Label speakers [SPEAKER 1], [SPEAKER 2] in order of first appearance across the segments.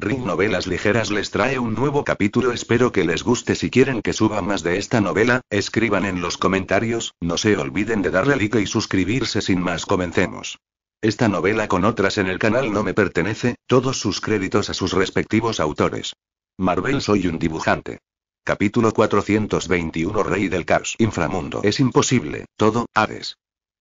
[SPEAKER 1] Ring Novelas Ligeras les trae un nuevo capítulo. Espero que les guste. Si quieren que suba más de esta novela, escriban en los comentarios. No se olviden de darle like y suscribirse. Sin más, comencemos. Esta novela con otras en el canal no me pertenece, todos sus créditos a sus respectivos autores. Marvel Soy un dibujante. Capítulo 421 Rey del Caos Inframundo Es imposible, todo, Hades.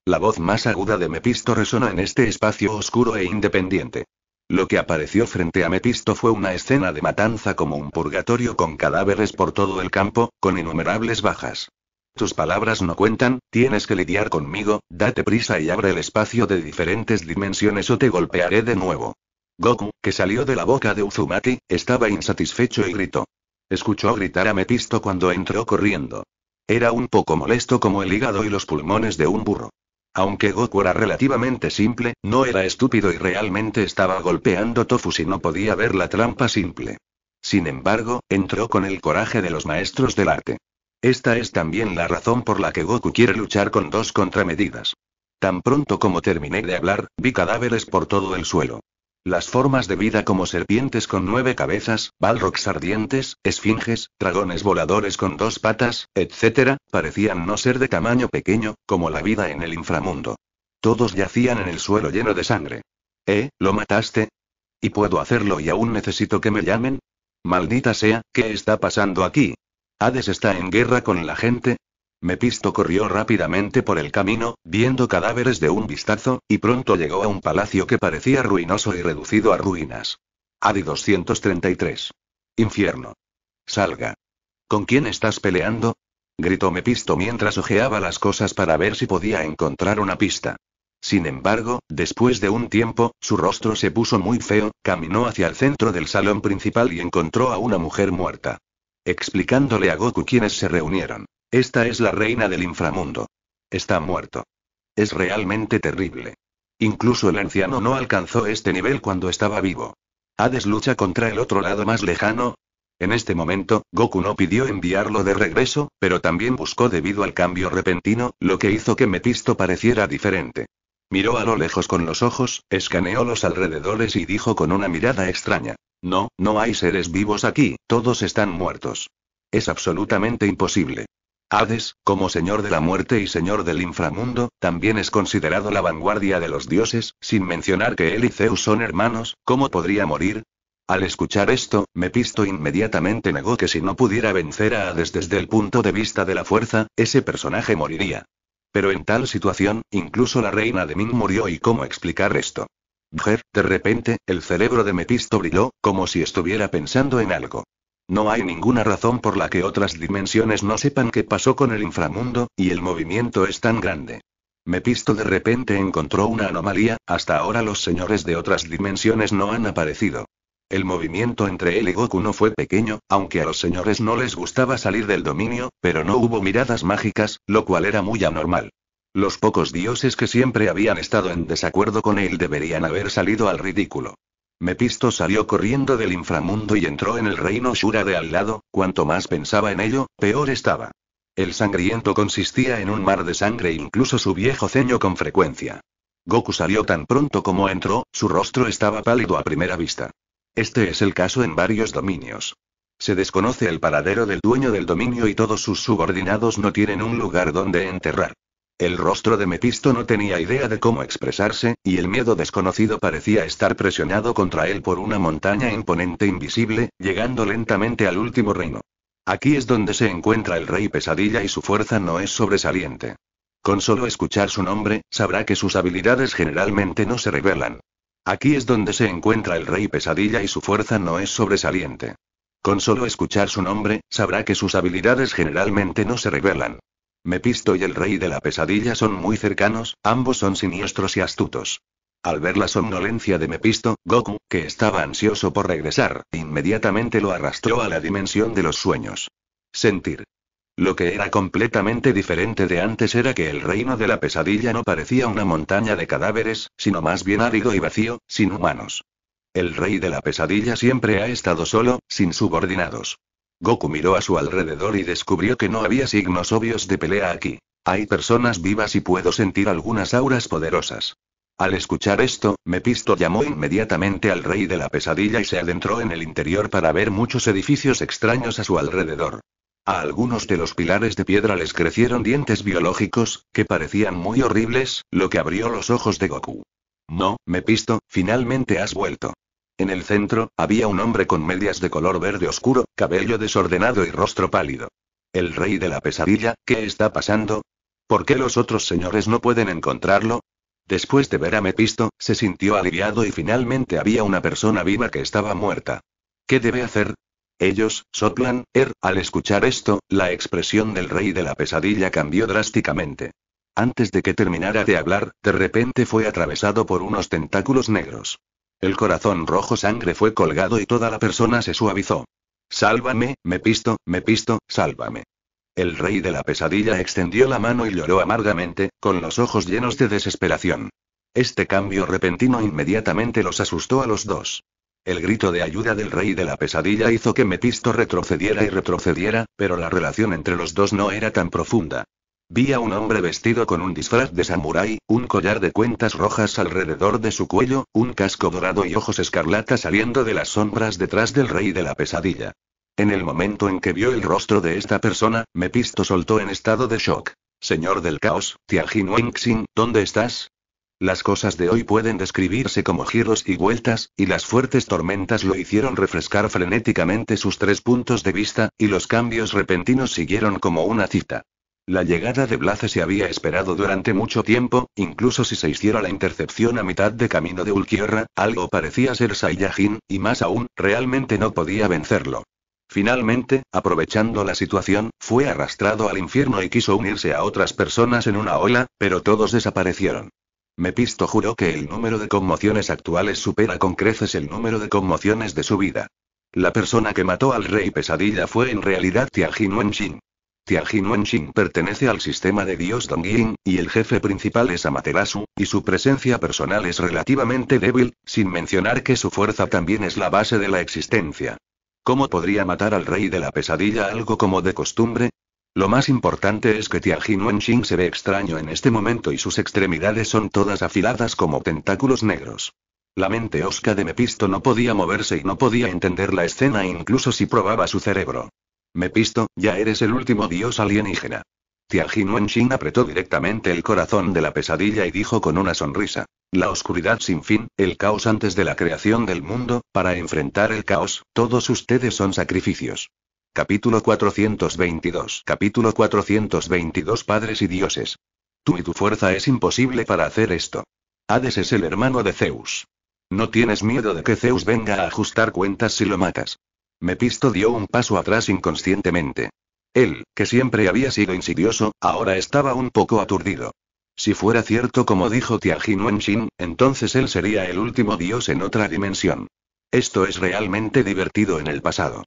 [SPEAKER 1] La voz más aguda de Mepisto resona en este espacio oscuro e independiente. Lo que apareció frente a Mepisto fue una escena de matanza como un purgatorio con cadáveres por todo el campo, con innumerables bajas. Tus palabras no cuentan, tienes que lidiar conmigo, date prisa y abre el espacio de diferentes dimensiones o te golpearé de nuevo. Goku, que salió de la boca de Uzumaki, estaba insatisfecho y gritó. Escuchó gritar a Mepisto cuando entró corriendo. Era un poco molesto como el hígado y los pulmones de un burro. Aunque Goku era relativamente simple, no era estúpido y realmente estaba golpeando Tofu si no podía ver la trampa simple. Sin embargo, entró con el coraje de los maestros del arte. Esta es también la razón por la que Goku quiere luchar con dos contramedidas. Tan pronto como terminé de hablar, vi cadáveres por todo el suelo. Las formas de vida como serpientes con nueve cabezas, balrogs ardientes, esfinges, dragones voladores con dos patas, etc., parecían no ser de tamaño pequeño, como la vida en el inframundo. Todos yacían en el suelo lleno de sangre. ¿Eh? ¿Lo mataste? ¿Y puedo hacerlo y aún necesito que me llamen? Maldita sea, ¿qué está pasando aquí? Hades está en guerra con la gente, Mepisto corrió rápidamente por el camino, viendo cadáveres de un vistazo, y pronto llegó a un palacio que parecía ruinoso y reducido a ruinas. Adi 233. Infierno. Salga. ¿Con quién estás peleando? gritó Mepisto mientras ojeaba las cosas para ver si podía encontrar una pista. Sin embargo, después de un tiempo, su rostro se puso muy feo, caminó hacia el centro del salón principal y encontró a una mujer muerta. Explicándole a Goku quienes se reunieron. Esta es la reina del inframundo. Está muerto. Es realmente terrible. Incluso el anciano no alcanzó este nivel cuando estaba vivo. Hades lucha contra el otro lado más lejano. En este momento, Goku no pidió enviarlo de regreso, pero también buscó debido al cambio repentino, lo que hizo que Metisto pareciera diferente. Miró a lo lejos con los ojos, escaneó los alrededores y dijo con una mirada extraña. No, no hay seres vivos aquí, todos están muertos. Es absolutamente imposible. Hades, como señor de la muerte y señor del inframundo, también es considerado la vanguardia de los dioses, sin mencionar que él y Zeus son hermanos, ¿cómo podría morir? Al escuchar esto, Mepisto inmediatamente negó que si no pudiera vencer a Hades desde el punto de vista de la fuerza, ese personaje moriría. Pero en tal situación, incluso la reina de Min murió y cómo explicar esto. de repente, el cerebro de Mepisto brilló, como si estuviera pensando en algo. No hay ninguna razón por la que otras dimensiones no sepan qué pasó con el inframundo, y el movimiento es tan grande. Mepisto de repente encontró una anomalía, hasta ahora los señores de otras dimensiones no han aparecido. El movimiento entre él y Goku no fue pequeño, aunque a los señores no les gustaba salir del dominio, pero no hubo miradas mágicas, lo cual era muy anormal. Los pocos dioses que siempre habían estado en desacuerdo con él deberían haber salido al ridículo. Mepisto salió corriendo del inframundo y entró en el reino Shura de al lado, cuanto más pensaba en ello, peor estaba. El sangriento consistía en un mar de sangre, incluso su viejo ceño con frecuencia. Goku salió tan pronto como entró, su rostro estaba pálido a primera vista. Este es el caso en varios dominios. Se desconoce el paradero del dueño del dominio y todos sus subordinados no tienen un lugar donde enterrar. El rostro de Mepisto no tenía idea de cómo expresarse, y el miedo desconocido parecía estar presionado contra él por una montaña imponente invisible, llegando lentamente al último reino. Aquí es donde se encuentra el rey pesadilla y su fuerza no es sobresaliente. Con solo escuchar su nombre, sabrá que sus habilidades generalmente no se revelan. Aquí es donde se encuentra el rey pesadilla y su fuerza no es sobresaliente. Con solo escuchar su nombre, sabrá que sus habilidades generalmente no se revelan. Mepisto y el rey de la pesadilla son muy cercanos, ambos son siniestros y astutos. Al ver la somnolencia de Mepisto, Goku, que estaba ansioso por regresar, inmediatamente lo arrastró a la dimensión de los sueños. Sentir. Lo que era completamente diferente de antes era que el reino de la pesadilla no parecía una montaña de cadáveres, sino más bien árido y vacío, sin humanos. El rey de la pesadilla siempre ha estado solo, sin subordinados. Goku miró a su alrededor y descubrió que no había signos obvios de pelea aquí. Hay personas vivas y puedo sentir algunas auras poderosas. Al escuchar esto, Mepisto llamó inmediatamente al rey de la pesadilla y se adentró en el interior para ver muchos edificios extraños a su alrededor. A algunos de los pilares de piedra les crecieron dientes biológicos, que parecían muy horribles, lo que abrió los ojos de Goku. No, Mepisto, finalmente has vuelto. En el centro, había un hombre con medias de color verde oscuro, cabello desordenado y rostro pálido. El rey de la pesadilla, ¿qué está pasando? ¿Por qué los otros señores no pueden encontrarlo? Después de ver a Mepisto, se sintió aliviado y finalmente había una persona viva que estaba muerta. ¿Qué debe hacer? Ellos, soplan, er, al escuchar esto, la expresión del rey de la pesadilla cambió drásticamente. Antes de que terminara de hablar, de repente fue atravesado por unos tentáculos negros. El corazón rojo sangre fue colgado y toda la persona se suavizó. Sálvame, me pisto, me pisto, sálvame. El rey de la pesadilla extendió la mano y lloró amargamente, con los ojos llenos de desesperación. Este cambio repentino inmediatamente los asustó a los dos. El grito de ayuda del rey de la pesadilla hizo que Mepisto retrocediera y retrocediera, pero la relación entre los dos no era tan profunda. Vi a un hombre vestido con un disfraz de samurái, un collar de cuentas rojas alrededor de su cuello, un casco dorado y ojos escarlata saliendo de las sombras detrás del rey de la pesadilla. En el momento en que vio el rostro de esta persona, Mepisto soltó en estado de shock. Señor del caos, Tianjin Wenxin, ¿dónde estás? Las cosas de hoy pueden describirse como giros y vueltas, y las fuertes tormentas lo hicieron refrescar frenéticamente sus tres puntos de vista, y los cambios repentinos siguieron como una cita. La llegada de Blaze se había esperado durante mucho tiempo, incluso si se hiciera la intercepción a mitad de camino de Ulquiorra, algo parecía ser Saiyajin, y más aún, realmente no podía vencerlo. Finalmente, aprovechando la situación, fue arrastrado al infierno y quiso unirse a otras personas en una ola, pero todos desaparecieron. Mepisto juró que el número de conmociones actuales supera con creces el número de conmociones de su vida. La persona que mató al rey pesadilla fue en realidad Tianjin Wenjin. Tianjin Wenxin pertenece al sistema de dios Dongyin, y el jefe principal es Amaterasu, y su presencia personal es relativamente débil, sin mencionar que su fuerza también es la base de la existencia. ¿Cómo podría matar al rey de la pesadilla algo como de costumbre? Lo más importante es que Tianjin Wenxin se ve extraño en este momento y sus extremidades son todas afiladas como tentáculos negros. La mente osca de Mepisto no podía moverse y no podía entender la escena incluso si probaba su cerebro pisto, ya eres el último dios alienígena. Tianjin Wenxin apretó directamente el corazón de la pesadilla y dijo con una sonrisa. La oscuridad sin fin, el caos antes de la creación del mundo, para enfrentar el caos, todos ustedes son sacrificios. Capítulo 422 Capítulo 422 Padres y dioses. Tú y tu fuerza es imposible para hacer esto. Hades es el hermano de Zeus. No tienes miedo de que Zeus venga a ajustar cuentas si lo matas. Mepisto dio un paso atrás inconscientemente. Él, que siempre había sido insidioso, ahora estaba un poco aturdido. Si fuera cierto como dijo Tianjin Wenxin, entonces él sería el último dios en otra dimensión. Esto es realmente divertido en el pasado.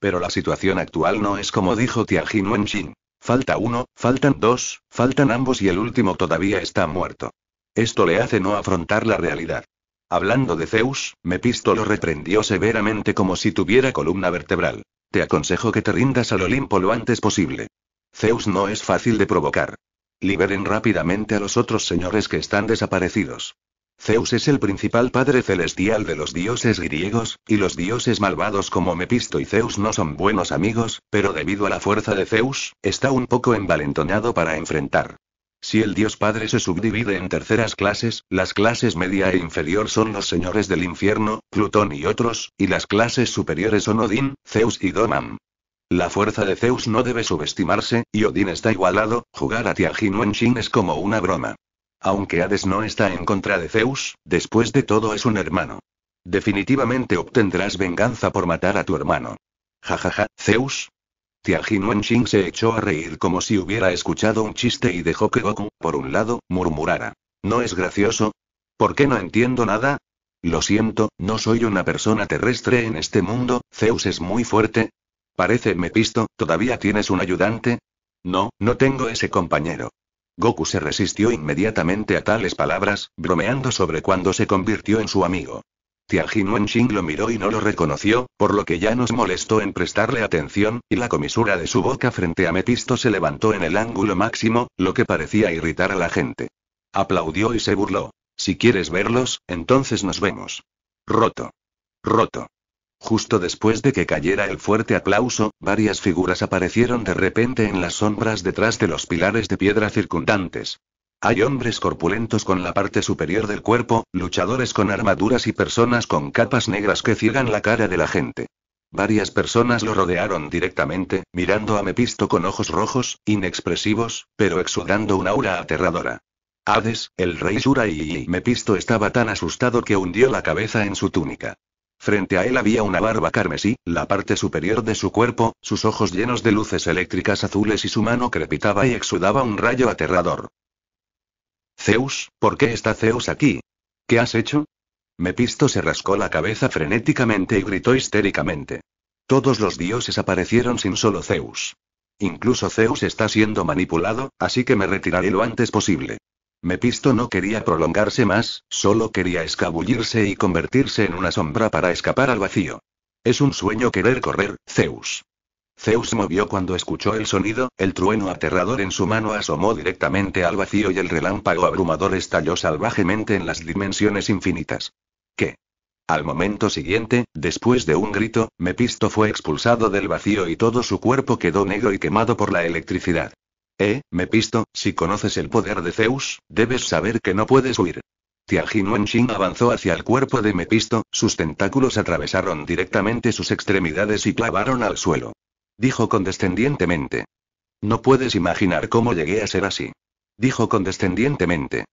[SPEAKER 1] Pero la situación actual no es como dijo Tianjin Wenxin. Falta uno, faltan dos, faltan ambos y el último todavía está muerto. Esto le hace no afrontar la realidad. Hablando de Zeus, Mepisto lo reprendió severamente como si tuviera columna vertebral. Te aconsejo que te rindas al Olimpo lo antes posible. Zeus no es fácil de provocar. Liberen rápidamente a los otros señores que están desaparecidos. Zeus es el principal padre celestial de los dioses griegos, y los dioses malvados como Mepisto y Zeus no son buenos amigos, pero debido a la fuerza de Zeus, está un poco envalentonado para enfrentar si el Dios Padre se subdivide en terceras clases, las clases media e inferior son los señores del infierno, Plutón y otros, y las clases superiores son Odín, Zeus y Domam. La fuerza de Zeus no debe subestimarse, y Odín está igualado, jugar a Tianjin Shin es como una broma. Aunque Hades no está en contra de Zeus, después de todo es un hermano. Definitivamente obtendrás venganza por matar a tu hermano. Jajaja, ja, ja, Zeus, Tianjin Wenxing se echó a reír como si hubiera escuchado un chiste y dejó que Goku, por un lado, murmurara. ¿No es gracioso? ¿Por qué no entiendo nada? Lo siento, no soy una persona terrestre en este mundo, Zeus es muy fuerte. Parece Mepisto, ¿todavía tienes un ayudante? No, no tengo ese compañero. Goku se resistió inmediatamente a tales palabras, bromeando sobre cuando se convirtió en su amigo. Tianjin Wenxing lo miró y no lo reconoció, por lo que ya nos molestó en prestarle atención, y la comisura de su boca frente a Metisto se levantó en el ángulo máximo, lo que parecía irritar a la gente. Aplaudió y se burló. Si quieres verlos, entonces nos vemos. Roto. Roto. Justo después de que cayera el fuerte aplauso, varias figuras aparecieron de repente en las sombras detrás de los pilares de piedra circundantes. Hay hombres corpulentos con la parte superior del cuerpo, luchadores con armaduras y personas con capas negras que ciegan la cara de la gente. Varias personas lo rodearon directamente, mirando a Mepisto con ojos rojos, inexpresivos, pero exudando una aura aterradora. Hades, el rey Shura y Mepisto estaba tan asustado que hundió la cabeza en su túnica. Frente a él había una barba carmesí, la parte superior de su cuerpo, sus ojos llenos de luces eléctricas azules y su mano crepitaba y exudaba un rayo aterrador. Zeus, ¿por qué está Zeus aquí? ¿Qué has hecho? Mepisto se rascó la cabeza frenéticamente y gritó histéricamente. Todos los dioses aparecieron sin solo Zeus. Incluso Zeus está siendo manipulado, así que me retiraré lo antes posible. Mepisto no quería prolongarse más, solo quería escabullirse y convertirse en una sombra para escapar al vacío. Es un sueño querer correr, Zeus. Zeus movió cuando escuchó el sonido, el trueno aterrador en su mano asomó directamente al vacío y el relámpago abrumador estalló salvajemente en las dimensiones infinitas. ¿Qué? Al momento siguiente, después de un grito, Mepisto fue expulsado del vacío y todo su cuerpo quedó negro y quemado por la electricidad. Eh, Mepisto, si conoces el poder de Zeus, debes saber que no puedes huir. Tianjin Wenxin avanzó hacia el cuerpo de Mepisto, sus tentáculos atravesaron directamente sus extremidades y clavaron al suelo. Dijo condescendientemente. No puedes imaginar cómo llegué a ser así. Dijo condescendientemente.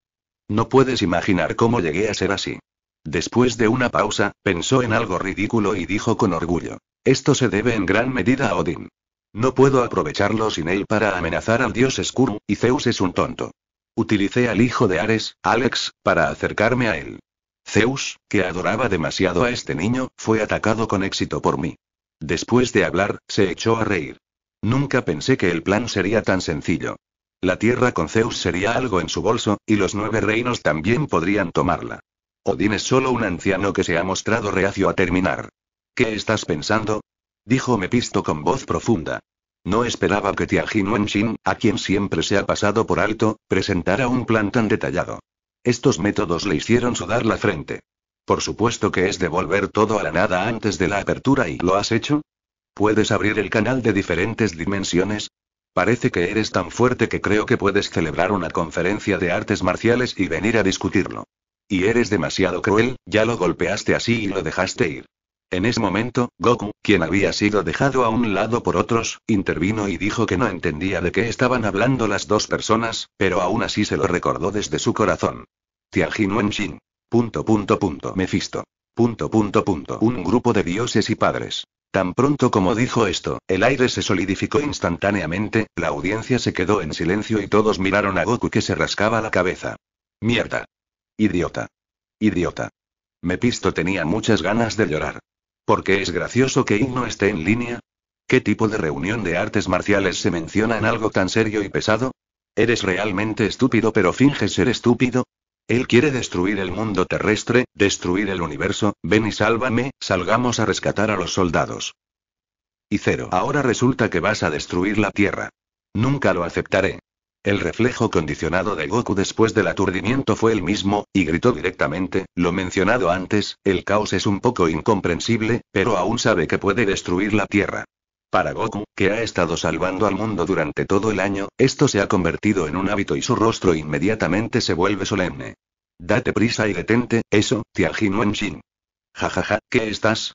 [SPEAKER 1] No puedes imaginar cómo llegué a ser así. Después de una pausa, pensó en algo ridículo y dijo con orgullo. Esto se debe en gran medida a Odín. No puedo aprovecharlo sin él para amenazar al dios Skuru, y Zeus es un tonto. Utilicé al hijo de Ares, Alex, para acercarme a él. Zeus, que adoraba demasiado a este niño, fue atacado con éxito por mí. Después de hablar, se echó a reír. Nunca pensé que el plan sería tan sencillo. La tierra con Zeus sería algo en su bolso, y los nueve reinos también podrían tomarla. Odín es solo un anciano que se ha mostrado reacio a terminar. ¿Qué estás pensando? Dijo Mepisto con voz profunda. No esperaba que Tianjin Wenxin, a quien siempre se ha pasado por alto, presentara un plan tan detallado. Estos métodos le hicieron sudar la frente. Por supuesto que es devolver todo a la nada antes de la apertura y ¿lo has hecho? ¿Puedes abrir el canal de diferentes dimensiones? Parece que eres tan fuerte que creo que puedes celebrar una conferencia de artes marciales y venir a discutirlo. Y eres demasiado cruel, ya lo golpeaste así y lo dejaste ir. En ese momento, Goku, quien había sido dejado a un lado por otros, intervino y dijo que no entendía de qué estaban hablando las dos personas, pero aún así se lo recordó desde su corazón. Tianjin Wenjin. Punto punto punto Mefisto. Punto punto punto un grupo de dioses y padres. Tan pronto como dijo esto, el aire se solidificó instantáneamente, la audiencia se quedó en silencio y todos miraron a Goku que se rascaba la cabeza. Mierda. Idiota. Idiota. Mepisto tenía muchas ganas de llorar. ¿Por qué es gracioso que Igno esté en línea? ¿Qué tipo de reunión de artes marciales se menciona en algo tan serio y pesado? ¿Eres realmente estúpido pero finges ser estúpido? Él quiere destruir el mundo terrestre, destruir el universo, ven y sálvame, salgamos a rescatar a los soldados. Y cero, ahora resulta que vas a destruir la Tierra. Nunca lo aceptaré. El reflejo condicionado de Goku después del aturdimiento fue el mismo, y gritó directamente, lo mencionado antes, el caos es un poco incomprensible, pero aún sabe que puede destruir la Tierra. Para Goku, que ha estado salvando al mundo durante todo el año, esto se ha convertido en un hábito y su rostro inmediatamente se vuelve solemne. Date prisa y detente, eso, ja ja Jajaja, ¿qué estás?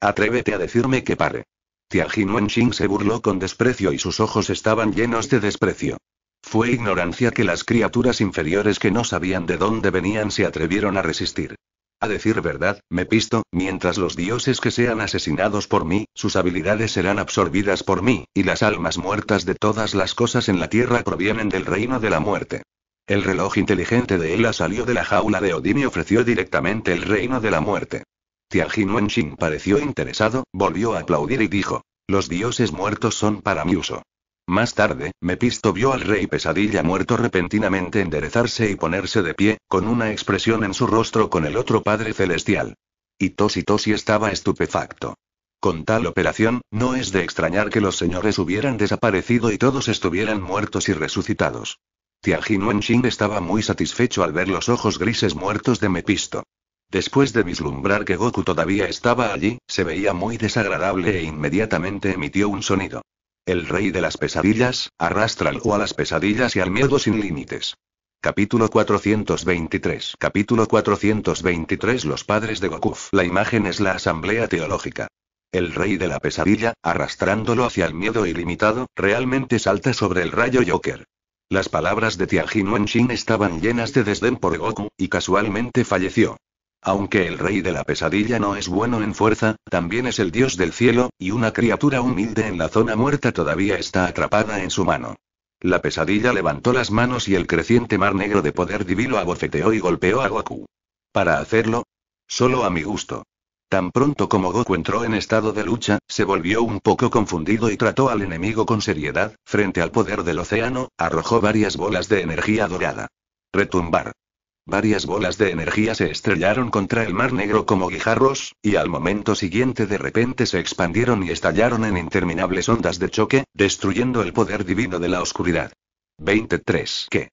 [SPEAKER 1] Atrévete a decirme que pare. Tianjin Wenshin se burló con desprecio y sus ojos estaban llenos de desprecio. Fue ignorancia que las criaturas inferiores que no sabían de dónde venían se atrevieron a resistir. A decir verdad, me pisto, mientras los dioses que sean asesinados por mí, sus habilidades serán absorbidas por mí, y las almas muertas de todas las cosas en la tierra provienen del reino de la muerte. El reloj inteligente de Ela salió de la jaula de Odín y ofreció directamente el reino de la muerte. Tianjin Wenxin pareció interesado, volvió a aplaudir y dijo: Los dioses muertos son para mi uso. Más tarde, Mepisto vio al rey pesadilla muerto repentinamente enderezarse y ponerse de pie, con una expresión en su rostro con el otro Padre Celestial. Y Tosi Tosi estaba estupefacto. Con tal operación, no es de extrañar que los señores hubieran desaparecido y todos estuvieran muertos y resucitados. Tianjin Wenxin estaba muy satisfecho al ver los ojos grises muertos de Mepisto. Después de vislumbrar que Goku todavía estaba allí, se veía muy desagradable e inmediatamente emitió un sonido. El rey de las pesadillas, o a las pesadillas y al miedo sin límites. Capítulo 423. Capítulo 423 Los padres de Goku. La imagen es la asamblea teológica. El rey de la pesadilla, arrastrándolo hacia el miedo ilimitado, realmente salta sobre el rayo Joker. Las palabras de Tianjin Wenxin estaban llenas de desdén por Goku, y casualmente falleció. Aunque el rey de la pesadilla no es bueno en fuerza, también es el dios del cielo, y una criatura humilde en la zona muerta todavía está atrapada en su mano. La pesadilla levantó las manos y el creciente mar negro de poder divino abofeteó y golpeó a Goku. Para hacerlo, solo a mi gusto. Tan pronto como Goku entró en estado de lucha, se volvió un poco confundido y trató al enemigo con seriedad, frente al poder del océano, arrojó varias bolas de energía dorada. Retumbar. Varias bolas de energía se estrellaron contra el mar negro como guijarros, y al momento siguiente de repente se expandieron y estallaron en interminables ondas de choque, destruyendo el poder divino de la oscuridad. 23. ¿Qué?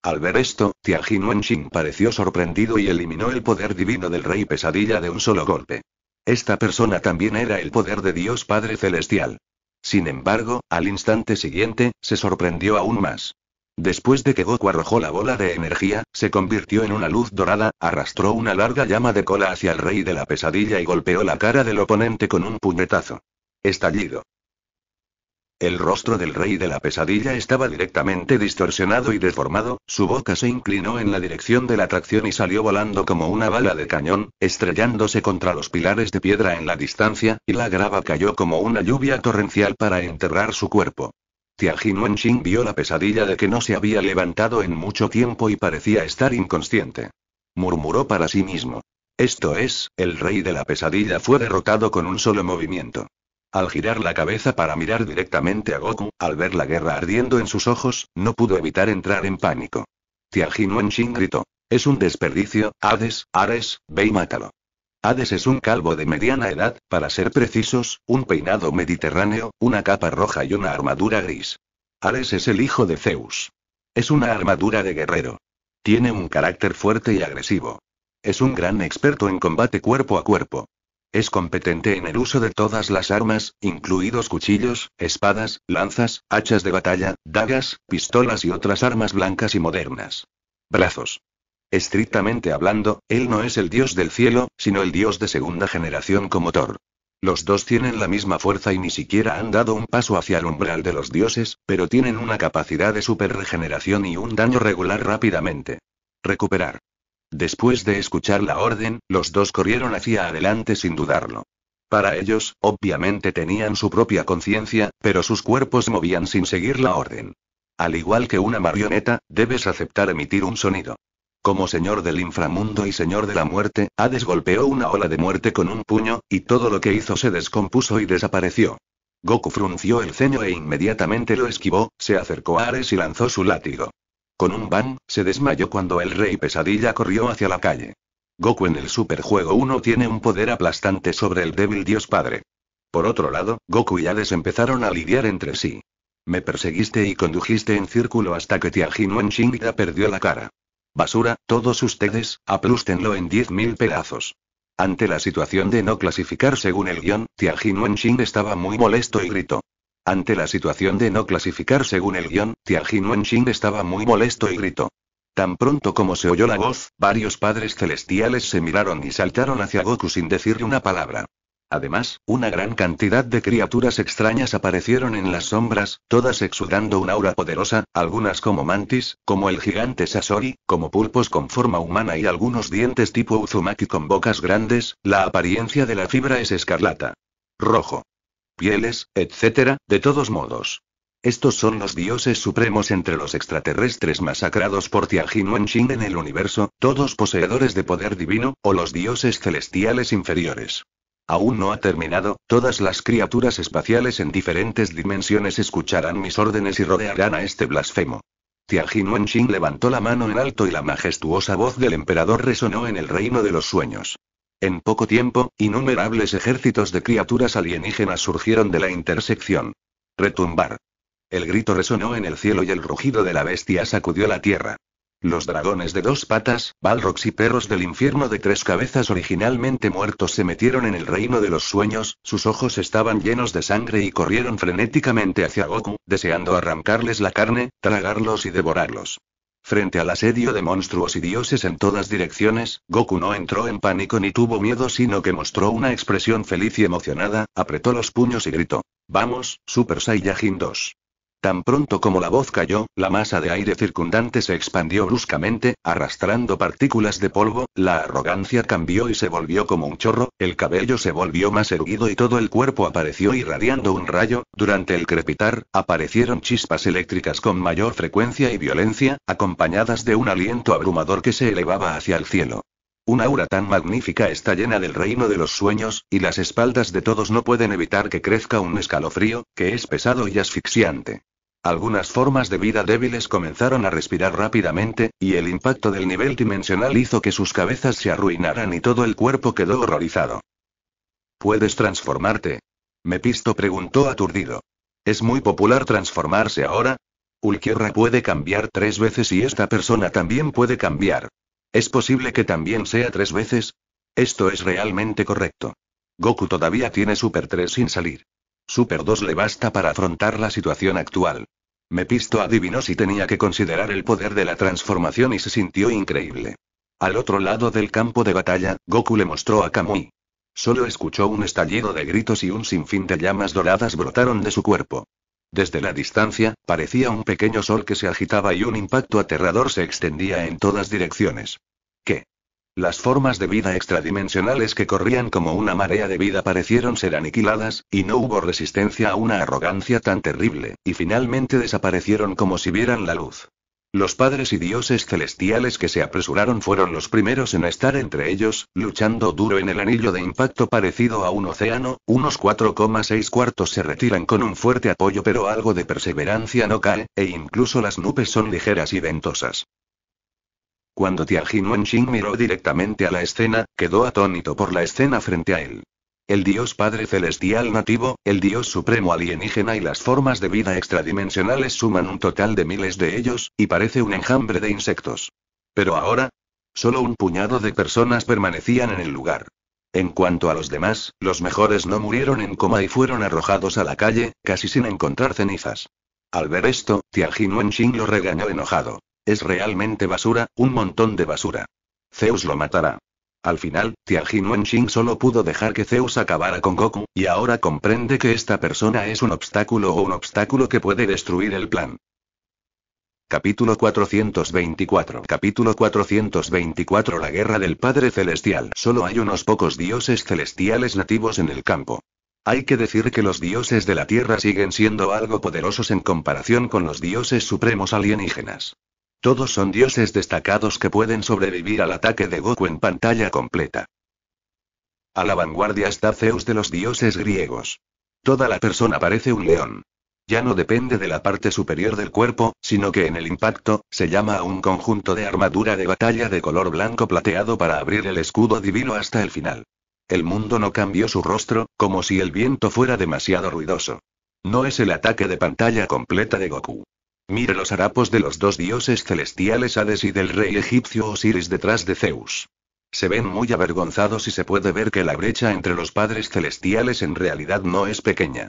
[SPEAKER 1] Al ver esto, Tianjin Wenxin pareció sorprendido y eliminó el poder divino del rey pesadilla de un solo golpe. Esta persona también era el poder de Dios Padre Celestial. Sin embargo, al instante siguiente, se sorprendió aún más. Después de que Goku arrojó la bola de energía, se convirtió en una luz dorada, arrastró una larga llama de cola hacia el rey de la pesadilla y golpeó la cara del oponente con un puñetazo. Estallido. El rostro del rey de la pesadilla estaba directamente distorsionado y deformado, su boca se inclinó en la dirección de la atracción y salió volando como una bala de cañón, estrellándose contra los pilares de piedra en la distancia, y la grava cayó como una lluvia torrencial para enterrar su cuerpo. Tianjin Wenxin vio la pesadilla de que no se había levantado en mucho tiempo y parecía estar inconsciente. Murmuró para sí mismo. Esto es, el rey de la pesadilla fue derrotado con un solo movimiento. Al girar la cabeza para mirar directamente a Goku, al ver la guerra ardiendo en sus ojos, no pudo evitar entrar en pánico. Tianjin Wenxin gritó. Es un desperdicio, Hades, Ares, ve y mátalo. Hades es un calvo de mediana edad, para ser precisos, un peinado mediterráneo, una capa roja y una armadura gris. Ares es el hijo de Zeus. Es una armadura de guerrero. Tiene un carácter fuerte y agresivo. Es un gran experto en combate cuerpo a cuerpo. Es competente en el uso de todas las armas, incluidos cuchillos, espadas, lanzas, hachas de batalla, dagas, pistolas y otras armas blancas y modernas. Brazos. Estrictamente hablando, él no es el dios del cielo, sino el dios de segunda generación como Thor. Los dos tienen la misma fuerza y ni siquiera han dado un paso hacia el umbral de los dioses, pero tienen una capacidad de superregeneración y un daño regular rápidamente. Recuperar. Después de escuchar la orden, los dos corrieron hacia adelante sin dudarlo. Para ellos, obviamente tenían su propia conciencia, pero sus cuerpos movían sin seguir la orden. Al igual que una marioneta, debes aceptar emitir un sonido. Como señor del inframundo y señor de la muerte, Hades golpeó una ola de muerte con un puño, y todo lo que hizo se descompuso y desapareció. Goku frunció el ceño e inmediatamente lo esquivó, se acercó a Ares y lanzó su látigo. Con un bang, se desmayó cuando el rey pesadilla corrió hacia la calle. Goku en el Superjuego 1 tiene un poder aplastante sobre el débil dios padre. Por otro lado, Goku y Hades empezaron a lidiar entre sí. Me perseguiste y condujiste en círculo hasta que Tianjin ya perdió la cara. Basura, todos ustedes, aplústenlo en mil pedazos. Ante la situación de no clasificar según el guión, Tianjin Wenxin estaba muy molesto y gritó. Ante la situación de no clasificar según el guión, Tianjin Wenxin estaba muy molesto y gritó. Tan pronto como se oyó la voz, varios padres celestiales se miraron y saltaron hacia Goku sin decirle una palabra. Además, una gran cantidad de criaturas extrañas aparecieron en las sombras, todas exudando un aura poderosa, algunas como mantis, como el gigante Sasori, como pulpos con forma humana y algunos dientes tipo Uzumaki con bocas grandes, la apariencia de la fibra es escarlata. Rojo. Pieles, etc., de todos modos. Estos son los dioses supremos entre los extraterrestres masacrados por Tianjin Wenxin en el universo, todos poseedores de poder divino, o los dioses celestiales inferiores. Aún no ha terminado, todas las criaturas espaciales en diferentes dimensiones escucharán mis órdenes y rodearán a este blasfemo. Tianjin Wenxin levantó la mano en alto y la majestuosa voz del emperador resonó en el reino de los sueños. En poco tiempo, innumerables ejércitos de criaturas alienígenas surgieron de la intersección. Retumbar. El grito resonó en el cielo y el rugido de la bestia sacudió la tierra. Los dragones de dos patas, balrogs y perros del infierno de tres cabezas originalmente muertos se metieron en el reino de los sueños, sus ojos estaban llenos de sangre y corrieron frenéticamente hacia Goku, deseando arrancarles la carne, tragarlos y devorarlos. Frente al asedio de monstruos y dioses en todas direcciones, Goku no entró en pánico ni tuvo miedo, sino que mostró una expresión feliz y emocionada, apretó los puños y gritó: Vamos, Super Saiyajin 2. Tan pronto como la voz cayó, la masa de aire circundante se expandió bruscamente, arrastrando partículas de polvo, la arrogancia cambió y se volvió como un chorro, el cabello se volvió más erguido y todo el cuerpo apareció irradiando un rayo, durante el crepitar, aparecieron chispas eléctricas con mayor frecuencia y violencia, acompañadas de un aliento abrumador que se elevaba hacia el cielo. Una aura tan magnífica está llena del reino de los sueños, y las espaldas de todos no pueden evitar que crezca un escalofrío, que es pesado y asfixiante. Algunas formas de vida débiles comenzaron a respirar rápidamente, y el impacto del nivel dimensional hizo que sus cabezas se arruinaran y todo el cuerpo quedó horrorizado. ¿Puedes transformarte? Mepisto preguntó aturdido. ¿Es muy popular transformarse ahora? Ulquierra puede cambiar tres veces y esta persona también puede cambiar. ¿Es posible que también sea tres veces? Esto es realmente correcto. Goku todavía tiene Super 3 sin salir. Super 2 le basta para afrontar la situación actual. Mepisto adivinó si tenía que considerar el poder de la transformación y se sintió increíble. Al otro lado del campo de batalla, Goku le mostró a Kamui. Solo escuchó un estallido de gritos y un sinfín de llamas doradas brotaron de su cuerpo. Desde la distancia, parecía un pequeño sol que se agitaba y un impacto aterrador se extendía en todas direcciones. Las formas de vida extradimensionales que corrían como una marea de vida parecieron ser aniquiladas, y no hubo resistencia a una arrogancia tan terrible, y finalmente desaparecieron como si vieran la luz. Los padres y dioses celestiales que se apresuraron fueron los primeros en estar entre ellos, luchando duro en el anillo de impacto parecido a un océano, unos 4,6 cuartos se retiran con un fuerte apoyo pero algo de perseverancia no cae, e incluso las nubes son ligeras y ventosas. Cuando Tianjin Shin miró directamente a la escena, quedó atónito por la escena frente a él. El dios padre celestial nativo, el dios supremo alienígena y las formas de vida extradimensionales suman un total de miles de ellos, y parece un enjambre de insectos. Pero ahora, solo un puñado de personas permanecían en el lugar. En cuanto a los demás, los mejores no murieron en coma y fueron arrojados a la calle, casi sin encontrar cenizas. Al ver esto, Tianjin Shin lo regañó enojado. Es realmente basura, un montón de basura. Zeus lo matará. Al final, Tianjin Wenxing solo pudo dejar que Zeus acabara con Goku, y ahora comprende que esta persona es un obstáculo o un obstáculo que puede destruir el plan. Capítulo 424 Capítulo 424 La guerra del Padre Celestial Solo hay unos pocos dioses celestiales nativos en el campo. Hay que decir que los dioses de la Tierra siguen siendo algo poderosos en comparación con los dioses supremos alienígenas. Todos son dioses destacados que pueden sobrevivir al ataque de Goku en pantalla completa. A la vanguardia está Zeus de los dioses griegos. Toda la persona parece un león. Ya no depende de la parte superior del cuerpo, sino que en el impacto, se llama a un conjunto de armadura de batalla de color blanco plateado para abrir el escudo divino hasta el final. El mundo no cambió su rostro, como si el viento fuera demasiado ruidoso. No es el ataque de pantalla completa de Goku. Mire los harapos de los dos dioses celestiales Hades y del rey egipcio Osiris detrás de Zeus. Se ven muy avergonzados y se puede ver que la brecha entre los padres celestiales en realidad no es pequeña.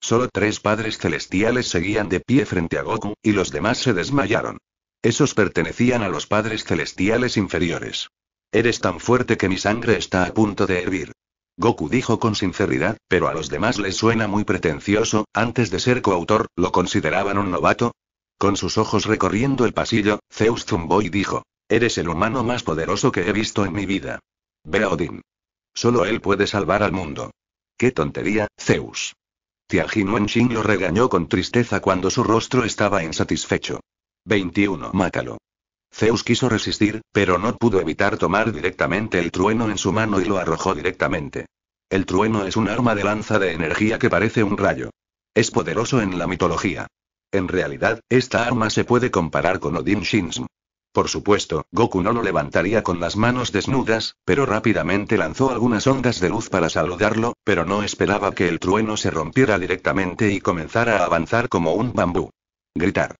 [SPEAKER 1] Solo tres padres celestiales seguían de pie frente a Goku, y los demás se desmayaron. Esos pertenecían a los padres celestiales inferiores. Eres tan fuerte que mi sangre está a punto de hervir. Goku dijo con sinceridad, pero a los demás les suena muy pretencioso, antes de ser coautor, ¿lo consideraban un novato? Con sus ojos recorriendo el pasillo, Zeus zumbó y dijo, Eres el humano más poderoso que he visto en mi vida. Ve a Odin. Solo él puede salvar al mundo. ¡Qué tontería, Zeus! Tianjin Wenxin lo regañó con tristeza cuando su rostro estaba insatisfecho. 21. Mátalo. Zeus quiso resistir, pero no pudo evitar tomar directamente el trueno en su mano y lo arrojó directamente. El trueno es un arma de lanza de energía que parece un rayo. Es poderoso en la mitología. En realidad, esta arma se puede comparar con Odin Shinsm. Por supuesto, Goku no lo levantaría con las manos desnudas, pero rápidamente lanzó algunas ondas de luz para saludarlo, pero no esperaba que el trueno se rompiera directamente y comenzara a avanzar como un bambú. Gritar.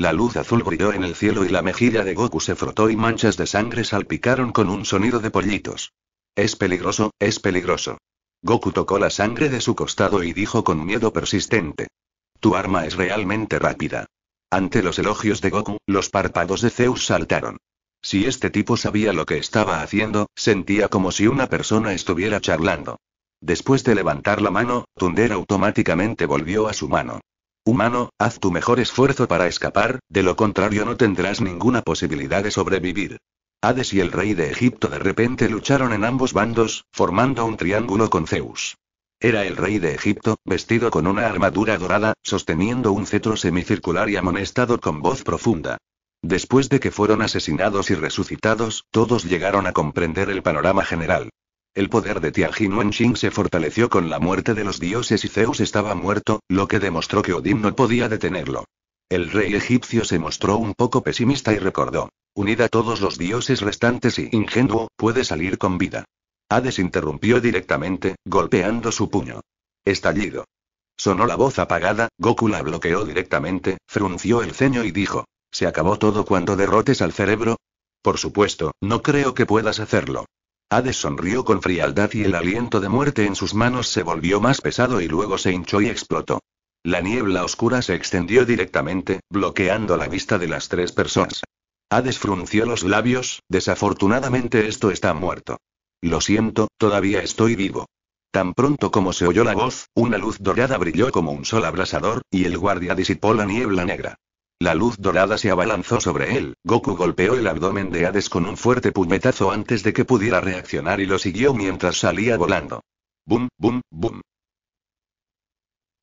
[SPEAKER 1] La luz azul brilló en el cielo y la mejilla de Goku se frotó y manchas de sangre salpicaron con un sonido de pollitos. Es peligroso, es peligroso. Goku tocó la sangre de su costado y dijo con miedo persistente. Tu arma es realmente rápida. Ante los elogios de Goku, los párpados de Zeus saltaron. Si este tipo sabía lo que estaba haciendo, sentía como si una persona estuviera charlando. Después de levantar la mano, Tundera automáticamente volvió a su mano. Humano, haz tu mejor esfuerzo para escapar, de lo contrario no tendrás ninguna posibilidad de sobrevivir. Hades y el rey de Egipto de repente lucharon en ambos bandos, formando un triángulo con Zeus. Era el rey de Egipto, vestido con una armadura dorada, sosteniendo un cetro semicircular y amonestado con voz profunda. Después de que fueron asesinados y resucitados, todos llegaron a comprender el panorama general. El poder de Tianjin Wenxing se fortaleció con la muerte de los dioses y Zeus estaba muerto, lo que demostró que Odín no podía detenerlo. El rey egipcio se mostró un poco pesimista y recordó. Unida a todos los dioses restantes y ingenuo, puede salir con vida. Hades interrumpió directamente, golpeando su puño. Estallido. Sonó la voz apagada, Goku la bloqueó directamente, frunció el ceño y dijo. ¿Se acabó todo cuando derrotes al cerebro? Por supuesto, no creo que puedas hacerlo. Hades sonrió con frialdad y el aliento de muerte en sus manos se volvió más pesado y luego se hinchó y explotó. La niebla oscura se extendió directamente, bloqueando la vista de las tres personas. Hades frunció los labios, desafortunadamente esto está muerto. Lo siento, todavía estoy vivo. Tan pronto como se oyó la voz, una luz dorada brilló como un sol abrasador, y el guardia disipó la niebla negra. La luz dorada se abalanzó sobre él. Goku golpeó el abdomen de Hades con un fuerte puñetazo antes de que pudiera reaccionar y lo siguió mientras salía volando. Bum, bum, bum.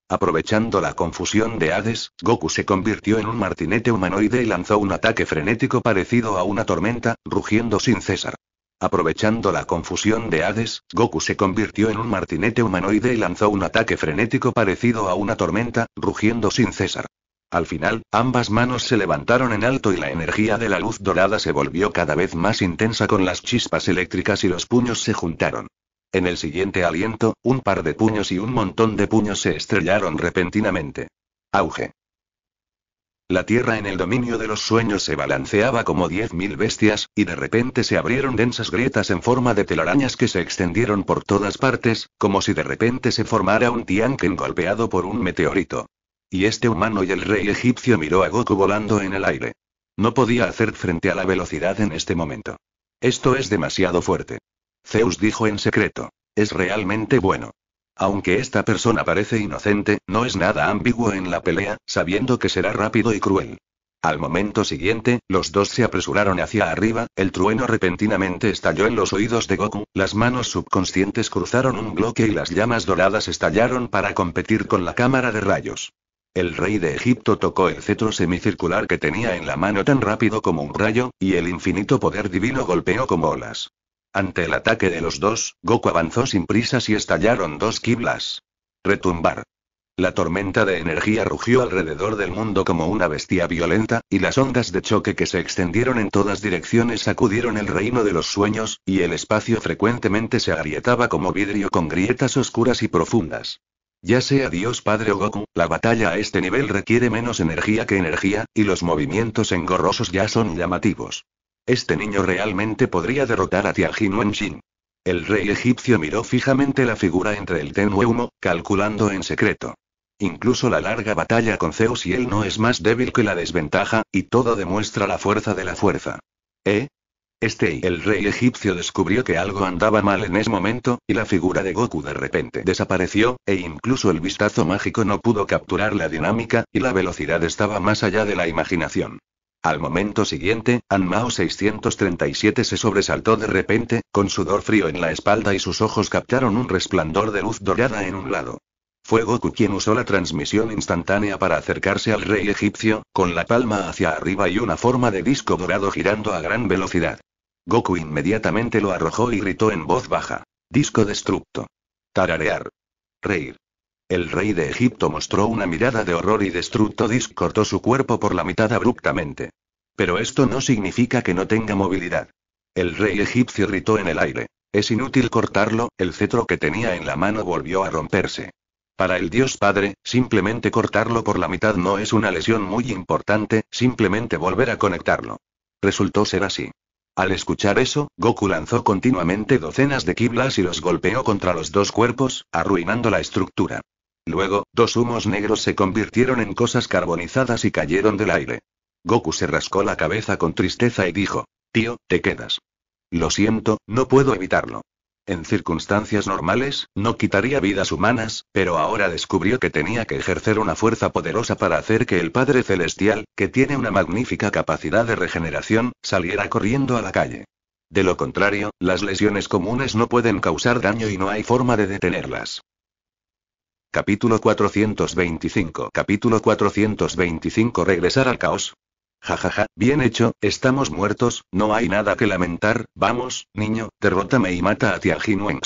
[SPEAKER 1] Aprovechando la confusión de Hades, Goku se convirtió en un martinete humanoide y lanzó un ataque frenético parecido a una tormenta, rugiendo sin César. Aprovechando la confusión de Hades, Goku se convirtió en un martinete humanoide y lanzó un ataque frenético parecido a una tormenta, rugiendo sin César. Al final, ambas manos se levantaron en alto y la energía de la luz dorada se volvió cada vez más intensa con las chispas eléctricas y los puños se juntaron. En el siguiente aliento, un par de puños y un montón de puños se estrellaron repentinamente. Auge. La tierra en el dominio de los sueños se balanceaba como diez mil bestias, y de repente se abrieron densas grietas en forma de telarañas que se extendieron por todas partes, como si de repente se formara un tianque golpeado por un meteorito. Y este humano y el rey egipcio miró a Goku volando en el aire. No podía hacer frente a la velocidad en este momento. Esto es demasiado fuerte. Zeus dijo en secreto. Es realmente bueno. Aunque esta persona parece inocente, no es nada ambiguo en la pelea, sabiendo que será rápido y cruel. Al momento siguiente, los dos se apresuraron hacia arriba, el trueno repentinamente estalló en los oídos de Goku, las manos subconscientes cruzaron un bloque y las llamas doradas estallaron para competir con la cámara de rayos. El rey de Egipto tocó el cetro semicircular que tenía en la mano tan rápido como un rayo, y el infinito poder divino golpeó como olas. Ante el ataque de los dos, Goku avanzó sin prisas y estallaron dos kiblas. Retumbar. La tormenta de energía rugió alrededor del mundo como una bestia violenta, y las ondas de choque que se extendieron en todas direcciones sacudieron el reino de los sueños, y el espacio frecuentemente se agrietaba como vidrio con grietas oscuras y profundas. Ya sea Dios Padre o Goku, la batalla a este nivel requiere menos energía que energía, y los movimientos engorrosos ya son llamativos. Este niño realmente podría derrotar a Tianjin Wenjin. El rey egipcio miró fijamente la figura entre el tenue humo, calculando en secreto. Incluso la larga batalla con Zeus y él no es más débil que la desventaja, y todo demuestra la fuerza de la fuerza. ¿Eh? Este y el rey egipcio descubrió que algo andaba mal en ese momento, y la figura de Goku de repente desapareció, e incluso el vistazo mágico no pudo capturar la dinámica, y la velocidad estaba más allá de la imaginación. Al momento siguiente, Anmao 637 se sobresaltó de repente, con sudor frío en la espalda y sus ojos captaron un resplandor de luz dorada en un lado. Fue Goku quien usó la transmisión instantánea para acercarse al rey egipcio, con la palma hacia arriba y una forma de disco dorado girando a gran velocidad. Goku inmediatamente lo arrojó y gritó en voz baja. Disco destructo. Tararear. Reír. El rey de Egipto mostró una mirada de horror y destructo Disc cortó su cuerpo por la mitad abruptamente. Pero esto no significa que no tenga movilidad. El rey egipcio gritó en el aire. Es inútil cortarlo, el cetro que tenía en la mano volvió a romperse. Para el Dios Padre, simplemente cortarlo por la mitad no es una lesión muy importante, simplemente volver a conectarlo. Resultó ser así. Al escuchar eso, Goku lanzó continuamente docenas de kiblas y los golpeó contra los dos cuerpos, arruinando la estructura. Luego, dos humos negros se convirtieron en cosas carbonizadas y cayeron del aire. Goku se rascó la cabeza con tristeza y dijo, Tío, te quedas. Lo siento, no puedo evitarlo. En circunstancias normales, no quitaría vidas humanas, pero ahora descubrió que tenía que ejercer una fuerza poderosa para hacer que el Padre Celestial, que tiene una magnífica capacidad de regeneración, saliera corriendo a la calle. De lo contrario, las lesiones comunes no pueden causar daño y no hay forma de detenerlas. Capítulo 425 Capítulo 425 Regresar al caos, Jajaja, bien hecho, estamos muertos, no hay nada que lamentar, vamos, niño, derrótame y mata a Tianjin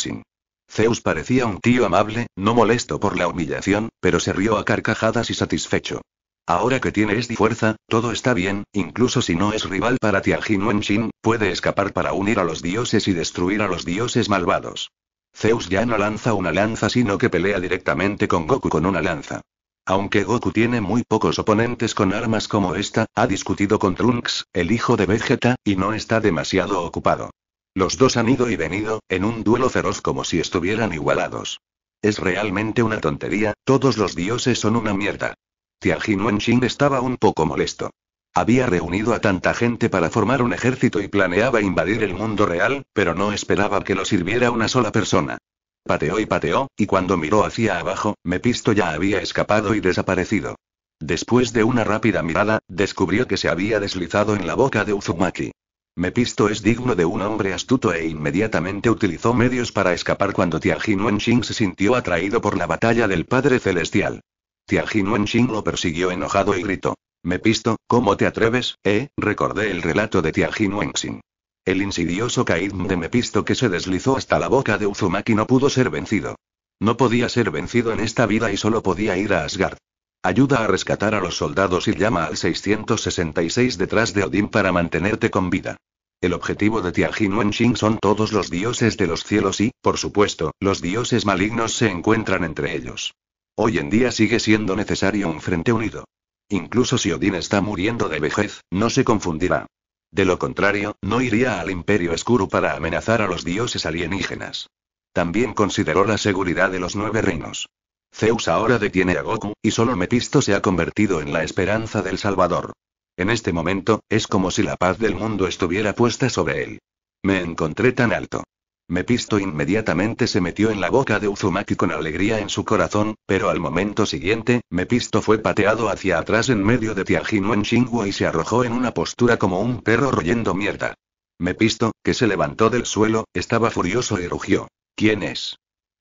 [SPEAKER 1] Zeus parecía un tío amable, no molesto por la humillación, pero se rió a carcajadas y satisfecho. Ahora que tiene esta fuerza, todo está bien, incluso si no es rival para Tianjin Wenxin, puede escapar para unir a los dioses y destruir a los dioses malvados. Zeus ya no lanza una lanza sino que pelea directamente con Goku con una lanza. Aunque Goku tiene muy pocos oponentes con armas como esta, ha discutido con Trunks, el hijo de Vegeta, y no está demasiado ocupado. Los dos han ido y venido, en un duelo feroz como si estuvieran igualados. Es realmente una tontería, todos los dioses son una mierda. Tianjin Shin estaba un poco molesto. Había reunido a tanta gente para formar un ejército y planeaba invadir el mundo real, pero no esperaba que lo sirviera una sola persona. Pateó y pateó, y cuando miró hacia abajo, Mepisto ya había escapado y desaparecido. Después de una rápida mirada, descubrió que se había deslizado en la boca de Uzumaki. Mepisto es digno de un hombre astuto e inmediatamente utilizó medios para escapar cuando Tianjin Wenxing se sintió atraído por la batalla del Padre Celestial. Tianjin Wenxing lo persiguió enojado y gritó. Mepisto, ¿cómo te atreves? Eh, recordé el relato de Tianjin Wenxing. El insidioso Kaidm de Mepisto que se deslizó hasta la boca de Uzumaki no pudo ser vencido. No podía ser vencido en esta vida y solo podía ir a Asgard. Ayuda a rescatar a los soldados y llama al 666 detrás de Odín para mantenerte con vida. El objetivo de Tianjin Wenxing son todos los dioses de los cielos y, por supuesto, los dioses malignos se encuentran entre ellos. Hoy en día sigue siendo necesario un frente unido. Incluso si Odín está muriendo de vejez, no se confundirá. De lo contrario, no iría al Imperio Escuro para amenazar a los dioses alienígenas. También consideró la seguridad de los nueve reinos. Zeus ahora detiene a Goku, y solo Mepisto se ha convertido en la esperanza del Salvador. En este momento, es como si la paz del mundo estuviera puesta sobre él. Me encontré tan alto. Mepisto inmediatamente se metió en la boca de Uzumaki con alegría en su corazón, pero al momento siguiente, Mepisto fue pateado hacia atrás en medio de en Shinguo y se arrojó en una postura como un perro royendo mierda. Mepisto, que se levantó del suelo, estaba furioso y rugió. ¿Quién es?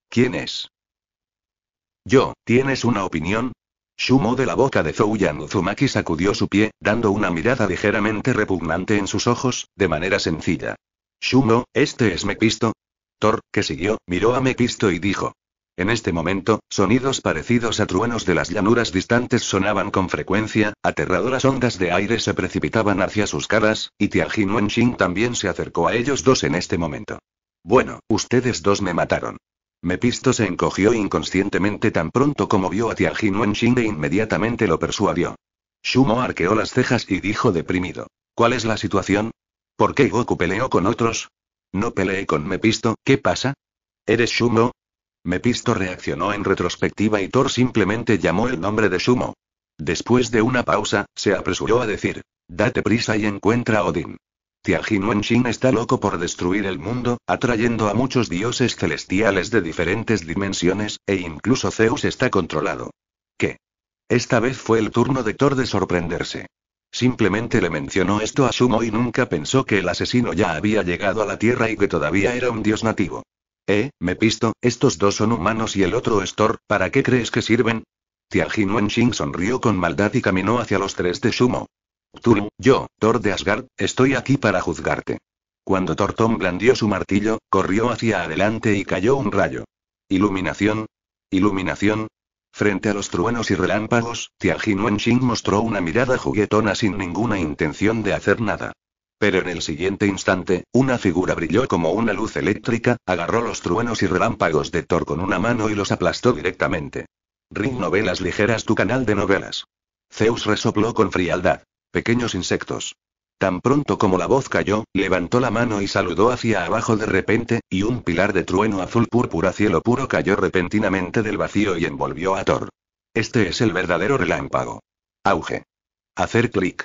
[SPEAKER 1] ¿Quién es? Yo, ¿tienes una opinión? Shumo de la boca de Zouyan Uzumaki sacudió su pie, dando una mirada ligeramente repugnante en sus ojos, de manera sencilla. Shumo, este es Mepisto. Thor, que siguió, miró a Mepisto y dijo. En este momento, sonidos parecidos a truenos de las llanuras distantes sonaban con frecuencia, aterradoras ondas de aire se precipitaban hacia sus caras, y Tianjin Wenxing también se acercó a ellos dos en este momento. Bueno, ustedes dos me mataron. Mepisto se encogió inconscientemente tan pronto como vio a Tianjin Wenxing e inmediatamente lo persuadió. Shumo arqueó las cejas y dijo deprimido. ¿Cuál es la situación? ¿Por qué Goku peleó con otros? No peleé con Mepisto, ¿qué pasa? ¿Eres Shumo? Mepisto reaccionó en retrospectiva y Thor simplemente llamó el nombre de Shumo. Después de una pausa, se apresuró a decir, date prisa y encuentra a Odín. Tianjin Shin está loco por destruir el mundo, atrayendo a muchos dioses celestiales de diferentes dimensiones, e incluso Zeus está controlado. ¿Qué? Esta vez fue el turno de Thor de sorprenderse. Simplemente le mencionó esto a Sumo y nunca pensó que el asesino ya había llegado a la Tierra y que todavía era un dios nativo. Eh, me pisto, estos dos son humanos y el otro es Thor, ¿para qué crees que sirven? Tianjin Wenxing sonrió con maldad y caminó hacia los tres de Sumo. Tú, yo, Thor de Asgard, estoy aquí para juzgarte. Cuando Tortón blandió su martillo, corrió hacia adelante y cayó un rayo. Iluminación. Iluminación, Frente a los truenos y relámpagos, Tianjin Wenxin mostró una mirada juguetona sin ninguna intención de hacer nada. Pero en el siguiente instante, una figura brilló como una luz eléctrica, agarró los truenos y relámpagos de Thor con una mano y los aplastó directamente. Ring Novelas Ligeras, tu canal de novelas. Zeus resopló con frialdad. Pequeños insectos. Tan pronto como la voz cayó, levantó la mano y saludó hacia abajo de repente, y un pilar de trueno azul púrpura cielo puro cayó repentinamente del vacío y envolvió a Thor. Este es el verdadero relámpago. Auge. Hacer clic.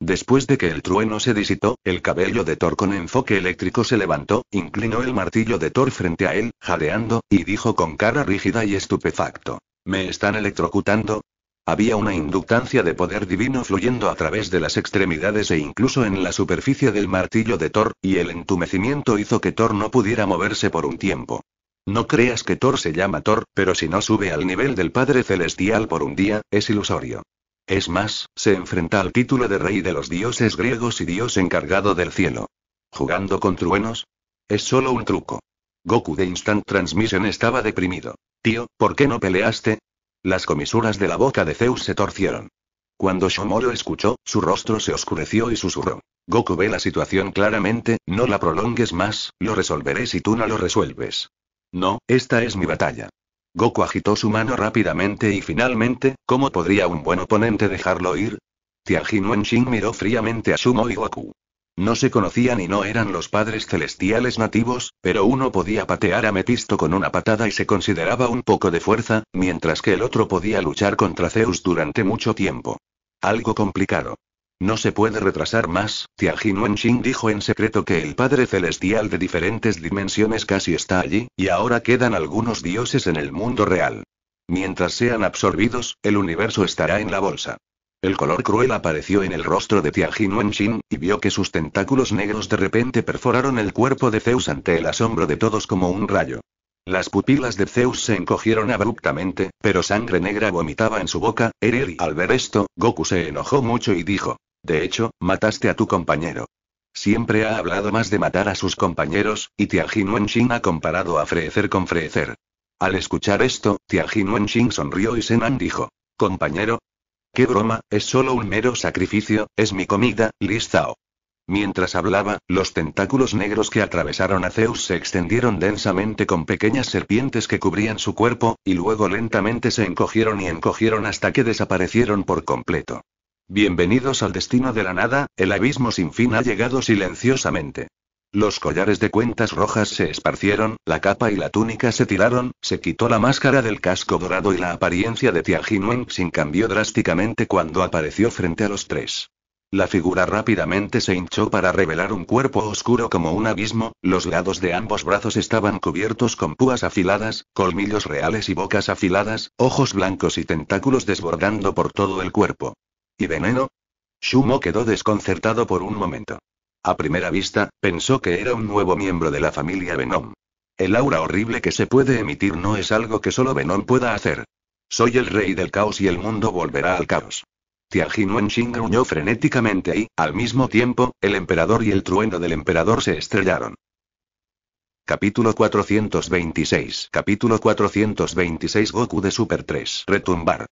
[SPEAKER 1] Después de que el trueno se disitó, el cabello de Thor con enfoque eléctrico se levantó, inclinó el martillo de Thor frente a él, jadeando, y dijo con cara rígida y estupefacto. ¿Me están electrocutando? Había una inductancia de poder divino fluyendo a través de las extremidades e incluso en la superficie del martillo de Thor, y el entumecimiento hizo que Thor no pudiera moverse por un tiempo. No creas que Thor se llama Thor, pero si no sube al nivel del Padre Celestial por un día, es ilusorio. Es más, se enfrenta al título de rey de los dioses griegos y dios encargado del cielo. ¿Jugando con truenos? Es solo un truco. Goku de Instant Transmission estaba deprimido. Tío, ¿por qué no peleaste? Las comisuras de la boca de Zeus se torcieron. Cuando Shomoro escuchó, su rostro se oscureció y susurró. Goku ve la situación claramente, no la prolongues más, lo resolveré si tú no lo resuelves. No, esta es mi batalla. Goku agitó su mano rápidamente y finalmente, ¿cómo podría un buen oponente dejarlo ir? Tianjin Wenshin miró fríamente a Shumo y Goku. No se conocían y no eran los padres celestiales nativos, pero uno podía patear a Metisto con una patada y se consideraba un poco de fuerza, mientras que el otro podía luchar contra Zeus durante mucho tiempo. Algo complicado. No se puede retrasar más, Tianjin Wenxing dijo en secreto que el Padre Celestial de diferentes dimensiones casi está allí, y ahora quedan algunos dioses en el mundo real. Mientras sean absorbidos, el universo estará en la bolsa. El color cruel apareció en el rostro de Tianjin Wenxin, y vio que sus tentáculos negros de repente perforaron el cuerpo de Zeus ante el asombro de todos como un rayo. Las pupilas de Zeus se encogieron abruptamente, pero sangre negra vomitaba en su boca, Eriri. al ver esto, Goku se enojó mucho y dijo, de hecho, mataste a tu compañero. Siempre ha hablado más de matar a sus compañeros, y Tianjin Wenxin ha comparado a Freecer con Freecer". Al escuchar esto, Tianjin Wenxin sonrió y Senan dijo, compañero, Qué broma, es solo un mero sacrificio, es mi comida, Listao. Mientras hablaba, los tentáculos negros que atravesaron a Zeus se extendieron densamente con pequeñas serpientes que cubrían su cuerpo, y luego lentamente se encogieron y encogieron hasta que desaparecieron por completo. Bienvenidos al destino de la nada, el abismo sin fin ha llegado silenciosamente. Los collares de cuentas rojas se esparcieron, la capa y la túnica se tiraron, se quitó la máscara del casco dorado y la apariencia de Tianjin Wenxin cambió drásticamente cuando apareció frente a los tres. La figura rápidamente se hinchó para revelar un cuerpo oscuro como un abismo, los lados de ambos brazos estaban cubiertos con púas afiladas, colmillos reales y bocas afiladas, ojos blancos y tentáculos desbordando por todo el cuerpo. ¿Y veneno? Shumo quedó desconcertado por un momento. A primera vista, pensó que era un nuevo miembro de la familia Venom. El aura horrible que se puede emitir no es algo que solo Venom pueda hacer. Soy el rey del caos y el mundo volverá al caos. Tianjin Wenxin gruñó frenéticamente y, al mismo tiempo, el emperador y el trueno del emperador se estrellaron. Capítulo 426 Capítulo 426 Goku de Super 3 Retumbar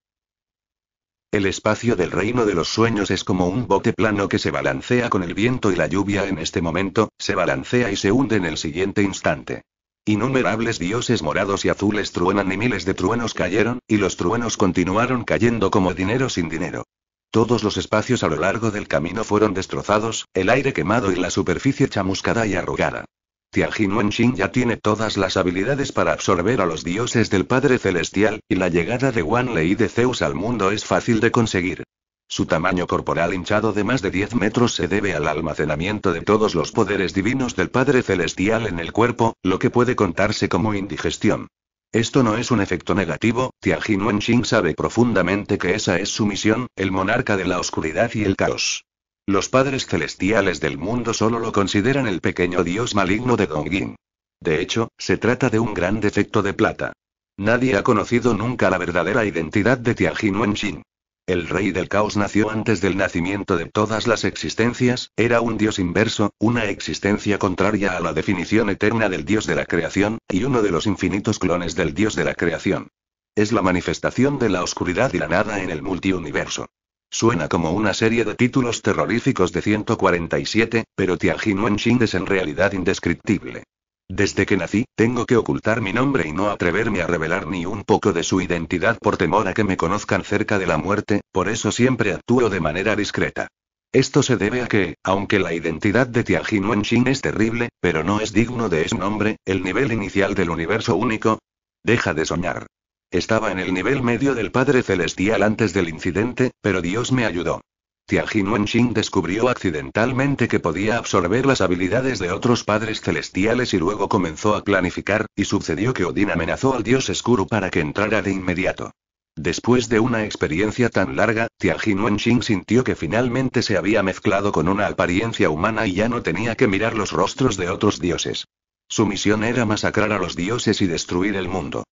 [SPEAKER 1] el espacio del reino de los sueños es como un bote plano que se balancea con el viento y la lluvia en este momento, se balancea y se hunde en el siguiente instante. Innumerables dioses morados y azules truenan y miles de truenos cayeron, y los truenos continuaron cayendo como dinero sin dinero. Todos los espacios a lo largo del camino fueron destrozados, el aire quemado y la superficie chamuscada y arrugada. Tianjin Wenxin ya tiene todas las habilidades para absorber a los dioses del Padre Celestial, y la llegada de Wan Lei de Zeus al mundo es fácil de conseguir. Su tamaño corporal hinchado de más de 10 metros se debe al almacenamiento de todos los poderes divinos del Padre Celestial en el cuerpo, lo que puede contarse como indigestión. Esto no es un efecto negativo, Tianjin Wenxin sabe profundamente que esa es su misión, el monarca de la oscuridad y el caos. Los padres celestiales del mundo solo lo consideran el pequeño dios maligno de Yin. De hecho, se trata de un gran defecto de plata. Nadie ha conocido nunca la verdadera identidad de Tianjin Wenxin. El rey del caos nació antes del nacimiento de todas las existencias, era un dios inverso, una existencia contraria a la definición eterna del dios de la creación, y uno de los infinitos clones del dios de la creación. Es la manifestación de la oscuridad y la nada en el multiuniverso. Suena como una serie de títulos terroríficos de 147, pero Tianjin es en realidad indescriptible. Desde que nací, tengo que ocultar mi nombre y no atreverme a revelar ni un poco de su identidad por temor a que me conozcan cerca de la muerte, por eso siempre actúo de manera discreta. Esto se debe a que, aunque la identidad de Tianjin Wenxin es terrible, pero no es digno de ese nombre, el nivel inicial del universo único. Deja de soñar. Estaba en el nivel medio del Padre Celestial antes del incidente, pero Dios me ayudó. Tianjin Wenxing descubrió accidentalmente que podía absorber las habilidades de otros padres celestiales y luego comenzó a planificar, y sucedió que Odin amenazó al dios Escuro para que entrara de inmediato. Después de una experiencia tan larga, Tianjin Wenxing sintió que finalmente se había mezclado con una apariencia humana y ya no tenía que mirar los rostros de otros dioses. Su misión era masacrar a los dioses y destruir el mundo.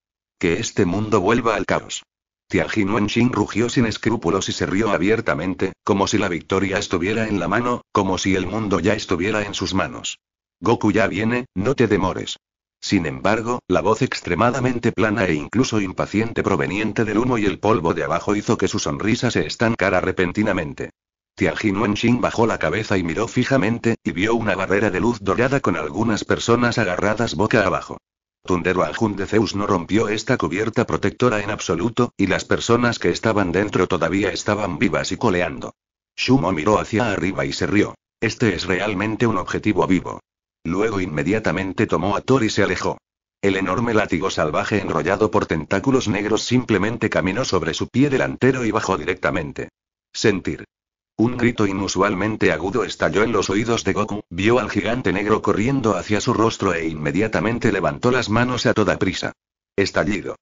[SPEAKER 1] Que este mundo vuelva al caos. Tianjin Wenxin rugió sin escrúpulos y se rió abiertamente, como si la victoria estuviera en la mano, como si el mundo ya estuviera en sus manos. Goku ya viene, no te demores. Sin embargo, la voz extremadamente plana e incluso impaciente proveniente del humo y el polvo de abajo hizo que su sonrisa se estancara repentinamente. Tianjin Wenxin bajó la cabeza y miró fijamente, y vio una barrera de luz dorada con algunas personas agarradas boca abajo. Tundero aljun de Zeus no rompió esta cubierta protectora en absoluto, y las personas que estaban dentro todavía estaban vivas y coleando. Shumo miró hacia arriba y se rió. Este es realmente un objetivo vivo. Luego inmediatamente tomó a Thor y se alejó. El enorme látigo salvaje enrollado por tentáculos negros simplemente caminó sobre su pie delantero y bajó directamente. Sentir. Un grito inusualmente agudo estalló en los oídos de Goku, vio al gigante negro corriendo hacia su rostro e inmediatamente levantó las manos a toda prisa. Estallido.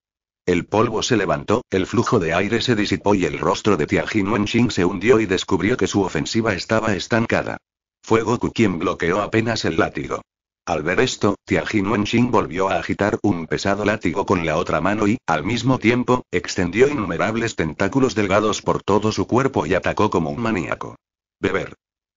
[SPEAKER 1] El polvo se levantó, el flujo de aire se disipó y el rostro de Tianjin Wenxing se hundió y descubrió que su ofensiva estaba estancada. Fue Goku quien bloqueó apenas el látigo. Al ver esto, Tianjin Wenxin volvió a agitar un pesado látigo con la otra mano y, al mismo tiempo, extendió innumerables tentáculos delgados por todo su cuerpo y atacó como un maníaco. Beber.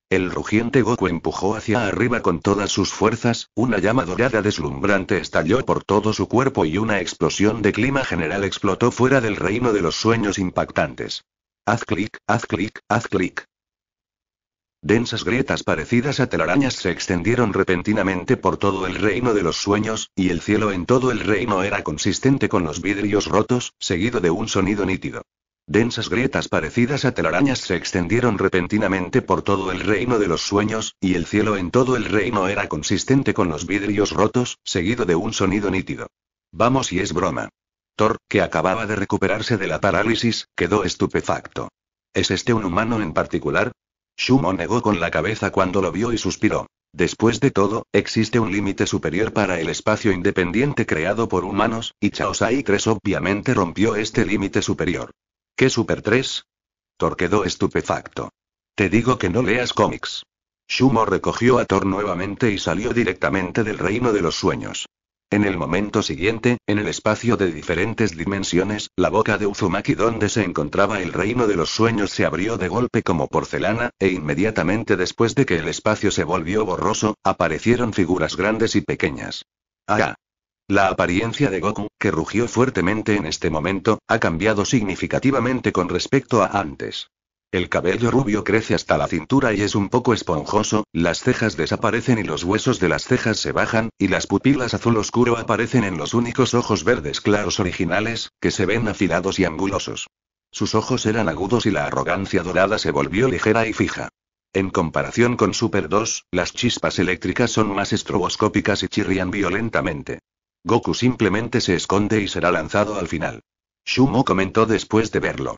[SPEAKER 1] El rugiente Goku empujó hacia arriba con todas sus fuerzas, una llama dorada deslumbrante estalló por todo su cuerpo y una explosión de clima general explotó fuera del reino de los sueños impactantes. Haz clic, haz clic, haz clic. Densas grietas parecidas a telarañas se extendieron repentinamente por todo el reino de los sueños, y el cielo en todo el reino era consistente con los vidrios rotos, seguido de un sonido nítido. Densas grietas parecidas a telarañas se extendieron repentinamente por todo el reino de los sueños, y el cielo en todo el reino era consistente con los vidrios rotos, seguido de un sonido nítido. Vamos y es broma. Thor, que acababa de recuperarse de la parálisis, quedó estupefacto. ¿Es este un humano en particular? Shumo negó con la cabeza cuando lo vio y suspiró. Después de todo, existe un límite superior para el espacio independiente creado por humanos, y Chaosai 3 obviamente rompió este límite superior. ¿Qué Super 3? Thor quedó estupefacto. Te digo que no leas cómics. Shumo recogió a Thor nuevamente y salió directamente del reino de los sueños. En el momento siguiente, en el espacio de diferentes dimensiones, la boca de Uzumaki donde se encontraba el reino de los sueños se abrió de golpe como porcelana, e inmediatamente después de que el espacio se volvió borroso, aparecieron figuras grandes y pequeñas. ¡Ah! La apariencia de Goku, que rugió fuertemente en este momento, ha cambiado significativamente con respecto a antes. El cabello rubio crece hasta la cintura y es un poco esponjoso, las cejas desaparecen y los huesos de las cejas se bajan, y las pupilas azul oscuro aparecen en los únicos ojos verdes claros originales, que se ven afilados y angulosos. Sus ojos eran agudos y la arrogancia dorada se volvió ligera y fija. En comparación con Super 2, las chispas eléctricas son más estroboscópicas y chirrían violentamente. Goku simplemente se esconde y será lanzado al final. Shumo comentó después de verlo.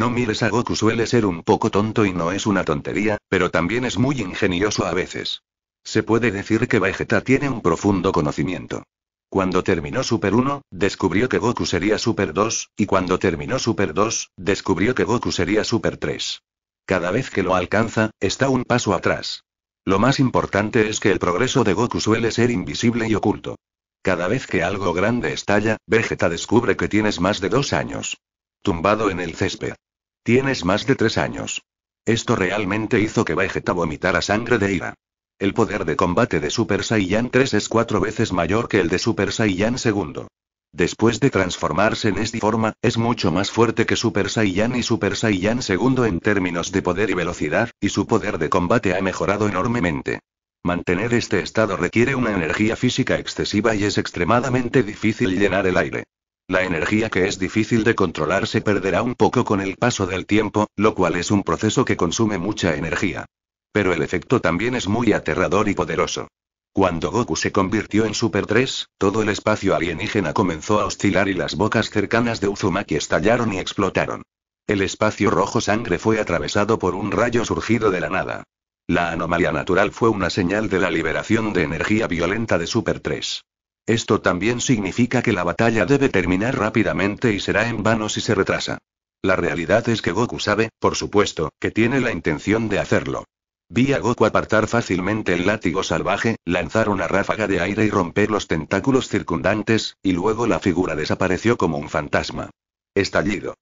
[SPEAKER 1] No mires a Goku suele ser un poco tonto y no es una tontería, pero también es muy ingenioso a veces. Se puede decir que Vegeta tiene un profundo conocimiento. Cuando terminó Super 1, descubrió que Goku sería Super 2, y cuando terminó Super 2, descubrió que Goku sería Super 3. Cada vez que lo alcanza, está un paso atrás. Lo más importante es que el progreso de Goku suele ser invisible y oculto. Cada vez que algo grande estalla, Vegeta descubre que tienes más de dos años tumbado en el césped. Tienes más de tres años. Esto realmente hizo que Vegeta vomitara sangre de ira. El poder de combate de Super Saiyan 3 es cuatro veces mayor que el de Super Saiyan 2. Después de transformarse en esta forma, es mucho más fuerte que Super Saiyan y Super Saiyan 2 en términos de poder y velocidad, y su poder de combate ha mejorado enormemente. Mantener este estado requiere una energía física excesiva y es extremadamente difícil llenar el aire. La energía que es difícil de controlar se perderá un poco con el paso del tiempo, lo cual es un proceso que consume mucha energía. Pero el efecto también es muy aterrador y poderoso. Cuando Goku se convirtió en Super 3, todo el espacio alienígena comenzó a oscilar y las bocas cercanas de Uzumaki estallaron y explotaron. El espacio rojo sangre fue atravesado por un rayo surgido de la nada. La anomalía natural fue una señal de la liberación de energía violenta de Super 3. Esto también significa que la batalla debe terminar rápidamente y será en vano si se retrasa. La realidad es que Goku sabe, por supuesto, que tiene la intención de hacerlo. Vi a Goku apartar fácilmente el látigo salvaje, lanzar una ráfaga de aire y romper los tentáculos circundantes, y luego la figura desapareció como un fantasma. Estallido.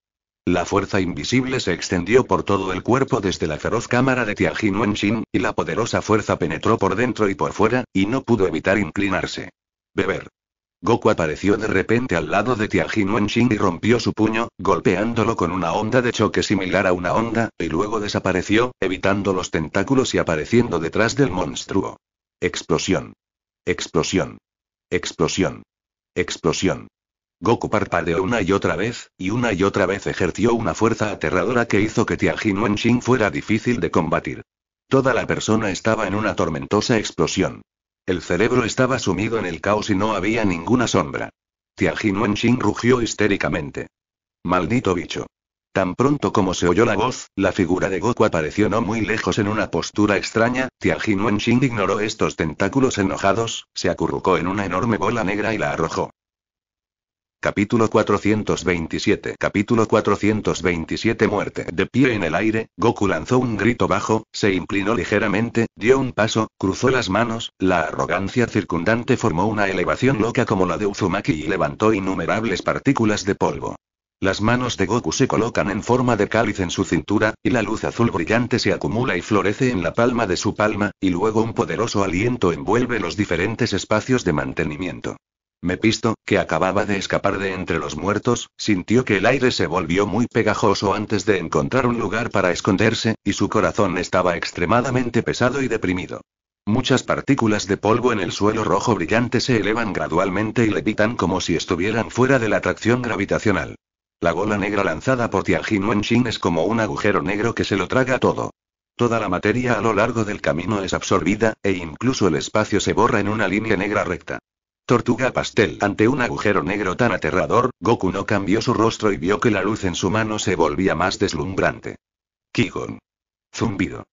[SPEAKER 1] La fuerza invisible se extendió por todo el cuerpo desde la feroz cámara de Tianjin Wenshin, y la poderosa fuerza penetró por dentro y por fuera, y no pudo evitar inclinarse. Beber. Goku apareció de repente al lado de Tianjin Wenxin y rompió su puño, golpeándolo con una onda de choque similar a una onda, y luego desapareció, evitando los tentáculos y apareciendo detrás del monstruo. Explosión. Explosión. Explosión. Explosión. Goku parpadeó una y otra vez, y una y otra vez ejerció una fuerza aterradora que hizo que Tianjin Wenxin fuera difícil de combatir. Toda la persona estaba en una tormentosa explosión. El cerebro estaba sumido en el caos y no había ninguna sombra. Tianjin Wenxin rugió histéricamente. Maldito bicho. Tan pronto como se oyó la voz, la figura de Goku apareció no muy lejos en una postura extraña, Tianjin Wenxin ignoró estos tentáculos enojados, se acurrucó en una enorme bola negra y la arrojó. Capítulo 427 Capítulo 427 Muerte De pie en el aire, Goku lanzó un grito bajo, se inclinó ligeramente, dio un paso, cruzó las manos, la arrogancia circundante formó una elevación loca como la de Uzumaki y levantó innumerables partículas de polvo. Las manos de Goku se colocan en forma de cáliz en su cintura, y la luz azul brillante se acumula y florece en la palma de su palma, y luego un poderoso aliento envuelve los diferentes espacios de mantenimiento. Mepisto, que acababa de escapar de entre los muertos, sintió que el aire se volvió muy pegajoso antes de encontrar un lugar para esconderse, y su corazón estaba extremadamente pesado y deprimido. Muchas partículas de polvo en el suelo rojo brillante se elevan gradualmente y levitan como si estuvieran fuera de la atracción gravitacional. La gola negra lanzada por Tianjin Wenxin es como un agujero negro que se lo traga todo. Toda la materia a lo largo del camino es absorbida, e incluso el espacio se borra en una línea negra recta. Tortuga pastel. Ante un agujero negro tan aterrador, Goku no cambió su rostro y vio que la luz en su mano se volvía más deslumbrante. Kigon. Zumbido.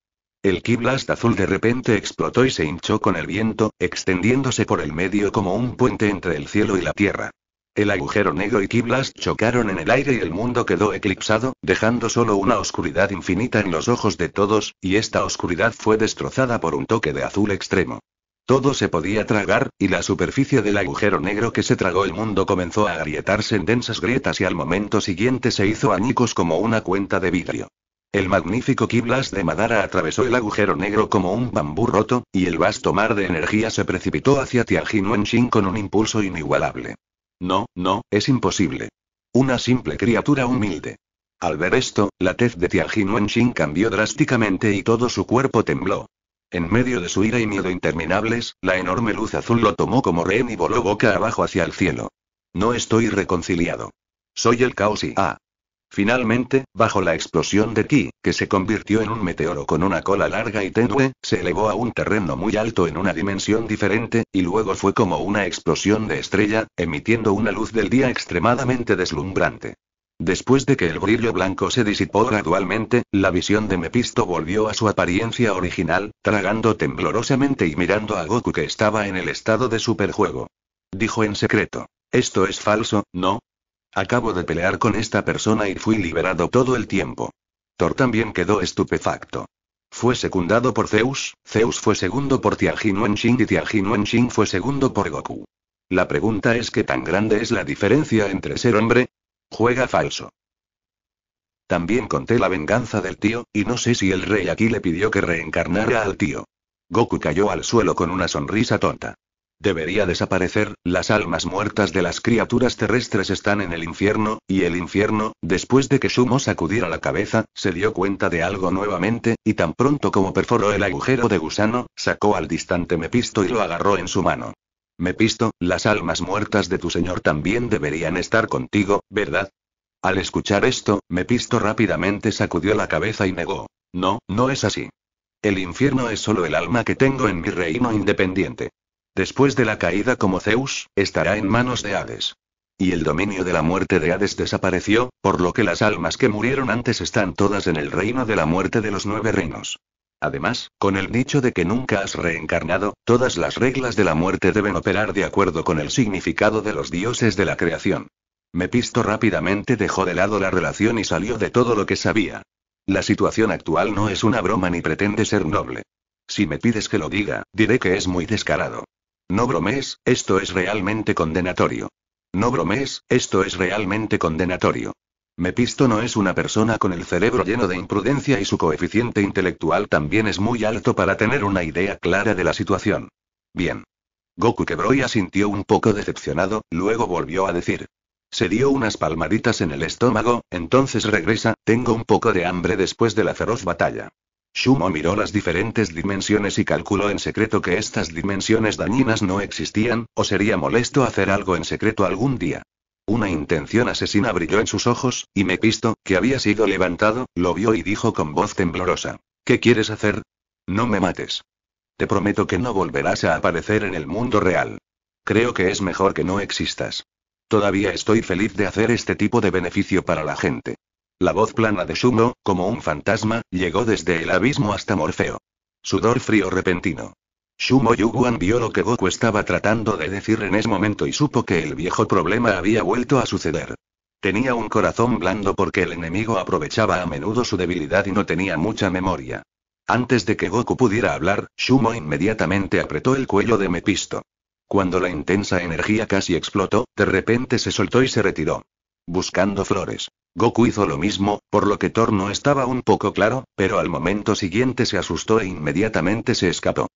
[SPEAKER 1] El Ki-Blast azul de repente explotó y se hinchó con el viento, extendiéndose por el medio como un puente entre el cielo y la tierra. El agujero negro y Ki-Blast chocaron en el aire y el mundo quedó eclipsado, dejando solo una oscuridad infinita en los ojos de todos, y esta oscuridad fue destrozada por un toque de azul extremo. Todo se podía tragar, y la superficie del agujero negro que se tragó el mundo comenzó a agrietarse en densas grietas y al momento siguiente se hizo añicos como una cuenta de vidrio. El magnífico Kiblas de Madara atravesó el agujero negro como un bambú roto, y el vasto mar de energía se precipitó hacia Tianjin Wenxin con un impulso inigualable. No, no, es imposible. Una simple criatura humilde. Al ver esto, la tez de Tianjin Wenxin cambió drásticamente y todo su cuerpo tembló. En medio de su ira y miedo interminables, la enorme luz azul lo tomó como rehén y voló boca abajo hacia el cielo. No estoy reconciliado. Soy el caos y... Ah. Finalmente, bajo la explosión de Ki, que se convirtió en un meteoro con una cola larga y tenue, se elevó a un terreno muy alto en una dimensión diferente, y luego fue como una explosión de estrella, emitiendo una luz del día extremadamente deslumbrante. Después de que el brillo blanco se disipó gradualmente, la visión de Mepisto volvió a su apariencia original, tragando temblorosamente y mirando a Goku que estaba en el estado de superjuego. Dijo en secreto. Esto es falso, ¿no? Acabo de pelear con esta persona y fui liberado todo el tiempo. Thor también quedó estupefacto. Fue secundado por Zeus, Zeus fue segundo por Tianjin y Tianjin fue segundo por Goku. La pregunta es qué tan grande es la diferencia entre ser hombre, Juega falso. También conté la venganza del tío, y no sé si el rey aquí le pidió que reencarnara al tío. Goku cayó al suelo con una sonrisa tonta. Debería desaparecer, las almas muertas de las criaturas terrestres están en el infierno, y el infierno, después de que Sumo sacudiera la cabeza, se dio cuenta de algo nuevamente, y tan pronto como perforó el agujero de gusano, sacó al distante Mepisto y lo agarró en su mano. Mepisto, las almas muertas de tu señor también deberían estar contigo, ¿verdad? Al escuchar esto, Mepisto rápidamente sacudió la cabeza y negó. No, no es así. El infierno es solo el alma que tengo en mi reino independiente. Después de la caída como Zeus, estará en manos de Hades. Y el dominio de la muerte de Hades desapareció, por lo que las almas que murieron antes están todas en el reino de la muerte de los nueve reinos. Además, con el dicho de que nunca has reencarnado, todas las reglas de la muerte deben operar de acuerdo con el significado de los dioses de la creación. Mepisto rápidamente dejó de lado la relación y salió de todo lo que sabía. La situación actual no es una broma ni pretende ser noble. Si me pides que lo diga, diré que es muy descarado. No bromes, esto es realmente condenatorio. No bromes, esto es realmente condenatorio. Mepisto no es una persona con el cerebro lleno de imprudencia y su coeficiente intelectual también es muy alto para tener una idea clara de la situación. Bien. Goku quebró y asintió un poco decepcionado, luego volvió a decir. Se dio unas palmaditas en el estómago, entonces regresa, tengo un poco de hambre después de la feroz batalla. Shumo miró las diferentes dimensiones y calculó en secreto que estas dimensiones dañinas no existían, o sería molesto hacer algo en secreto algún día. Una intención asesina brilló en sus ojos, y Me Mepisto, que había sido levantado, lo vio y dijo con voz temblorosa. ¿Qué quieres hacer? No me mates. Te prometo que no volverás a aparecer en el mundo real. Creo que es mejor que no existas. Todavía estoy feliz de hacer este tipo de beneficio para la gente. La voz plana de Sumo, como un fantasma, llegó desde el abismo hasta Morfeo. Sudor frío repentino. Shumo Yuguan vio lo que Goku estaba tratando de decir en ese momento y supo que el viejo problema había vuelto a suceder. Tenía un corazón blando porque el enemigo aprovechaba a menudo su debilidad y no tenía mucha memoria. Antes de que Goku pudiera hablar, Shumo inmediatamente apretó el cuello de Mepisto. Cuando la intensa energía casi explotó, de repente se soltó y se retiró. Buscando flores. Goku hizo lo mismo, por lo que Thor no estaba un poco claro, pero al momento siguiente se asustó e inmediatamente se escapó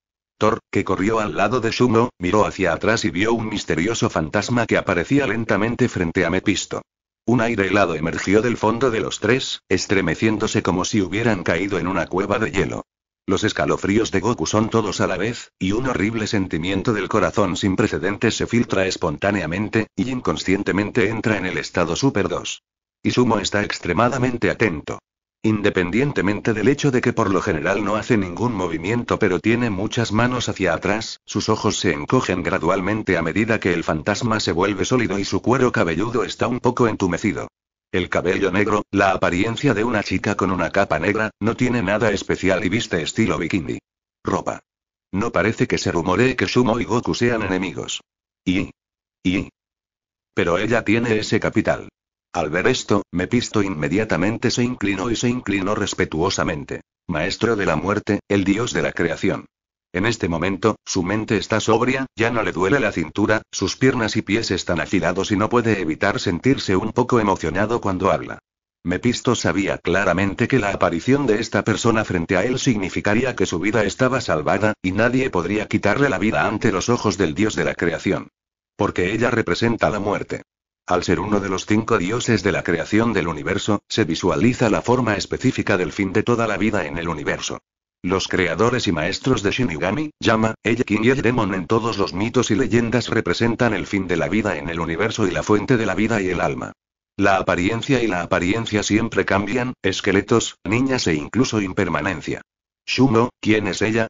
[SPEAKER 1] que corrió al lado de Sumo, miró hacia atrás y vio un misterioso fantasma que aparecía lentamente frente a Mepisto. Un aire helado emergió del fondo de los tres, estremeciéndose como si hubieran caído en una cueva de hielo. Los escalofríos de Goku son todos a la vez, y un horrible sentimiento del corazón sin precedentes se filtra espontáneamente, y inconscientemente entra en el estado Super 2. Y Sumo está extremadamente atento. Independientemente del hecho de que por lo general no hace ningún movimiento pero tiene muchas manos hacia atrás, sus ojos se encogen gradualmente a medida que el fantasma se vuelve sólido y su cuero cabelludo está un poco entumecido. El cabello negro, la apariencia de una chica con una capa negra, no tiene nada especial y viste estilo bikini. Ropa. No parece que se rumoree que Sumo y Goku sean enemigos. Y. Y. Pero ella tiene ese capital. Al ver esto, Mepisto inmediatamente se inclinó y se inclinó respetuosamente. Maestro de la muerte, el dios de la creación. En este momento, su mente está sobria, ya no le duele la cintura, sus piernas y pies están afilados y no puede evitar sentirse un poco emocionado cuando habla. Mepisto sabía claramente que la aparición de esta persona frente a él significaría que su vida estaba salvada, y nadie podría quitarle la vida ante los ojos del dios de la creación. Porque ella representa la muerte. Al ser uno de los cinco dioses de la creación del universo, se visualiza la forma específica del fin de toda la vida en el universo. Los creadores y maestros de Shinigami, Yama, Eyekin y el Demon en todos los mitos y leyendas representan el fin de la vida en el universo y la fuente de la vida y el alma. La apariencia y la apariencia siempre cambian, esqueletos, niñas e incluso impermanencia. Shumo, ¿quién es ella?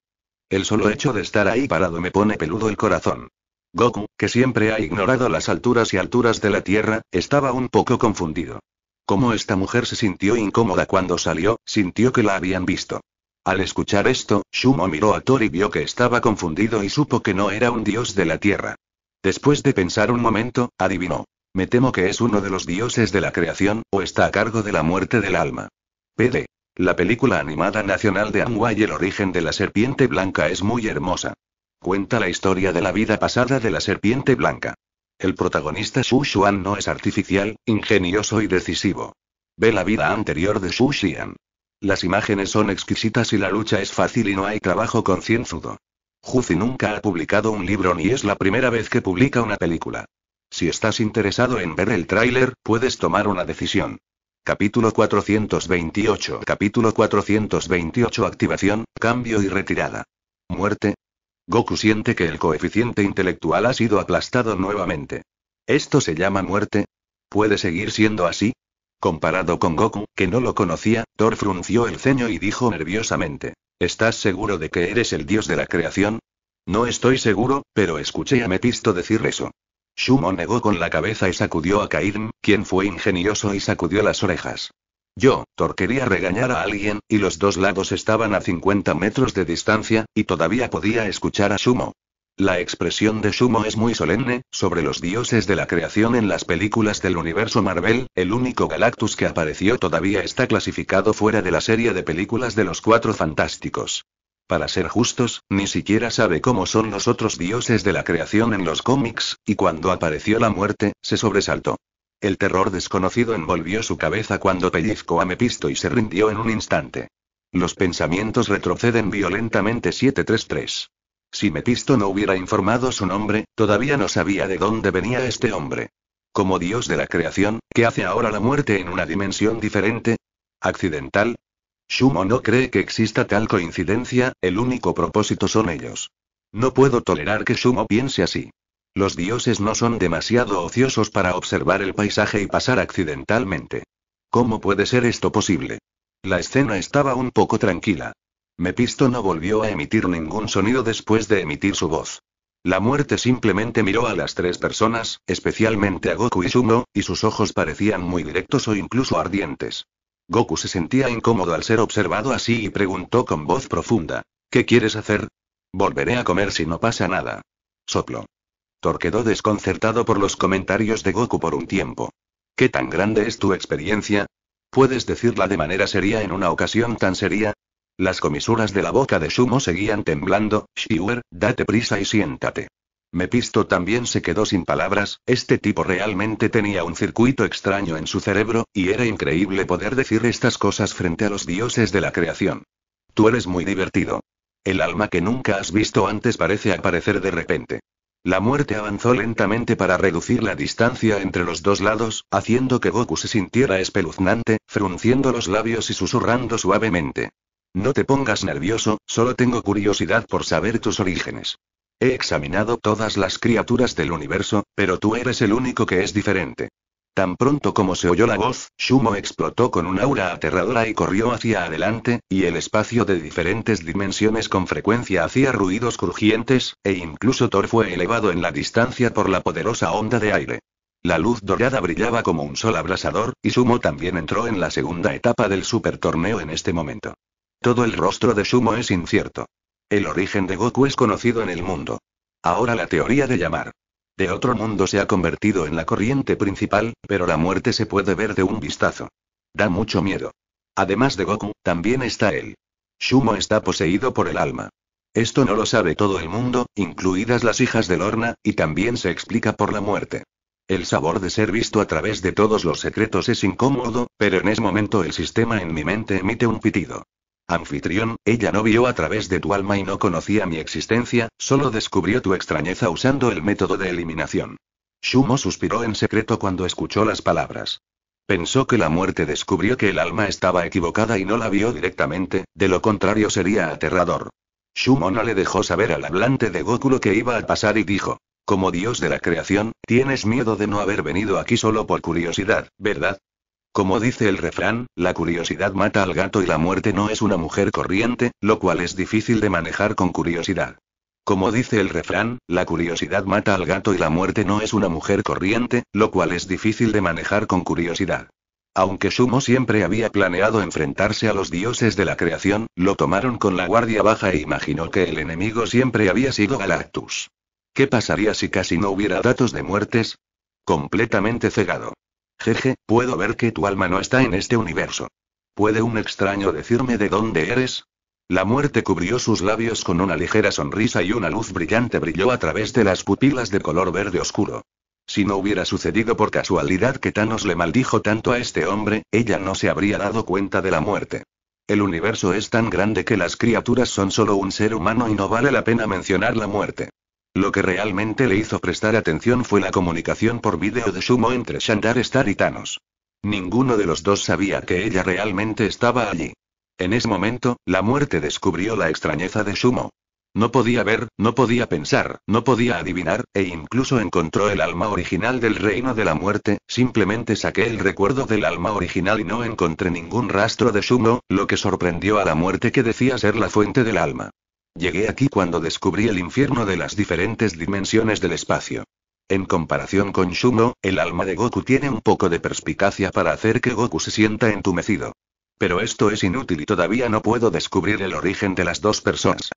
[SPEAKER 1] El solo hecho de estar ahí parado me pone peludo el corazón. Goku, que siempre ha ignorado las alturas y alturas de la Tierra, estaba un poco confundido. Como esta mujer se sintió incómoda cuando salió, sintió que la habían visto. Al escuchar esto, Shumo miró a Tori y vio que estaba confundido y supo que no era un dios de la Tierra. Después de pensar un momento, adivinó. Me temo que es uno de los dioses de la creación, o está a cargo de la muerte del alma. PD. La película animada nacional de y El origen de la serpiente blanca es muy hermosa. Cuenta la historia de la vida pasada de la serpiente blanca. El protagonista Xu Xuan no es artificial, ingenioso y decisivo. Ve la vida anterior de Xu Xian. Las imágenes son exquisitas y la lucha es fácil y no hay trabajo concienzudo. Juzi nunca ha publicado un libro ni es la primera vez que publica una película. Si estás interesado en ver el tráiler, puedes tomar una decisión. Capítulo 428 Capítulo 428 Activación, cambio y retirada. Muerte, Goku siente que el coeficiente intelectual ha sido aplastado nuevamente. ¿Esto se llama muerte? ¿Puede seguir siendo así? Comparado con Goku, que no lo conocía, Thor frunció el ceño y dijo nerviosamente, ¿Estás seguro de que eres el dios de la creación? No estoy seguro, pero escuché a Metisto decir eso. Shumo negó con la cabeza y sacudió a Kairn, quien fue ingenioso y sacudió las orejas. Yo, Thor quería regañar a alguien, y los dos lados estaban a 50 metros de distancia, y todavía podía escuchar a Sumo. La expresión de Sumo es muy solemne, sobre los dioses de la creación en las películas del universo Marvel, el único Galactus que apareció todavía está clasificado fuera de la serie de películas de los Cuatro Fantásticos. Para ser justos, ni siquiera sabe cómo son los otros dioses de la creación en los cómics, y cuando apareció la muerte, se sobresaltó. El terror desconocido envolvió su cabeza cuando pellizcó a Mepisto y se rindió en un instante. Los pensamientos retroceden violentamente 733. Si Mepisto no hubiera informado su nombre, todavía no sabía de dónde venía este hombre. Como dios de la creación, ¿qué hace ahora la muerte en una dimensión diferente? ¿Accidental? Shumo no cree que exista tal coincidencia, el único propósito son ellos. No puedo tolerar que Shumo piense así. Los dioses no son demasiado ociosos para observar el paisaje y pasar accidentalmente. ¿Cómo puede ser esto posible? La escena estaba un poco tranquila. Mepisto no volvió a emitir ningún sonido después de emitir su voz. La muerte simplemente miró a las tres personas, especialmente a Goku y Sumo, y sus ojos parecían muy directos o incluso ardientes. Goku se sentía incómodo al ser observado así y preguntó con voz profunda, ¿Qué quieres hacer? Volveré a comer si no pasa nada. Soplo quedó desconcertado por los comentarios de Goku por un tiempo. ¿Qué tan grande es tu experiencia? ¿Puedes decirla de manera seria en una ocasión tan seria? Las comisuras de la boca de Sumo seguían temblando. Shiwer, date prisa y siéntate. Mepisto también se quedó sin palabras, este tipo realmente tenía un circuito extraño en su cerebro, y era increíble poder decir estas cosas frente a los dioses de la creación. Tú eres muy divertido. El alma que nunca has visto antes parece aparecer de repente. La muerte avanzó lentamente para reducir la distancia entre los dos lados, haciendo que Goku se sintiera espeluznante, frunciendo los labios y susurrando suavemente. No te pongas nervioso, solo tengo curiosidad por saber tus orígenes. He examinado todas las criaturas del universo, pero tú eres el único que es diferente. Tan pronto como se oyó la voz, Shumo explotó con un aura aterradora y corrió hacia adelante, y el espacio de diferentes dimensiones con frecuencia hacía ruidos crujientes, e incluso Thor fue elevado en la distancia por la poderosa onda de aire. La luz dorada brillaba como un sol abrasador, y Shumo también entró en la segunda etapa del torneo en este momento. Todo el rostro de Shumo es incierto. El origen de Goku es conocido en el mundo. Ahora la teoría de llamar de otro mundo se ha convertido en la corriente principal, pero la muerte se puede ver de un vistazo. Da mucho miedo. Además de Goku, también está él. Shumo está poseído por el alma. Esto no lo sabe todo el mundo, incluidas las hijas de Lorna, y también se explica por la muerte. El sabor de ser visto a través de todos los secretos es incómodo, pero en ese momento el sistema en mi mente emite un pitido. Anfitrión, ella no vio a través de tu alma y no conocía mi existencia, solo descubrió tu extrañeza usando el método de eliminación. Shumo suspiró en secreto cuando escuchó las palabras. Pensó que la muerte descubrió que el alma estaba equivocada y no la vio directamente, de lo contrario sería aterrador. Shumo no le dejó saber al hablante de Goku lo que iba a pasar y dijo, como dios de la creación, tienes miedo de no haber venido aquí solo por curiosidad, ¿verdad? Como dice el refrán, la curiosidad mata al gato y la muerte no es una mujer corriente, lo cual es difícil de manejar con curiosidad. Como dice el refrán, la curiosidad mata al gato y la muerte no es una mujer corriente, lo cual es difícil de manejar con curiosidad. Aunque Sumo siempre había planeado enfrentarse a los dioses de la creación, lo tomaron con la guardia baja e imaginó que el enemigo siempre había sido Galactus. ¿Qué pasaría si casi no hubiera datos de muertes? Completamente cegado. Jeje, puedo ver que tu alma no está en este universo. ¿Puede un extraño decirme de dónde eres? La muerte cubrió sus labios con una ligera sonrisa y una luz brillante brilló a través de las pupilas de color verde oscuro. Si no hubiera sucedido por casualidad que Thanos le maldijo tanto a este hombre, ella no se habría dado cuenta de la muerte. El universo es tan grande que las criaturas son solo un ser humano y no vale la pena mencionar la muerte. Lo que realmente le hizo prestar atención fue la comunicación por vídeo de Sumo entre Shandar Star y Thanos. Ninguno de los dos sabía que ella realmente estaba allí. En ese momento, la muerte descubrió la extrañeza de Sumo. No podía ver, no podía pensar, no podía adivinar, e incluso encontró el alma original del reino de la muerte, simplemente saqué el recuerdo del alma original y no encontré ningún rastro de Sumo, lo que sorprendió a la muerte que decía ser la fuente del alma. Llegué aquí cuando descubrí el infierno de las diferentes dimensiones del espacio. En comparación con Shumo, el alma de Goku tiene un poco de perspicacia para hacer que Goku se sienta entumecido. Pero esto es inútil y todavía no puedo descubrir el origen de las dos personas.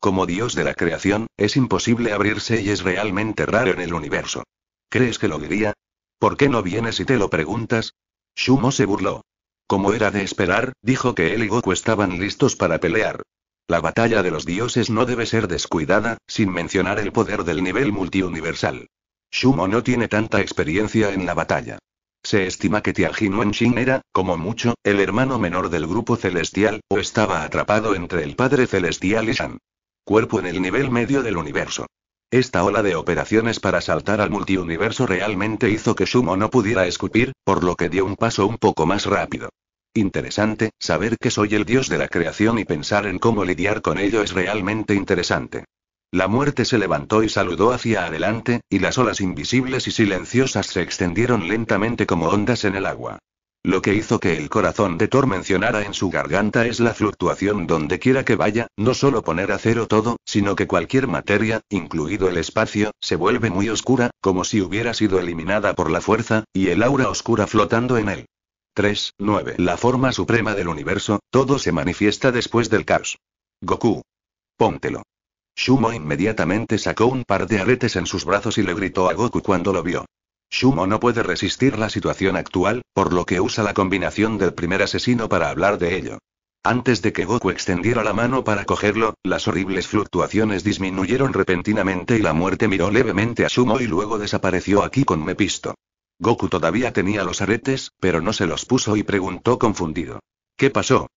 [SPEAKER 1] Como dios de la creación, es imposible abrirse y es realmente raro en el universo. ¿Crees que lo diría? ¿Por qué no vienes y te lo preguntas? Shumo se burló. Como era de esperar, dijo que él y Goku estaban listos para pelear. La batalla de los dioses no debe ser descuidada, sin mencionar el poder del nivel multiuniversal. Shumo no tiene tanta experiencia en la batalla. Se estima que Tianjin Wenshin era, como mucho, el hermano menor del grupo celestial, o estaba atrapado entre el padre celestial y Shan. Cuerpo en el nivel medio del universo. Esta ola de operaciones para saltar al multiuniverso realmente hizo que Shumo no pudiera escupir, por lo que dio un paso un poco más rápido. Interesante, saber que soy el dios de la creación y pensar en cómo lidiar con ello es realmente interesante. La muerte se levantó y saludó hacia adelante, y las olas invisibles y silenciosas se extendieron lentamente como ondas en el agua. Lo que hizo que el corazón de Thor mencionara en su garganta es la fluctuación donde quiera que vaya, no solo poner a cero todo, sino que cualquier materia, incluido el espacio, se vuelve muy oscura, como si hubiera sido eliminada por la fuerza, y el aura oscura flotando en él. 39. La forma suprema del universo, todo se manifiesta después del caos. Goku. Póntelo. Shumo inmediatamente sacó un par de aretes en sus brazos y le gritó a Goku cuando lo vio. Shumo no puede resistir la situación actual, por lo que usa la combinación del primer asesino para hablar de ello. Antes de que Goku extendiera la mano para cogerlo, las horribles fluctuaciones disminuyeron repentinamente y la muerte miró levemente a Shumo y luego desapareció aquí con Mepisto. Goku todavía tenía los aretes, pero no se los puso y preguntó confundido. ¿Qué pasó?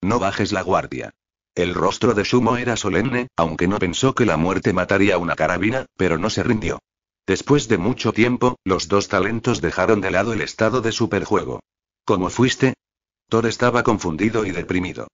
[SPEAKER 1] No bajes la guardia. El rostro de Sumo era solemne, aunque no pensó que la muerte mataría una carabina, pero no se rindió. Después de mucho tiempo, los dos talentos dejaron de lado el estado de superjuego. ¿Cómo fuiste? Thor estaba confundido y deprimido.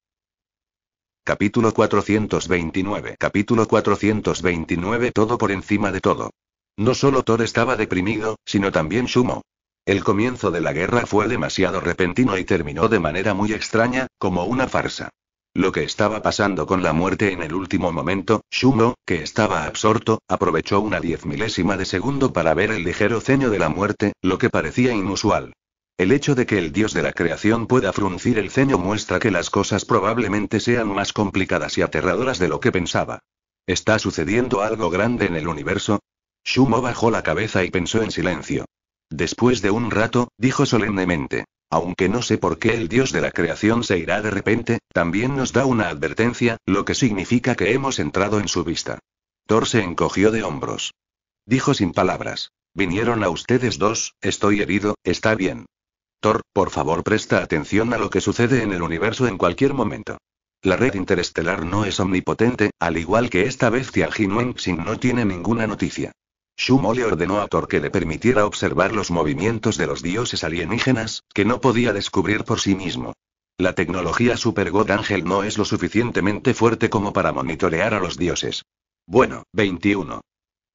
[SPEAKER 1] Capítulo 429 Capítulo 429 Todo por encima de todo. No solo Thor estaba deprimido, sino también Shumo. El comienzo de la guerra fue demasiado repentino y terminó de manera muy extraña, como una farsa. Lo que estaba pasando con la muerte en el último momento, Shumo, que estaba absorto, aprovechó una diez milésima de segundo para ver el ligero ceño de la muerte, lo que parecía inusual. El hecho de que el dios de la creación pueda fruncir el ceño muestra que las cosas probablemente sean más complicadas y aterradoras de lo que pensaba. Está sucediendo algo grande en el universo, Shumo bajó la cabeza y pensó en silencio. Después de un rato, dijo solemnemente. Aunque no sé por qué el dios de la creación se irá de repente, también nos da una advertencia, lo que significa que hemos entrado en su vista. Thor se encogió de hombros. Dijo sin palabras. Vinieron a ustedes dos, estoy herido, está bien. Thor, por favor presta atención a lo que sucede en el universo en cualquier momento. La red interestelar no es omnipotente, al igual que esta bestia Xing no tiene ninguna noticia. Shumo le ordenó a Thor que le permitiera observar los movimientos de los dioses alienígenas, que no podía descubrir por sí mismo. La tecnología Super God Angel no es lo suficientemente fuerte como para monitorear a los dioses. Bueno, 21.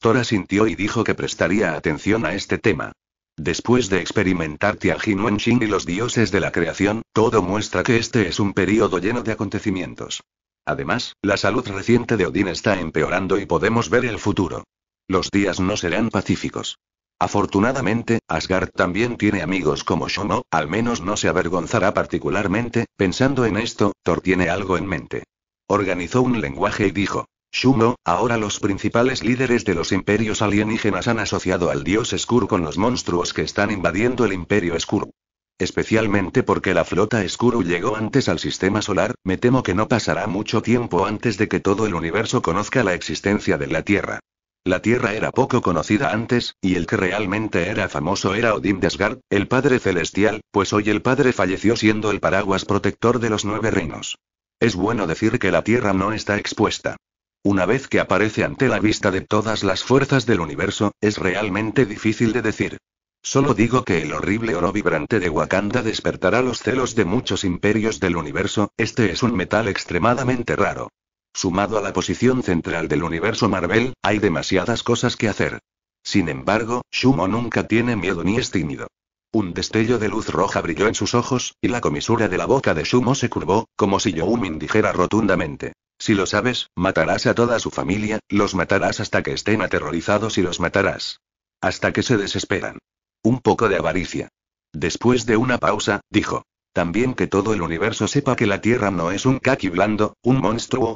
[SPEAKER 1] Thor asintió y dijo que prestaría atención a este tema. Después de experimentar Tianjin Wenxin y los dioses de la creación, todo muestra que este es un periodo lleno de acontecimientos. Además, la salud reciente de Odín está empeorando y podemos ver el futuro. Los días no serán pacíficos. Afortunadamente, Asgard también tiene amigos como Shono, al menos no se avergonzará particularmente, pensando en esto, Thor tiene algo en mente. Organizó un lenguaje y dijo, Shumo, ahora los principales líderes de los imperios alienígenas han asociado al dios Skur con los monstruos que están invadiendo el imperio Skur. Especialmente porque la flota Skur llegó antes al sistema solar, me temo que no pasará mucho tiempo antes de que todo el universo conozca la existencia de la Tierra. La tierra era poco conocida antes, y el que realmente era famoso era Odín desgar, el Padre Celestial, pues hoy el Padre falleció siendo el paraguas protector de los nueve reinos. Es bueno decir que la tierra no está expuesta. Una vez que aparece ante la vista de todas las fuerzas del universo, es realmente difícil de decir. Solo digo que el horrible oro vibrante de Wakanda despertará los celos de muchos imperios del universo, este es un metal extremadamente raro. Sumado a la posición central del universo Marvel, hay demasiadas cosas que hacer. Sin embargo, Shumo nunca tiene miedo ni es tímido. Un destello de luz roja brilló en sus ojos, y la comisura de la boca de Shumo se curvó, como si Youmin dijera rotundamente. Si lo sabes, matarás a toda su familia, los matarás hasta que estén aterrorizados y los matarás. Hasta que se desesperan. Un poco de avaricia. Después de una pausa, dijo. También que todo el universo sepa que la Tierra no es un kaki blando, un monstruo,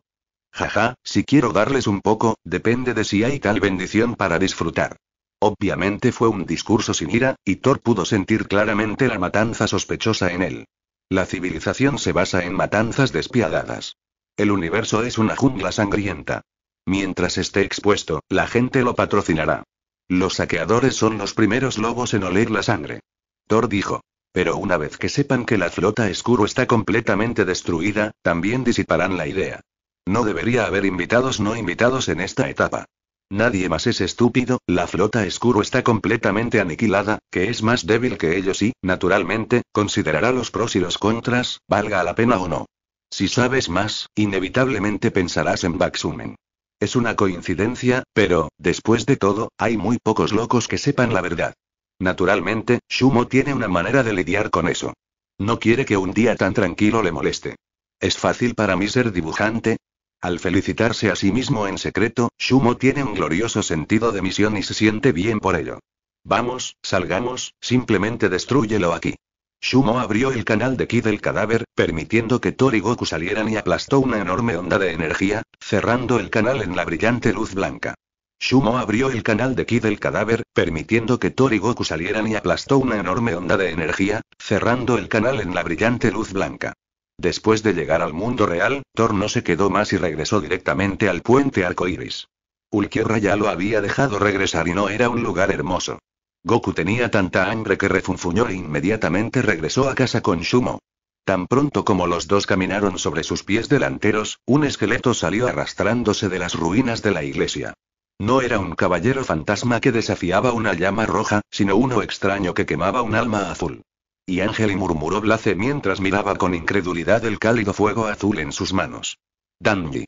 [SPEAKER 1] Jaja, si quiero darles un poco, depende de si hay tal bendición para disfrutar. Obviamente fue un discurso sin ira, y Thor pudo sentir claramente la matanza sospechosa en él. La civilización se basa en matanzas despiadadas. El universo es una jungla sangrienta. Mientras esté expuesto, la gente lo patrocinará. Los saqueadores son los primeros lobos en oler la sangre. Thor dijo. Pero una vez que sepan que la flota escuro está completamente destruida, también disiparán la idea. No debería haber invitados no invitados en esta etapa. Nadie más es estúpido, la flota escuro está completamente aniquilada, que es más débil que ellos y, naturalmente, considerará los pros y los contras, valga la pena o no. Si sabes más, inevitablemente pensarás en Baxumen. Es una coincidencia, pero, después de todo, hay muy pocos locos que sepan la verdad. Naturalmente, Shumo tiene una manera de lidiar con eso. No quiere que un día tan tranquilo le moleste. Es fácil para mí ser dibujante, al felicitarse a sí mismo en secreto, Shumo tiene un glorioso sentido de misión y se siente bien por ello. Vamos, salgamos, simplemente destruyelo aquí. Shumo abrió el canal de ki del cadáver, permitiendo que Tori y Goku salieran y aplastó una enorme onda de energía, cerrando el canal en la brillante luz blanca. Shumo abrió el canal de ki del cadáver, permitiendo que Tori y Goku salieran y aplastó una enorme onda de energía, cerrando el canal en la brillante luz blanca. Después de llegar al mundo real, Thor no se quedó más y regresó directamente al puente arcoíris. Ulquiorra ya lo había dejado regresar y no era un lugar hermoso. Goku tenía tanta hambre que refunfuñó e inmediatamente regresó a casa con Shumo. Tan pronto como los dos caminaron sobre sus pies delanteros, un esqueleto salió arrastrándose de las ruinas de la iglesia. No era un caballero fantasma que desafiaba una llama roja, sino uno extraño que quemaba un alma azul. Y Ángel murmuró Blace mientras miraba con incredulidad el cálido fuego azul en sus manos. Dandy.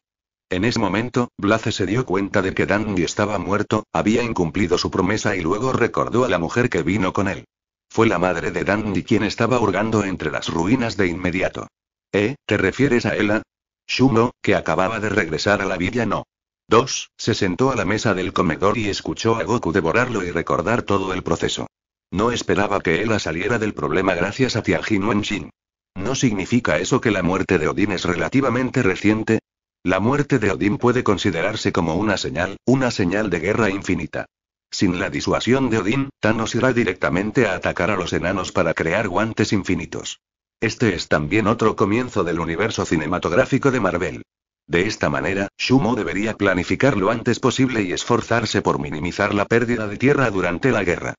[SPEAKER 1] En ese momento, Blaze se dio cuenta de que Dandy estaba muerto, había incumplido su promesa y luego recordó a la mujer que vino con él. Fue la madre de Dandy quien estaba hurgando entre las ruinas de inmediato. ¿Eh? ¿Te refieres a Ella? Shumo, que acababa de regresar a la villa, no. 2. Se sentó a la mesa del comedor y escuchó a Goku devorarlo y recordar todo el proceso. No esperaba que Ela saliera del problema gracias a Tianjin Wenxin. ¿No significa eso que la muerte de Odín es relativamente reciente? La muerte de Odín puede considerarse como una señal, una señal de guerra infinita. Sin la disuasión de Odín, Thanos irá directamente a atacar a los enanos para crear guantes infinitos. Este es también otro comienzo del universo cinematográfico de Marvel. De esta manera, Shumo debería planificar lo antes posible y esforzarse por minimizar la pérdida de tierra durante la guerra.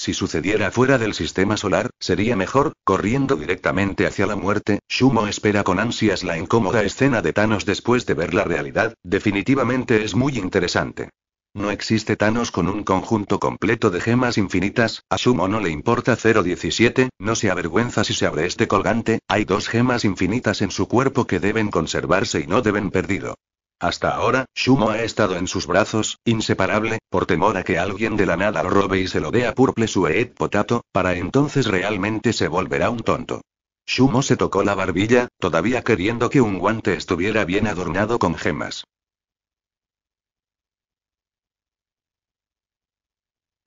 [SPEAKER 1] Si sucediera fuera del sistema solar, sería mejor, corriendo directamente hacia la muerte, Shumo espera con ansias la incómoda escena de Thanos después de ver la realidad, definitivamente es muy interesante. No existe Thanos con un conjunto completo de gemas infinitas, a Shumo no le importa 017, no se avergüenza si se abre este colgante, hay dos gemas infinitas en su cuerpo que deben conservarse y no deben perdido. Hasta ahora, Shumo ha estado en sus brazos, inseparable, por temor a que alguien de la nada lo robe y se lo dé a Purple Suet Potato, para entonces realmente se volverá un tonto. Shumo se tocó la barbilla, todavía queriendo que un guante estuviera bien adornado con gemas.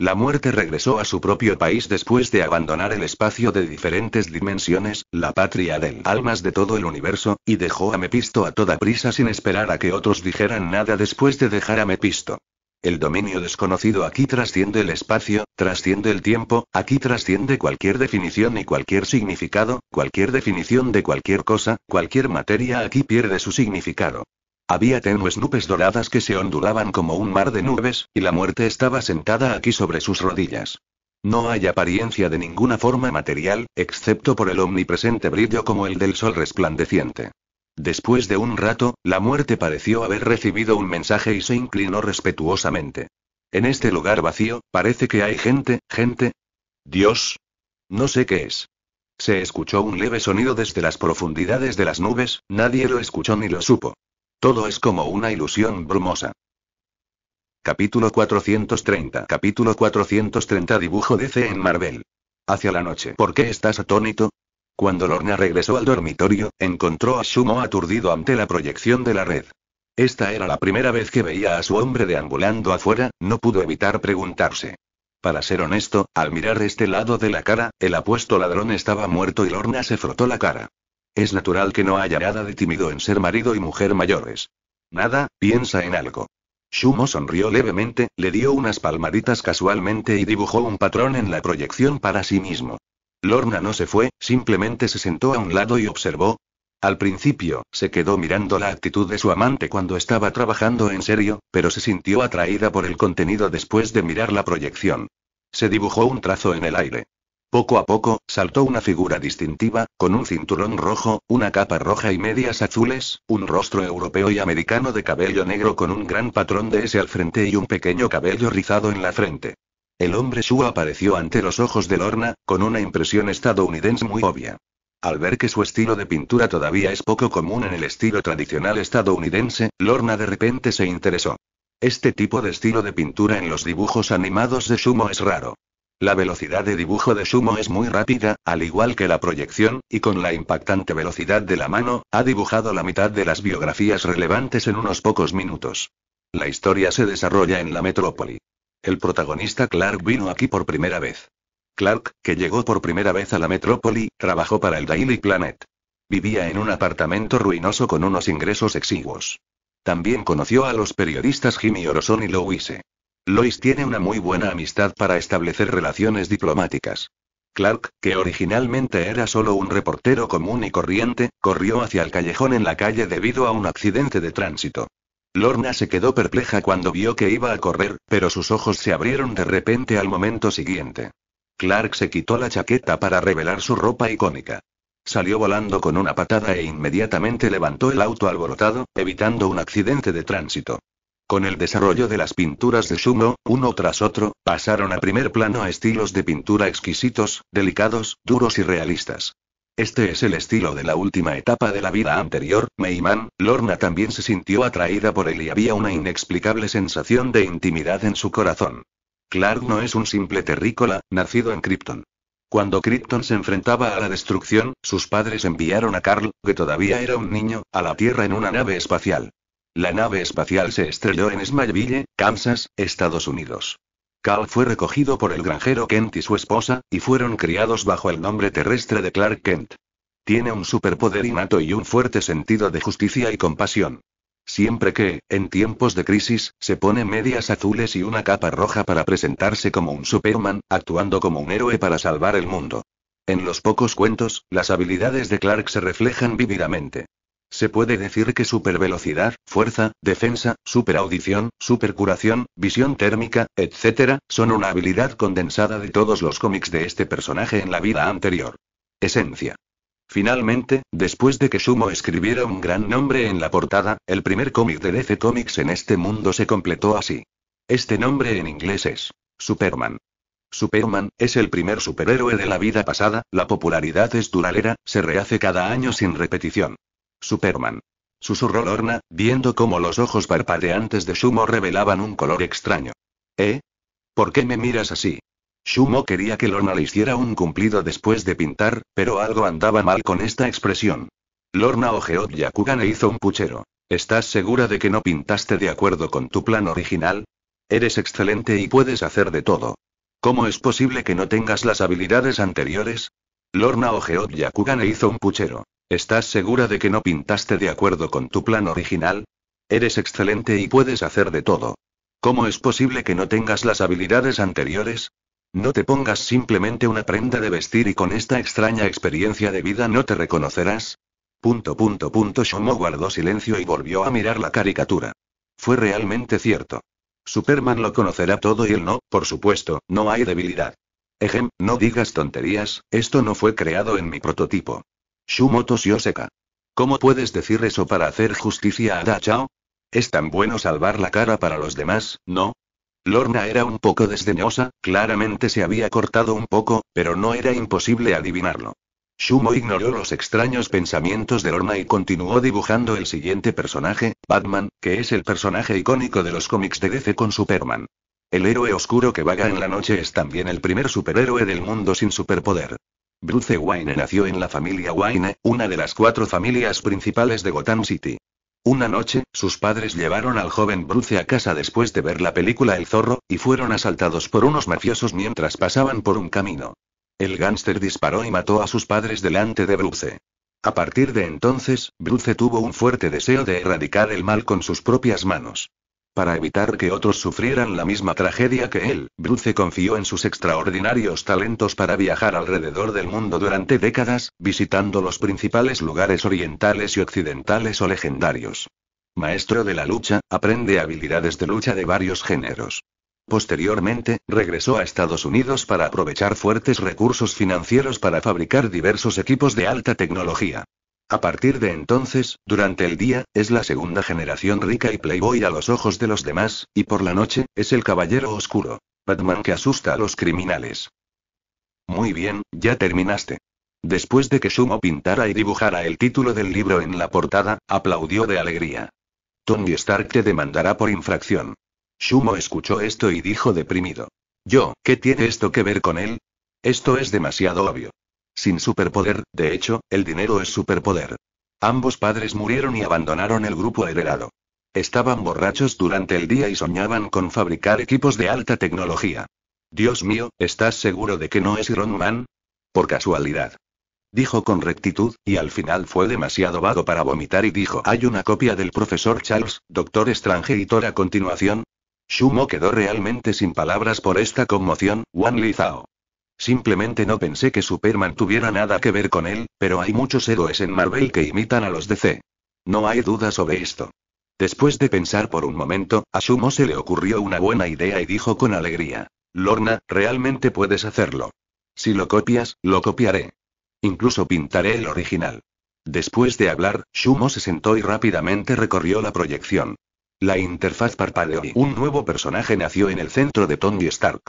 [SPEAKER 1] La muerte regresó a su propio país después de abandonar el espacio de diferentes dimensiones, la patria del almas de todo el universo, y dejó a Mepisto a toda prisa sin esperar a que otros dijeran nada después de dejar a Mepisto. El dominio desconocido aquí trasciende el espacio, trasciende el tiempo, aquí trasciende cualquier definición y cualquier significado, cualquier definición de cualquier cosa, cualquier materia aquí pierde su significado. Había tenues nubes doradas que se ondulaban como un mar de nubes, y la muerte estaba sentada aquí sobre sus rodillas. No hay apariencia de ninguna forma material, excepto por el omnipresente brillo como el del sol resplandeciente. Después de un rato, la muerte pareció haber recibido un mensaje y se inclinó respetuosamente. En este lugar vacío, parece que hay gente, gente. Dios. No sé qué es. Se escuchó un leve sonido desde las profundidades de las nubes, nadie lo escuchó ni lo supo. Todo es como una ilusión brumosa. Capítulo 430 Capítulo 430 Dibujo de C en Marvel. Hacia la noche. ¿Por qué estás atónito? Cuando Lorna regresó al dormitorio, encontró a Shumo aturdido ante la proyección de la red. Esta era la primera vez que veía a su hombre deambulando afuera, no pudo evitar preguntarse. Para ser honesto, al mirar este lado de la cara, el apuesto ladrón estaba muerto y Lorna se frotó la cara. Es natural que no haya nada de tímido en ser marido y mujer mayores. Nada, piensa en algo. Shumo sonrió levemente, le dio unas palmaditas casualmente y dibujó un patrón en la proyección para sí mismo. Lorna no se fue, simplemente se sentó a un lado y observó. Al principio, se quedó mirando la actitud de su amante cuando estaba trabajando en serio, pero se sintió atraída por el contenido después de mirar la proyección. Se dibujó un trazo en el aire. Poco a poco, saltó una figura distintiva, con un cinturón rojo, una capa roja y medias azules, un rostro europeo y americano de cabello negro con un gran patrón de ese al frente y un pequeño cabello rizado en la frente. El hombre Shu apareció ante los ojos de Lorna, con una impresión estadounidense muy obvia. Al ver que su estilo de pintura todavía es poco común en el estilo tradicional estadounidense, Lorna de repente se interesó. Este tipo de estilo de pintura en los dibujos animados de Sumo es raro. La velocidad de dibujo de Sumo es muy rápida, al igual que la proyección, y con la impactante velocidad de la mano, ha dibujado la mitad de las biografías relevantes en unos pocos minutos. La historia se desarrolla en la metrópoli. El protagonista Clark vino aquí por primera vez. Clark, que llegó por primera vez a la metrópoli, trabajó para el Daily Planet. Vivía en un apartamento ruinoso con unos ingresos exiguos. También conoció a los periodistas Jimmy Orozón y Louise. Lois tiene una muy buena amistad para establecer relaciones diplomáticas. Clark, que originalmente era solo un reportero común y corriente, corrió hacia el callejón en la calle debido a un accidente de tránsito. Lorna se quedó perpleja cuando vio que iba a correr, pero sus ojos se abrieron de repente al momento siguiente. Clark se quitó la chaqueta para revelar su ropa icónica. Salió volando con una patada e inmediatamente levantó el auto alborotado, evitando un accidente de tránsito. Con el desarrollo de las pinturas de Sumo, uno tras otro, pasaron a primer plano a estilos de pintura exquisitos, delicados, duros y realistas. Este es el estilo de la última etapa de la vida anterior, Meiman, Lorna también se sintió atraída por él y había una inexplicable sensación de intimidad en su corazón. Clark no es un simple terrícola, nacido en Krypton. Cuando Krypton se enfrentaba a la destrucción, sus padres enviaron a Carl, que todavía era un niño, a la Tierra en una nave espacial. La nave espacial se estrelló en Smallville, Kansas, Estados Unidos. Cal fue recogido por el granjero Kent y su esposa, y fueron criados bajo el nombre terrestre de Clark Kent. Tiene un superpoder innato y un fuerte sentido de justicia y compasión. Siempre que, en tiempos de crisis, se pone medias azules y una capa roja para presentarse como un Superman, actuando como un héroe para salvar el mundo. En los pocos cuentos, las habilidades de Clark se reflejan vívidamente. Se puede decir que supervelocidad, fuerza, defensa, superaudición, supercuración, visión térmica, etc., son una habilidad condensada de todos los cómics de este personaje en la vida anterior. Esencia. Finalmente, después de que Sumo escribiera un gran nombre en la portada, el primer cómic de DC Comics en este mundo se completó así. Este nombre en inglés es Superman. Superman es el primer superhéroe de la vida pasada, la popularidad es duradera, se rehace cada año sin repetición. Superman. Susurró Lorna, viendo cómo los ojos parpadeantes de Shumo revelaban un color extraño. ¿Eh? ¿Por qué me miras así? Shumo quería que Lorna le hiciera un cumplido después de pintar, pero algo andaba mal con esta expresión. Lorna ojeó Yakugan e hizo un puchero. ¿Estás segura de que no pintaste de acuerdo con tu plan original? Eres excelente y puedes hacer de todo. ¿Cómo es posible que no tengas las habilidades anteriores? Lorna ojeó Yakugan e hizo un puchero. ¿Estás segura de que no pintaste de acuerdo con tu plan original? Eres excelente y puedes hacer de todo. ¿Cómo es posible que no tengas las habilidades anteriores? No te pongas simplemente una prenda de vestir y con esta extraña experiencia de vida no te reconocerás. Punto punto punto Shomo guardó silencio y volvió a mirar la caricatura. Fue realmente cierto. Superman lo conocerá todo y él no, por supuesto, no hay debilidad. Ejem, no digas tonterías, esto no fue creado en mi prototipo. Shumoto Shioseka. ¿Cómo puedes decir eso para hacer justicia a Dachao? Es tan bueno salvar la cara para los demás, ¿no? Lorna era un poco desdeñosa, claramente se había cortado un poco, pero no era imposible adivinarlo. Shumo ignoró los extraños pensamientos de Lorna y continuó dibujando el siguiente personaje, Batman, que es el personaje icónico de los cómics de DC con Superman. El héroe oscuro que vaga en la noche es también el primer superhéroe del mundo sin superpoder. Bruce Wayne nació en la familia Wayne, una de las cuatro familias principales de Gotham City. Una noche, sus padres llevaron al joven Bruce a casa después de ver la película El Zorro, y fueron asaltados por unos mafiosos mientras pasaban por un camino. El gánster disparó y mató a sus padres delante de Bruce. A partir de entonces, Bruce tuvo un fuerte deseo de erradicar el mal con sus propias manos. Para evitar que otros sufrieran la misma tragedia que él, Bruce confió en sus extraordinarios talentos para viajar alrededor del mundo durante décadas, visitando los principales lugares orientales y occidentales o legendarios. Maestro de la lucha, aprende habilidades de lucha de varios géneros. Posteriormente, regresó a Estados Unidos para aprovechar fuertes recursos financieros para fabricar diversos equipos de alta tecnología. A partir de entonces, durante el día, es la segunda generación rica y playboy a los ojos de los demás, y por la noche, es el caballero oscuro. Batman que asusta a los criminales. Muy bien, ya terminaste. Después de que Sumo pintara y dibujara el título del libro en la portada, aplaudió de alegría. Tony Stark te demandará por infracción. Sumo escuchó esto y dijo deprimido. Yo, ¿qué tiene esto que ver con él? Esto es demasiado obvio. Sin superpoder, de hecho, el dinero es superpoder. Ambos padres murieron y abandonaron el grupo heredado. Estaban borrachos durante el día y soñaban con fabricar equipos de alta tecnología. Dios mío, ¿estás seguro de que no es Iron Man? Por casualidad. Dijo con rectitud, y al final fue demasiado vago para vomitar y dijo, hay una copia del profesor Charles, doctor extranjeritor a continuación. Shumo quedó realmente sin palabras por esta conmoción, Wan Zhao. Simplemente no pensé que Superman tuviera nada que ver con él, pero hay muchos héroes en Marvel que imitan a los DC. No hay duda sobre esto. Después de pensar por un momento, a Shumo se le ocurrió una buena idea y dijo con alegría. Lorna, realmente puedes hacerlo. Si lo copias, lo copiaré. Incluso pintaré el original. Después de hablar, Shumo se sentó y rápidamente recorrió la proyección. La interfaz parpadeó y un nuevo personaje nació en el centro de Tony Stark.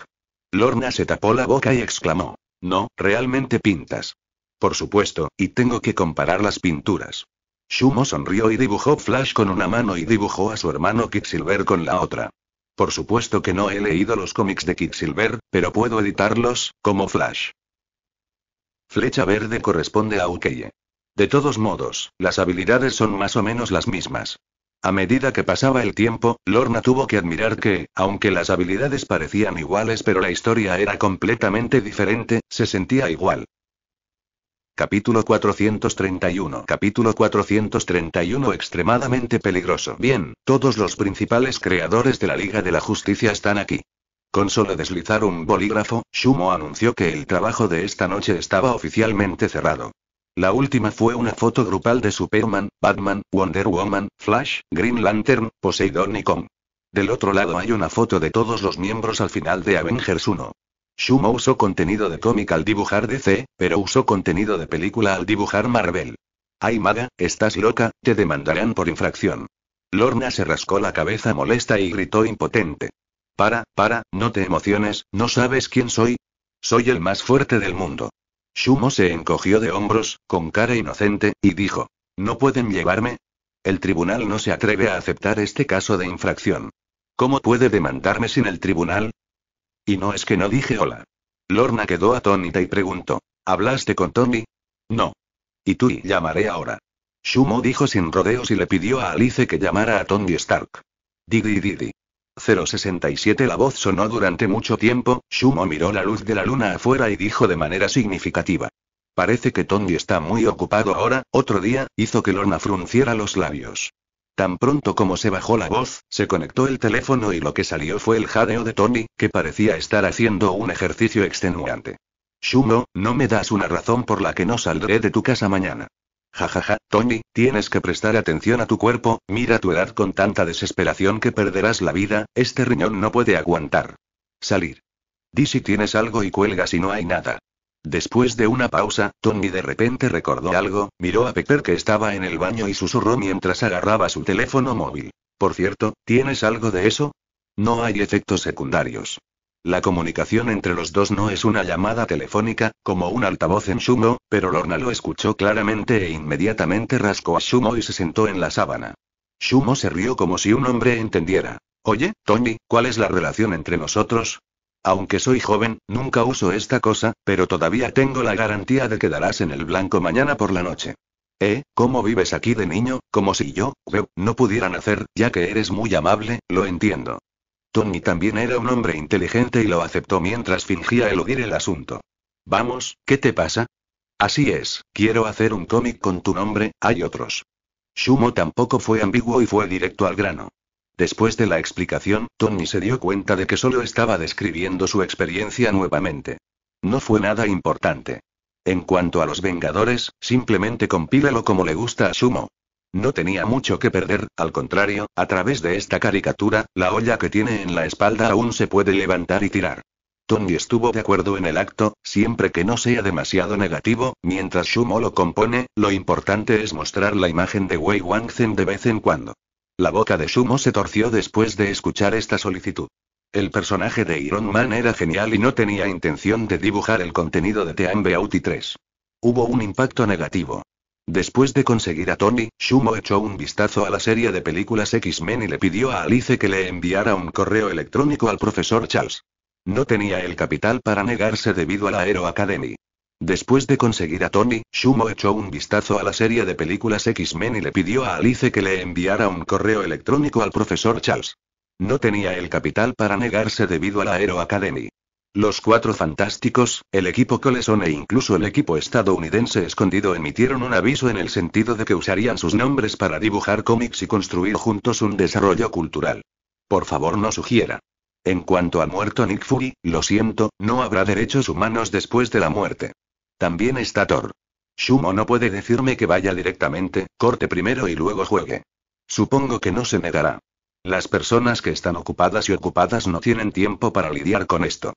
[SPEAKER 1] Lorna se tapó la boca y exclamó. No, realmente pintas. Por supuesto, y tengo que comparar las pinturas. Shumo sonrió y dibujó Flash con una mano y dibujó a su hermano Quicksilver con la otra. Por supuesto que no he leído los cómics de Quicksilver, pero puedo editarlos, como Flash. Flecha verde corresponde a Ukeye. De todos modos, las habilidades son más o menos las mismas. A medida que pasaba el tiempo, Lorna tuvo que admirar que, aunque las habilidades parecían iguales pero la historia era completamente diferente, se sentía igual. Capítulo 431 Capítulo 431 Extremadamente peligroso Bien, todos los principales creadores de la Liga de la Justicia están aquí. Con solo deslizar un bolígrafo, Shumo anunció que el trabajo de esta noche estaba oficialmente cerrado. La última fue una foto grupal de Superman, Batman, Wonder Woman, Flash, Green Lantern, Poseidon y Kong. Del otro lado hay una foto de todos los miembros al final de Avengers 1. Shumo usó contenido de cómic al dibujar DC, pero usó contenido de película al dibujar Marvel. Ay maga, estás loca, te demandarán por infracción. Lorna se rascó la cabeza molesta y gritó impotente. Para, para, no te emociones, ¿no sabes quién soy? Soy el más fuerte del mundo. Shumo se encogió de hombros, con cara inocente, y dijo, ¿No pueden llevarme? El tribunal no se atreve a aceptar este caso de infracción. ¿Cómo puede demandarme sin el tribunal? Y no es que no dije hola. Lorna quedó atónita y preguntó, ¿hablaste con Tony? No. Y tú llamaré ahora. Shumo dijo sin rodeos y le pidió a Alice que llamara a Tony Stark. Didi Didi. 067 La voz sonó durante mucho tiempo, Shumo miró la luz de la luna afuera y dijo de manera significativa. Parece que Tony está muy ocupado ahora, otro día, hizo que Lorna frunciera los labios. Tan pronto como se bajó la voz, se conectó el teléfono y lo que salió fue el jadeo de Tony, que parecía estar haciendo un ejercicio extenuante. Shumo, no me das una razón por la que no saldré de tu casa mañana. Jajaja, Tony, tienes que prestar atención a tu cuerpo, mira tu edad con tanta desesperación que perderás la vida, este riñón no puede aguantar. Salir. Di si tienes algo y cuelga si no hay nada. Después de una pausa, Tony de repente recordó algo, miró a Pepper que estaba en el baño y susurró mientras agarraba su teléfono móvil. Por cierto, ¿tienes algo de eso? No hay efectos secundarios. La comunicación entre los dos no es una llamada telefónica, como un altavoz en Shumo, pero Lorna lo escuchó claramente e inmediatamente rascó a Shumo y se sentó en la sábana. Shumo se rió como si un hombre entendiera. Oye, Tony, ¿cuál es la relación entre nosotros? Aunque soy joven, nunca uso esta cosa, pero todavía tengo la garantía de que darás en el blanco mañana por la noche. Eh, ¿cómo vives aquí de niño? Como si yo, no pudieran hacer, ya que eres muy amable, lo entiendo. Tony también era un hombre inteligente y lo aceptó mientras fingía eludir el asunto. Vamos, ¿qué te pasa? Así es, quiero hacer un cómic con tu nombre, hay otros. Shumo tampoco fue ambiguo y fue directo al grano. Después de la explicación, Tony se dio cuenta de que solo estaba describiendo su experiencia nuevamente. No fue nada importante. En cuanto a los Vengadores, simplemente compílalo como le gusta a Shumo. No tenía mucho que perder, al contrario, a través de esta caricatura, la olla que tiene en la espalda aún se puede levantar y tirar. Tony estuvo de acuerdo en el acto, siempre que no sea demasiado negativo, mientras Shumo lo compone, lo importante es mostrar la imagen de Wei Zen de vez en cuando. La boca de Shumo se torció después de escuchar esta solicitud. El personaje de Iron Man era genial y no tenía intención de dibujar el contenido de Team Beauty 3. Hubo un impacto negativo, Después de conseguir a Tony, Shumo echó un vistazo a la serie de películas X-Men y le pidió a Alice que le enviara un correo electrónico al profesor Charles. No tenía el capital para negarse debido a la Aero Academy. Después de conseguir a Tony, Shumo echó un vistazo a la serie de películas X-Men y le pidió a Alice que le enviara un correo electrónico al profesor Charles. No tenía el capital para negarse debido a la Aero Academy. Los cuatro fantásticos, el equipo Coleson e incluso el equipo estadounidense escondido emitieron un aviso en el sentido de que usarían sus nombres para dibujar cómics y construir juntos un desarrollo cultural. Por favor, no sugiera. En cuanto a muerto Nick Fury, lo siento, no habrá derechos humanos después de la muerte. También está Thor. Shumo no puede decirme que vaya directamente, corte primero y luego juegue. Supongo que no se negará. Las personas que están ocupadas y ocupadas no tienen tiempo para lidiar con esto.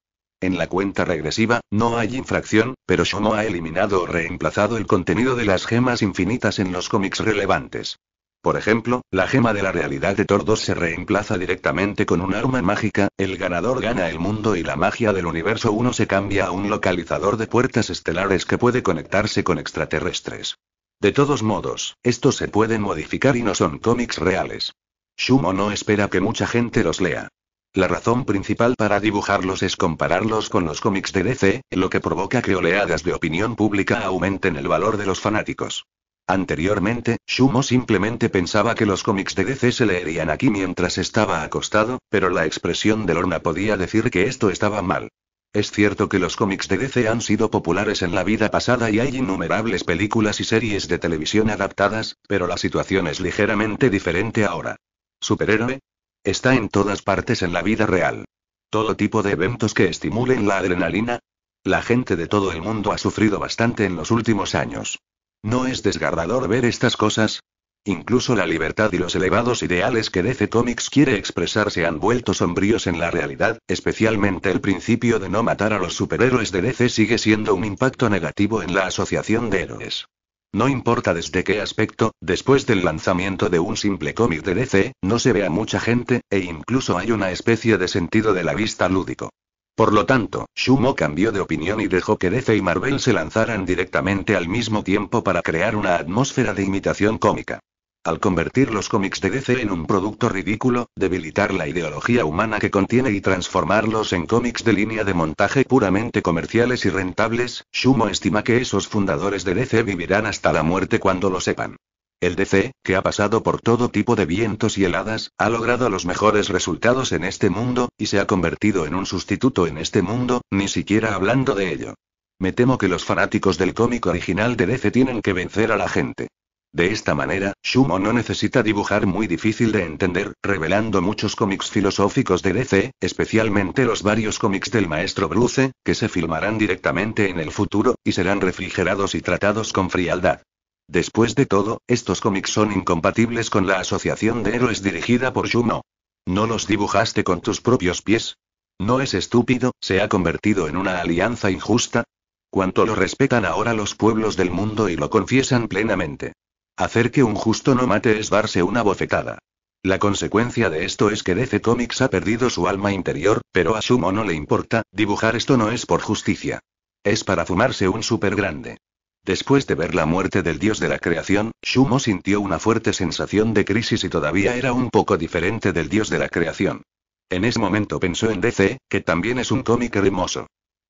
[SPEAKER 1] En la cuenta regresiva, no hay infracción, pero Shumo ha eliminado o reemplazado el contenido de las gemas infinitas en los cómics relevantes. Por ejemplo, la gema de la realidad de Tordos se reemplaza directamente con un arma mágica, el ganador gana el mundo y la magia del universo 1 se cambia a un localizador de puertas estelares que puede conectarse con extraterrestres. De todos modos, estos se pueden modificar y no son cómics reales. Shumo no espera que mucha gente los lea. La razón principal para dibujarlos es compararlos con los cómics de DC, lo que provoca que oleadas de opinión pública aumenten el valor de los fanáticos. Anteriormente, Shumo simplemente pensaba que los cómics de DC se leerían aquí mientras estaba acostado, pero la expresión de Lorna podía decir que esto estaba mal. Es cierto que los cómics de DC han sido populares en la vida pasada y hay innumerables películas y series de televisión adaptadas, pero la situación es ligeramente diferente ahora. Superhéroe, Está en todas partes en la vida real. Todo tipo de eventos que estimulen la adrenalina. La gente de todo el mundo ha sufrido bastante en los últimos años. ¿No es desgarrador ver estas cosas? Incluso la libertad y los elevados ideales que DC Comics quiere expresar se han vuelto sombríos en la realidad, especialmente el principio de no matar a los superhéroes de DC sigue siendo un impacto negativo en la asociación de héroes. No importa desde qué aspecto, después del lanzamiento de un simple cómic de DC, no se ve a mucha gente, e incluso hay una especie de sentido de la vista lúdico. Por lo tanto, Shumo cambió de opinión y dejó que DC y Marvel se lanzaran directamente al mismo tiempo para crear una atmósfera de imitación cómica al convertir los cómics de DC en un producto ridículo, debilitar la ideología humana que contiene y transformarlos en cómics de línea de montaje puramente comerciales y rentables, Shumo estima que esos fundadores de DC vivirán hasta la muerte cuando lo sepan. El DC, que ha pasado por todo tipo de vientos y heladas, ha logrado los mejores resultados en este mundo, y se ha convertido en un sustituto en este mundo, ni siquiera hablando de ello. Me temo que los fanáticos del cómic original de DC tienen que vencer a la gente. De esta manera, Shumo no necesita dibujar muy difícil de entender, revelando muchos cómics filosóficos de DC, especialmente los varios cómics del maestro Bruce, que se filmarán directamente en el futuro, y serán refrigerados y tratados con frialdad. Después de todo, estos cómics son incompatibles con la asociación de héroes dirigida por Shumo. ¿No los dibujaste con tus propios pies? ¿No es estúpido? ¿Se ha convertido en una alianza injusta? ¿Cuánto lo respetan ahora los pueblos del mundo y lo confiesan plenamente. Hacer que un justo no mate es darse una bofetada. La consecuencia de esto es que DC Comics ha perdido su alma interior, pero a Shumo no le importa, dibujar esto no es por justicia. Es para fumarse un super grande. Después de ver la muerte del dios de la creación, Shumo sintió una fuerte sensación de crisis y todavía era un poco diferente del dios de la creación. En ese momento pensó en DC, que también es un cómic hermoso.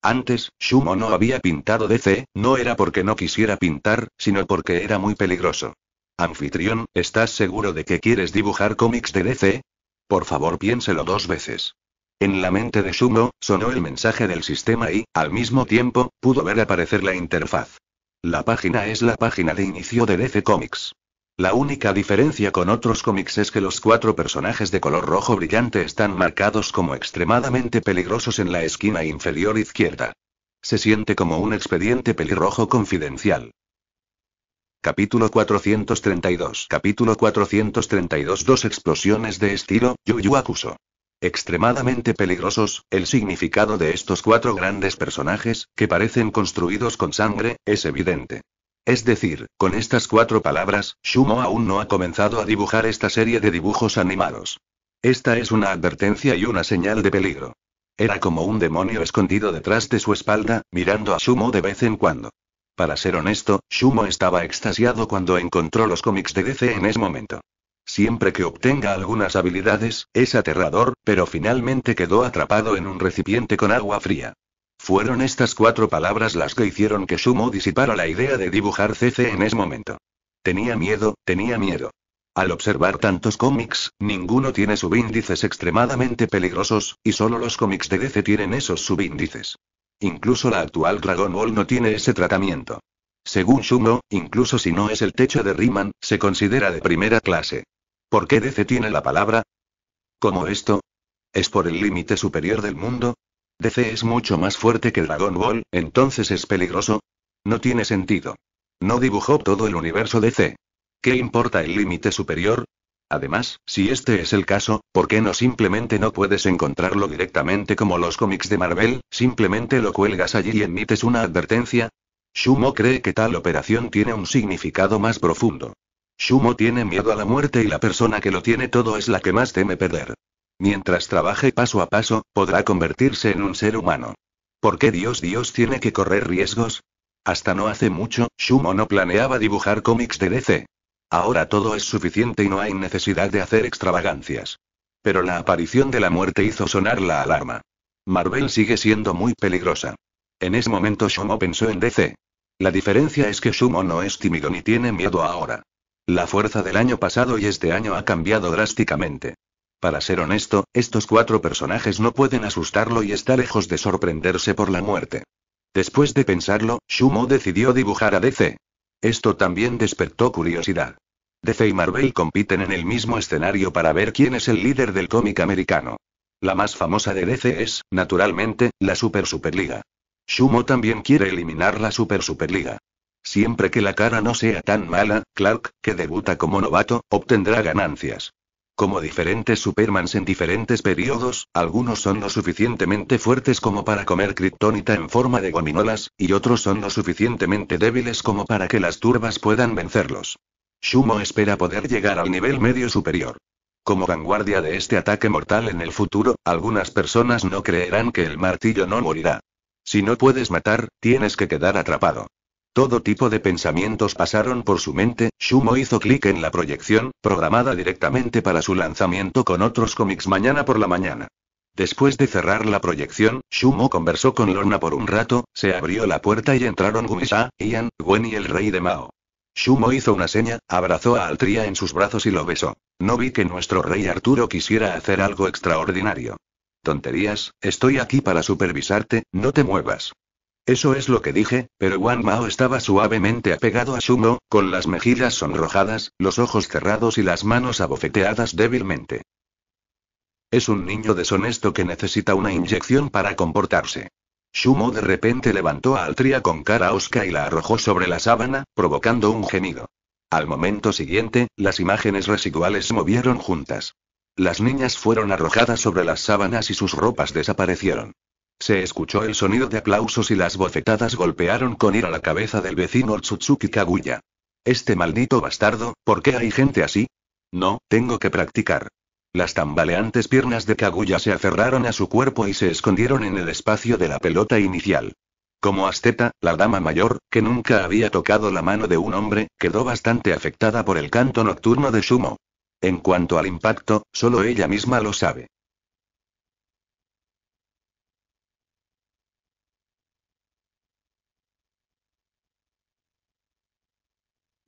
[SPEAKER 1] Antes, Shumo no había pintado DC, no era porque no quisiera pintar, sino porque era muy peligroso. Anfitrión, ¿estás seguro de que quieres dibujar cómics de DC? Por favor, piénselo dos veces. En la mente de Shumo, sonó el mensaje del sistema y, al mismo tiempo, pudo ver aparecer la interfaz. La página es la página de inicio de DC Comics. La única diferencia con otros cómics es que los cuatro personajes de color rojo brillante están marcados como extremadamente peligrosos en la esquina inferior izquierda. Se siente como un expediente pelirrojo confidencial. Capítulo 432 Capítulo 432 Dos explosiones de estilo, Yuyu Acuso. Extremadamente peligrosos, el significado de estos cuatro grandes personajes, que parecen construidos con sangre, es evidente. Es decir, con estas cuatro palabras, Shumo aún no ha comenzado a dibujar esta serie de dibujos animados. Esta es una advertencia y una señal de peligro. Era como un demonio escondido detrás de su espalda, mirando a Shumo de vez en cuando. Para ser honesto, Shumo estaba extasiado cuando encontró los cómics de DC en ese momento. Siempre que obtenga algunas habilidades, es aterrador, pero finalmente quedó atrapado en un recipiente con agua fría. Fueron estas cuatro palabras las que hicieron que Shumo disipara la idea de dibujar CC en ese momento. Tenía miedo, tenía miedo. Al observar tantos cómics, ninguno tiene subíndices extremadamente peligrosos, y solo los cómics de DC tienen esos subíndices. Incluso la actual Dragon Ball no tiene ese tratamiento. Según Shumo, incluso si no es el techo de Riemann, se considera de primera clase. ¿Por qué DC tiene la palabra? ¿Cómo esto? ¿Es por el límite superior del mundo? DC es mucho más fuerte que Dragon Ball, entonces es peligroso. No tiene sentido. No dibujó todo el universo DC. ¿Qué importa el límite superior? Además, si este es el caso, ¿por qué no simplemente no puedes encontrarlo directamente como los cómics de Marvel, simplemente lo cuelgas allí y emites una advertencia? Shumo cree que tal operación tiene un significado más profundo. Shumo tiene miedo a la muerte y la persona que lo tiene todo es la que más teme perder. Mientras trabaje paso a paso, podrá convertirse en un ser humano. ¿Por qué Dios Dios tiene que correr riesgos? Hasta no hace mucho, Shumo no planeaba dibujar cómics de DC. Ahora todo es suficiente y no hay necesidad de hacer extravagancias. Pero la aparición de la muerte hizo sonar la alarma. Marvel sigue siendo muy peligrosa. En ese momento Shumo pensó en DC. La diferencia es que Shumo no es tímido ni tiene miedo ahora. La fuerza del año pasado y este año ha cambiado drásticamente. Para ser honesto, estos cuatro personajes no pueden asustarlo y está lejos de sorprenderse por la muerte. Después de pensarlo, Shumo decidió dibujar a DC. Esto también despertó curiosidad. DC y Marvel compiten en el mismo escenario para ver quién es el líder del cómic americano. La más famosa de DC es, naturalmente, la Super Superliga. Shumo también quiere eliminar la Super Superliga. Siempre que la cara no sea tan mala, Clark, que debuta como novato, obtendrá ganancias. Como diferentes Supermans en diferentes periodos, algunos son lo suficientemente fuertes como para comer kriptonita en forma de gominolas, y otros son lo suficientemente débiles como para que las turbas puedan vencerlos. Shumo espera poder llegar al nivel medio superior. Como vanguardia de este ataque mortal en el futuro, algunas personas no creerán que el martillo no morirá. Si no puedes matar, tienes que quedar atrapado. Todo tipo de pensamientos pasaron por su mente, Shumo hizo clic en la proyección, programada directamente para su lanzamiento con otros cómics mañana por la mañana. Después de cerrar la proyección, Shumo conversó con Lorna por un rato, se abrió la puerta y entraron Gumisa, Ian, Gwen y el rey de Mao. Shumo hizo una seña, abrazó a Altria en sus brazos y lo besó. No vi que nuestro rey Arturo quisiera hacer algo extraordinario. Tonterías, estoy aquí para supervisarte, no te muevas. Eso es lo que dije, pero Wan Mao estaba suavemente apegado a Shumo, con las mejillas sonrojadas, los ojos cerrados y las manos abofeteadas débilmente. Es un niño deshonesto que necesita una inyección para comportarse. Shumo de repente levantó a Altria con cara osca y la arrojó sobre la sábana, provocando un gemido. Al momento siguiente, las imágenes residuales se movieron juntas. Las niñas fueron arrojadas sobre las sábanas y sus ropas desaparecieron. Se escuchó el sonido de aplausos y las bofetadas golpearon con ira la cabeza del vecino Tsutsuki Kaguya. Este maldito bastardo, ¿por qué hay gente así? No, tengo que practicar. Las tambaleantes piernas de Kaguya se aferraron a su cuerpo y se escondieron en el espacio de la pelota inicial. Como Asteta, la dama mayor, que nunca había tocado la mano de un hombre, quedó bastante afectada por el canto nocturno de Sumo. En cuanto al impacto, solo ella misma lo sabe.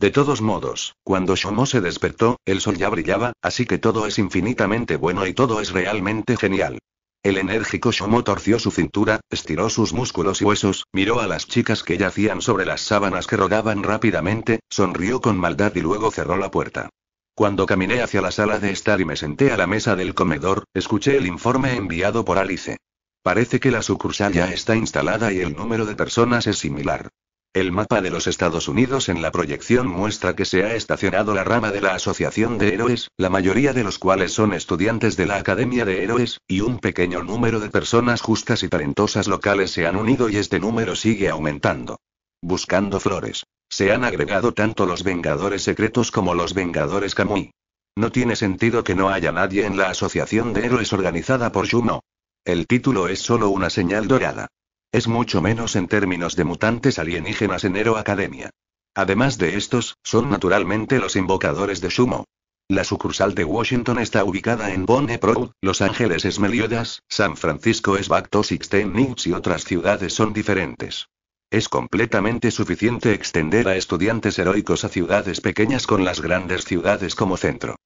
[SPEAKER 1] De todos modos, cuando Shomo se despertó, el sol ya brillaba, así que todo es infinitamente bueno y todo es realmente genial. El enérgico Shomo torció su cintura, estiró sus músculos y huesos, miró a las chicas que yacían sobre las sábanas que rodaban rápidamente, sonrió con maldad y luego cerró la puerta. Cuando caminé hacia la sala de estar y me senté a la mesa del comedor, escuché el informe enviado por Alice. Parece que la sucursal ya está instalada y el número de personas es similar. El mapa de los Estados Unidos en la proyección muestra que se ha estacionado la rama de la Asociación de Héroes, la mayoría de los cuales son estudiantes de la Academia de Héroes, y un pequeño número de personas justas y talentosas locales se han unido y este número sigue aumentando. Buscando flores. Se han agregado tanto los Vengadores Secretos como los Vengadores Kamui. No tiene sentido que no haya nadie en la Asociación de Héroes organizada por Juno. El título es solo una señal dorada. Es mucho menos en términos de mutantes alienígenas en Hero Academia. Además de estos, son naturalmente los invocadores de Sumo. La sucursal de Washington está ubicada en Bonne Los Ángeles es Meliodas, San Francisco es Bacto Sixteen y otras ciudades son diferentes. Es completamente suficiente extender a estudiantes heroicos a ciudades pequeñas con las grandes ciudades como centro.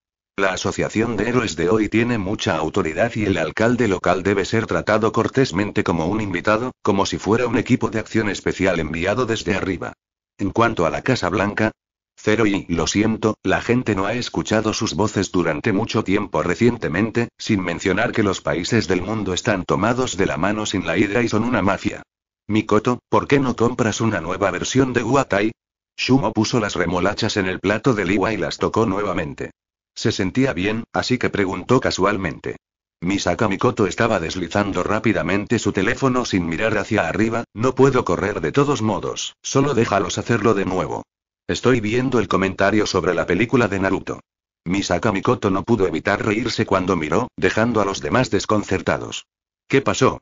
[SPEAKER 1] La Asociación de Héroes de hoy tiene mucha autoridad y el alcalde local debe ser tratado cortésmente como un invitado, como si fuera un equipo de acción especial enviado desde arriba. En cuanto a la Casa Blanca, Cero y, lo siento, la gente no ha escuchado sus voces durante mucho tiempo recientemente, sin mencionar que los países del mundo están tomados de la mano sin la hidra y son una mafia. Mikoto, ¿por qué no compras una nueva versión de Watai? Shumo puso las remolachas en el plato de Iwa y las tocó nuevamente. Se sentía bien, así que preguntó casualmente. Misaka Mikoto estaba deslizando rápidamente su teléfono sin mirar hacia arriba, no puedo correr de todos modos, solo déjalos hacerlo de nuevo. Estoy viendo el comentario sobre la película de Naruto. Misaka Mikoto no pudo evitar reírse cuando miró, dejando a los demás desconcertados. ¿Qué pasó?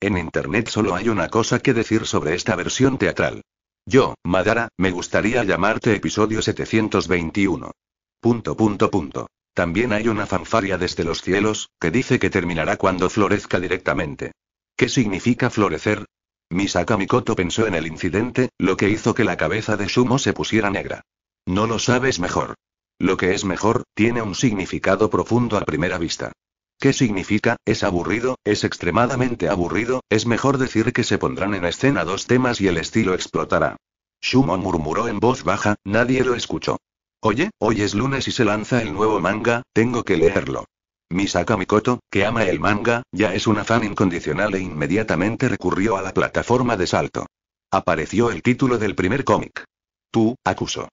[SPEAKER 1] En internet solo hay una cosa que decir sobre esta versión teatral. Yo, Madara, me gustaría llamarte episodio 721. Punto punto punto. También hay una fanfaria desde los cielos, que dice que terminará cuando florezca directamente. ¿Qué significa florecer? Misaka Mikoto pensó en el incidente, lo que hizo que la cabeza de Shumo se pusiera negra. No lo sabes mejor. Lo que es mejor, tiene un significado profundo a primera vista. ¿Qué significa? Es aburrido, es extremadamente aburrido, es mejor decir que se pondrán en escena dos temas y el estilo explotará. Shumo murmuró en voz baja, nadie lo escuchó. Oye, hoy es lunes y se lanza el nuevo manga, tengo que leerlo. Misaka Mikoto, que ama el manga, ya es una fan incondicional e inmediatamente recurrió a la plataforma de salto. Apareció el título del primer cómic. Tú, acuso.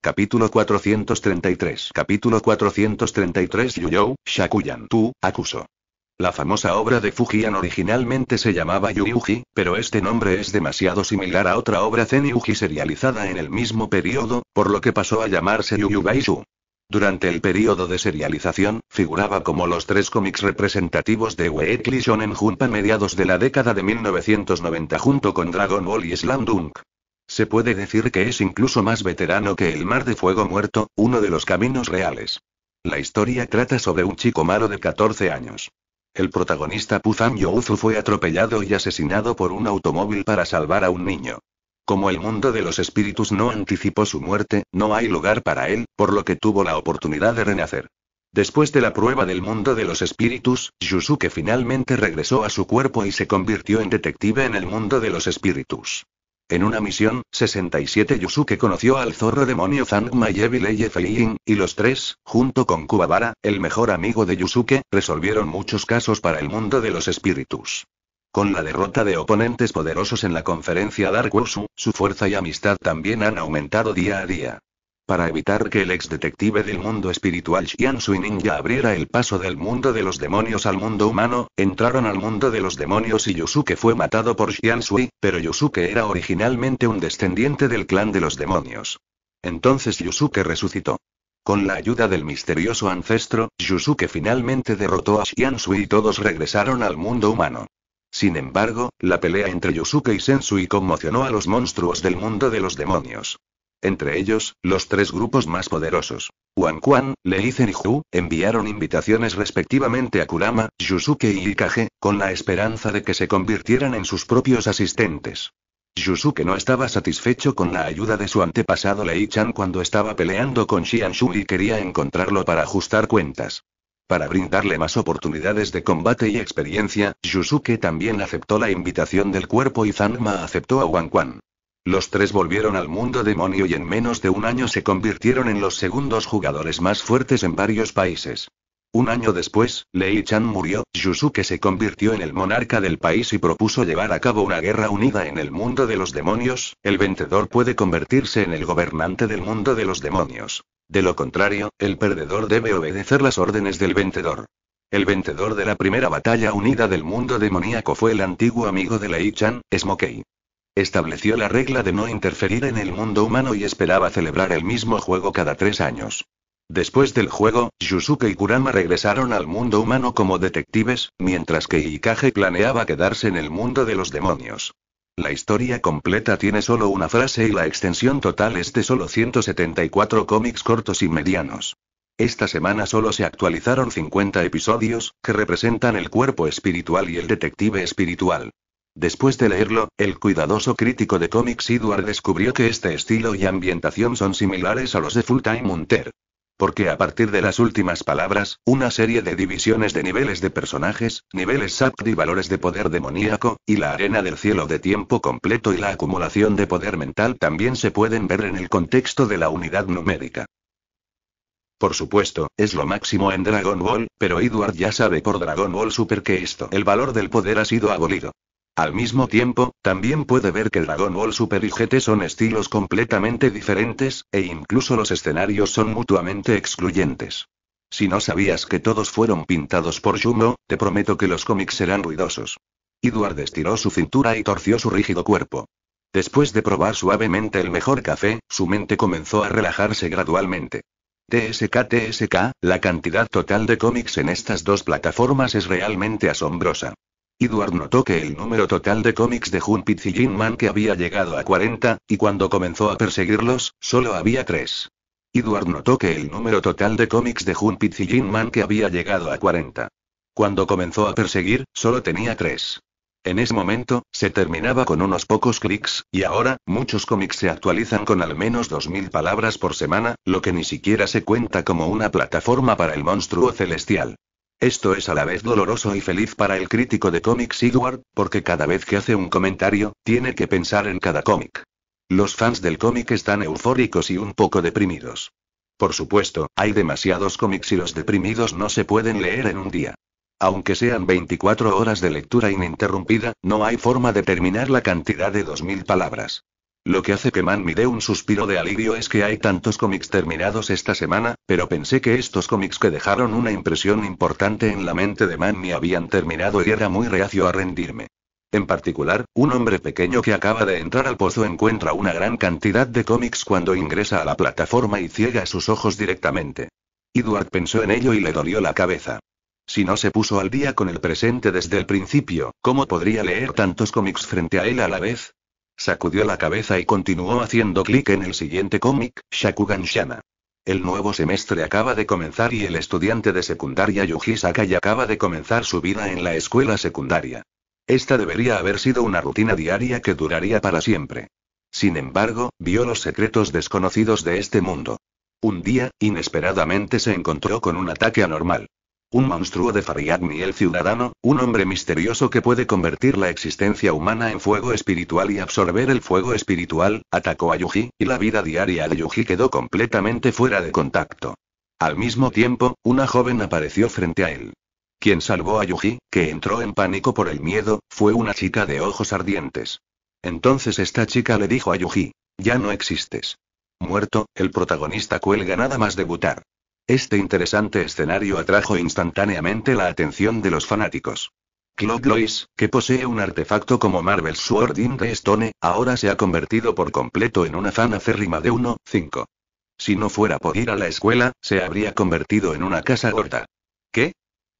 [SPEAKER 1] Capítulo 433 Capítulo 433 Yuyou, Shakuyan Tú, acuso. La famosa obra de Fujian originalmente se llamaba Yuji, pero este nombre es demasiado similar a otra obra Zen Yuji serializada en el mismo periodo, por lo que pasó a llamarse Yuyubaishu. Durante el periodo de serialización, figuraba como los tres cómics representativos de Weekly Shonen Jump a mediados de la década de 1990 junto con Dragon Ball y Slam Dunk. Se puede decir que es incluso más veterano que El Mar de Fuego Muerto, uno de los caminos reales. La historia trata sobre un chico malo de 14 años. El protagonista Puzan Youzu fue atropellado y asesinado por un automóvil para salvar a un niño. Como el mundo de los espíritus no anticipó su muerte, no hay lugar para él, por lo que tuvo la oportunidad de renacer. Después de la prueba del mundo de los espíritus, Yusuke finalmente regresó a su cuerpo y se convirtió en detective en el mundo de los espíritus. En una misión, 67 Yusuke conoció al zorro demonio Zangma y Evileye y los tres, junto con Kubabara, el mejor amigo de Yusuke, resolvieron muchos casos para el mundo de los espíritus. Con la derrota de oponentes poderosos en la conferencia Dark Usu, su fuerza y amistad también han aumentado día a día para evitar que el ex-detective del mundo espiritual Xian Ninja abriera el paso del mundo de los demonios al mundo humano, entraron al mundo de los demonios y Yusuke fue matado por Xian pero Yusuke era originalmente un descendiente del clan de los demonios. Entonces Yusuke resucitó. Con la ayuda del misterioso ancestro, Yusuke finalmente derrotó a Xian y todos regresaron al mundo humano. Sin embargo, la pelea entre Yusuke y Sensui conmocionó a los monstruos del mundo de los demonios. Entre ellos, los tres grupos más poderosos. Huan Quan, Zhen y Hu, enviaron invitaciones respectivamente a Kurama, Yusuke y Ikage, con la esperanza de que se convirtieran en sus propios asistentes. Yusuke no estaba satisfecho con la ayuda de su antepasado Lei Chan cuando estaba peleando con Xianshu y quería encontrarlo para ajustar cuentas. Para brindarle más oportunidades de combate y experiencia, Yusuke también aceptó la invitación del cuerpo y Zanma aceptó a Wang Quan. Los tres volvieron al mundo demonio y en menos de un año se convirtieron en los segundos jugadores más fuertes en varios países. Un año después, Lei Chan murió, Yusuke se convirtió en el monarca del país y propuso llevar a cabo una guerra unida en el mundo de los demonios, el vencedor puede convertirse en el gobernante del mundo de los demonios. De lo contrario, el perdedor debe obedecer las órdenes del vencedor. El vencedor de la primera batalla unida del mundo demoníaco fue el antiguo amigo de Lei Chan, Smokey. Estableció la regla de no interferir en el mundo humano y esperaba celebrar el mismo juego cada tres años. Después del juego, Yusuke y Kurama regresaron al mundo humano como detectives, mientras que Ikage planeaba quedarse en el mundo de los demonios. La historia completa tiene solo una frase y la extensión total es de solo 174 cómics cortos y medianos. Esta semana solo se actualizaron 50 episodios, que representan el cuerpo espiritual y el detective espiritual. Después de leerlo, el cuidadoso crítico de cómics Edward descubrió que este estilo y ambientación son similares a los de Full Time Hunter. Porque a partir de las últimas palabras, una serie de divisiones de niveles de personajes, niveles SAPD y valores de poder demoníaco, y la arena del cielo de tiempo completo y la acumulación de poder mental también se pueden ver en el contexto de la unidad numérica. Por supuesto, es lo máximo en Dragon Ball, pero Edward ya sabe por Dragon Ball Super que esto, el valor del poder ha sido abolido. Al mismo tiempo, también puede ver que Dragon Ball Super y GT son estilos completamente diferentes, e incluso los escenarios son mutuamente excluyentes. Si no sabías que todos fueron pintados por Juno, te prometo que los cómics serán ruidosos. Edward estiró su cintura y torció su rígido cuerpo. Después de probar suavemente el mejor café, su mente comenzó a relajarse gradualmente. TSK TSK, la cantidad total de cómics en estas dos plataformas es realmente asombrosa. Edward notó que el número total de cómics de Jun y Man que había llegado a 40, y cuando comenzó a perseguirlos, solo había 3. Edward notó que el número total de cómics de Junpitz y Man que había llegado a 40. Cuando comenzó a perseguir, solo tenía 3. En ese momento, se terminaba con unos pocos clics, y ahora, muchos cómics se actualizan con al menos 2.000 palabras por semana, lo que ni siquiera se cuenta como una plataforma para el monstruo celestial. Esto es a la vez doloroso y feliz para el crítico de cómics Edward, porque cada vez que hace un comentario, tiene que pensar en cada cómic. Los fans del cómic están eufóricos y un poco deprimidos. Por supuesto, hay demasiados cómics y los deprimidos no se pueden leer en un día. Aunque sean 24 horas de lectura ininterrumpida, no hay forma de terminar la cantidad de 2.000 palabras. Lo que hace que Manmi dé un suspiro de alivio es que hay tantos cómics terminados esta semana, pero pensé que estos cómics que dejaron una impresión importante en la mente de Manmi habían terminado y era muy reacio a rendirme. En particular, un hombre pequeño que acaba de entrar al pozo encuentra una gran cantidad de cómics cuando ingresa a la plataforma y ciega sus ojos directamente. Edward pensó en ello y le dolió la cabeza. Si no se puso al día con el presente desde el principio, ¿cómo podría leer tantos cómics frente a él a la vez? Sacudió la cabeza y continuó haciendo clic en el siguiente cómic, Shakugan Shana. El nuevo semestre acaba de comenzar y el estudiante de secundaria Yuji Sakai acaba de comenzar su vida en la escuela secundaria. Esta debería haber sido una rutina diaria que duraría para siempre. Sin embargo, vio los secretos desconocidos de este mundo. Un día, inesperadamente se encontró con un ataque anormal. Un monstruo de Fariadni el ciudadano, un hombre misterioso que puede convertir la existencia humana en fuego espiritual y absorber el fuego espiritual, atacó a Yuji, y la vida diaria de Yuji quedó completamente fuera de contacto. Al mismo tiempo, una joven apareció frente a él. Quien salvó a Yuji, que entró en pánico por el miedo, fue una chica de ojos ardientes. Entonces esta chica le dijo a Yuji, ya no existes. Muerto, el protagonista cuelga nada más debutar. Este interesante escenario atrajo instantáneamente la atención de los fanáticos. Claude Lois, que posee un artefacto como Marvel Sword in the Stone, ahora se ha convertido por completo en una fan acérrima de 1-5. Si no fuera por ir a la escuela, se habría convertido en una casa gorda. ¿Qué?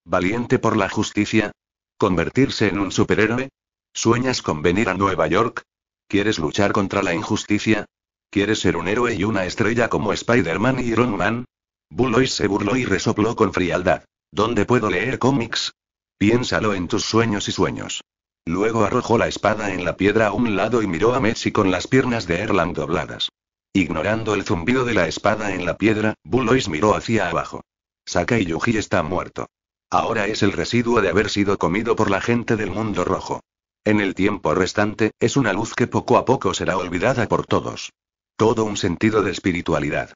[SPEAKER 1] ¿Valiente por la justicia? ¿Convertirse en un superhéroe? ¿Sueñas con venir a Nueva York? ¿Quieres luchar contra la injusticia? ¿Quieres ser un héroe y una estrella como Spider-Man y Iron Man? Bullois se burló y resopló con frialdad. ¿Dónde puedo leer cómics? Piénsalo en tus sueños y sueños. Luego arrojó la espada en la piedra a un lado y miró a Messi con las piernas de Erland dobladas. Ignorando el zumbido de la espada en la piedra, Bullois miró hacia abajo. Sakai Yuji está muerto. Ahora es el residuo de haber sido comido por la gente del mundo rojo. En el tiempo restante, es una luz que poco a poco será olvidada por todos. Todo un sentido de espiritualidad.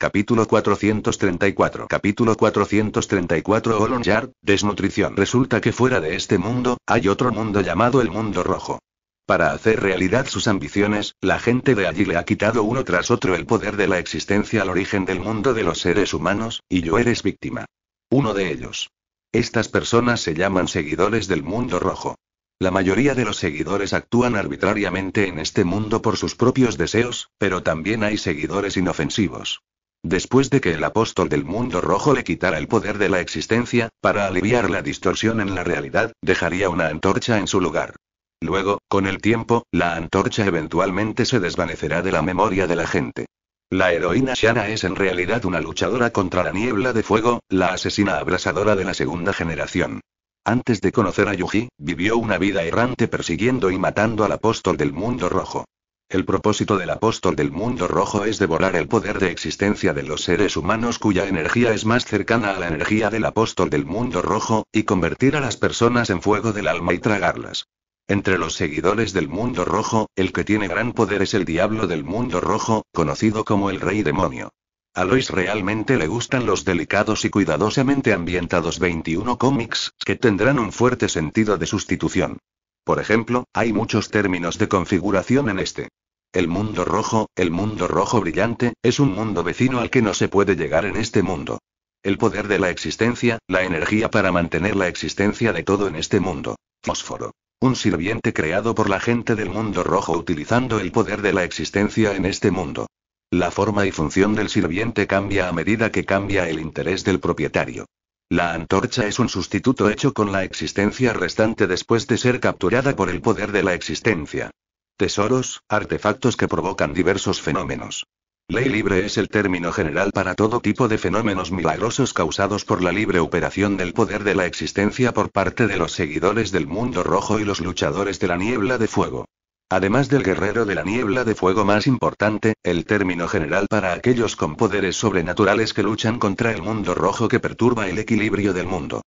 [SPEAKER 1] Capítulo 434 Capítulo 434 Olon desnutrición. Resulta que fuera de este mundo, hay otro mundo llamado el mundo rojo. Para hacer realidad sus ambiciones, la gente de allí le ha quitado uno tras otro el poder de la existencia al origen del mundo de los seres humanos, y yo eres víctima. Uno de ellos. Estas personas se llaman seguidores del mundo rojo. La mayoría de los seguidores actúan arbitrariamente en este mundo por sus propios deseos, pero también hay seguidores inofensivos. Después de que el apóstol del mundo rojo le quitara el poder de la existencia, para aliviar la distorsión en la realidad, dejaría una antorcha en su lugar. Luego, con el tiempo, la antorcha eventualmente se desvanecerá de la memoria de la gente. La heroína Shana es en realidad una luchadora contra la niebla de fuego, la asesina abrasadora de la segunda generación. Antes de conocer a Yuji, vivió una vida errante persiguiendo y matando al apóstol del mundo rojo. El propósito del apóstol del mundo rojo es devorar el poder de existencia de los seres humanos cuya energía es más cercana a la energía del apóstol del mundo rojo, y convertir a las personas en fuego del alma y tragarlas. Entre los seguidores del mundo rojo, el que tiene gran poder es el diablo del mundo rojo, conocido como el rey demonio. A Lois realmente le gustan los delicados y cuidadosamente ambientados 21 cómics, que tendrán un fuerte sentido de sustitución. Por ejemplo, hay muchos términos de configuración en este. El mundo rojo, el mundo rojo brillante, es un mundo vecino al que no se puede llegar en este mundo. El poder de la existencia, la energía para mantener la existencia de todo en este mundo. Fósforo. Un sirviente creado por la gente del mundo rojo utilizando el poder de la existencia en este mundo. La forma y función del sirviente cambia a medida que cambia el interés del propietario. La antorcha es un sustituto hecho con la existencia restante después de ser capturada por el poder de la existencia tesoros, artefactos que provocan diversos fenómenos. Ley libre es el término general para todo tipo de fenómenos milagrosos causados por la libre operación del poder de la existencia por parte de los seguidores del mundo rojo y los luchadores de la niebla de fuego. Además del guerrero de la niebla de fuego más importante, el término general para aquellos con poderes sobrenaturales que luchan contra el mundo rojo que perturba el equilibrio del mundo.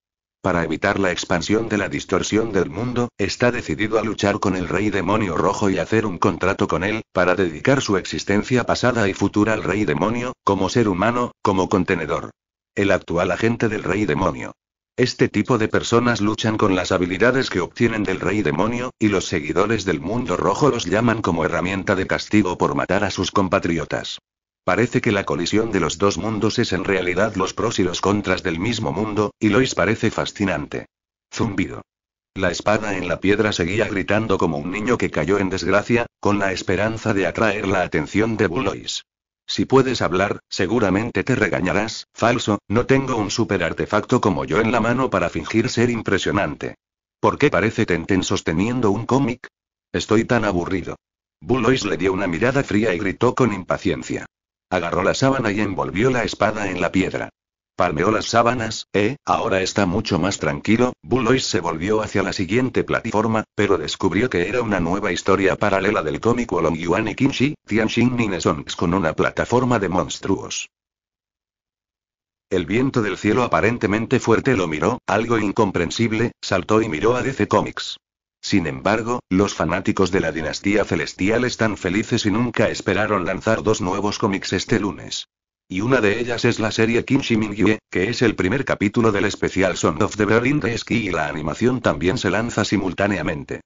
[SPEAKER 1] Para evitar la expansión de la distorsión del mundo, está decidido a luchar con el rey demonio rojo y hacer un contrato con él, para dedicar su existencia pasada y futura al rey demonio, como ser humano, como contenedor. El actual agente del rey demonio. Este tipo de personas luchan con las habilidades que obtienen del rey demonio, y los seguidores del mundo rojo los llaman como herramienta de castigo por matar a sus compatriotas. Parece que la colisión de los dos mundos es en realidad los pros y los contras del mismo mundo, y Lois parece fascinante. Zumbido. La espada en la piedra seguía gritando como un niño que cayó en desgracia, con la esperanza de atraer la atención de Bullois. Si puedes hablar, seguramente te regañarás, falso, no tengo un super artefacto como yo en la mano para fingir ser impresionante. ¿Por qué parece Tenten sosteniendo un cómic? Estoy tan aburrido. Bullois le dio una mirada fría y gritó con impaciencia. Agarró la sábana y envolvió la espada en la piedra. Palmeó las sábanas, eh, ahora está mucho más tranquilo. Bullois se volvió hacia la siguiente plataforma, pero descubrió que era una nueva historia paralela del cómic Long Yuan y Tianxing Tianxin Ninesongs con una plataforma de monstruos. El viento del cielo aparentemente fuerte lo miró, algo incomprensible, saltó y miró a DC Comics. Sin embargo, los fanáticos de la dinastía celestial están felices y nunca esperaron lanzar dos nuevos cómics este lunes. Y una de ellas es la serie Shi yue que es el primer capítulo del especial Sound of the Berlin in y la animación también se lanza simultáneamente.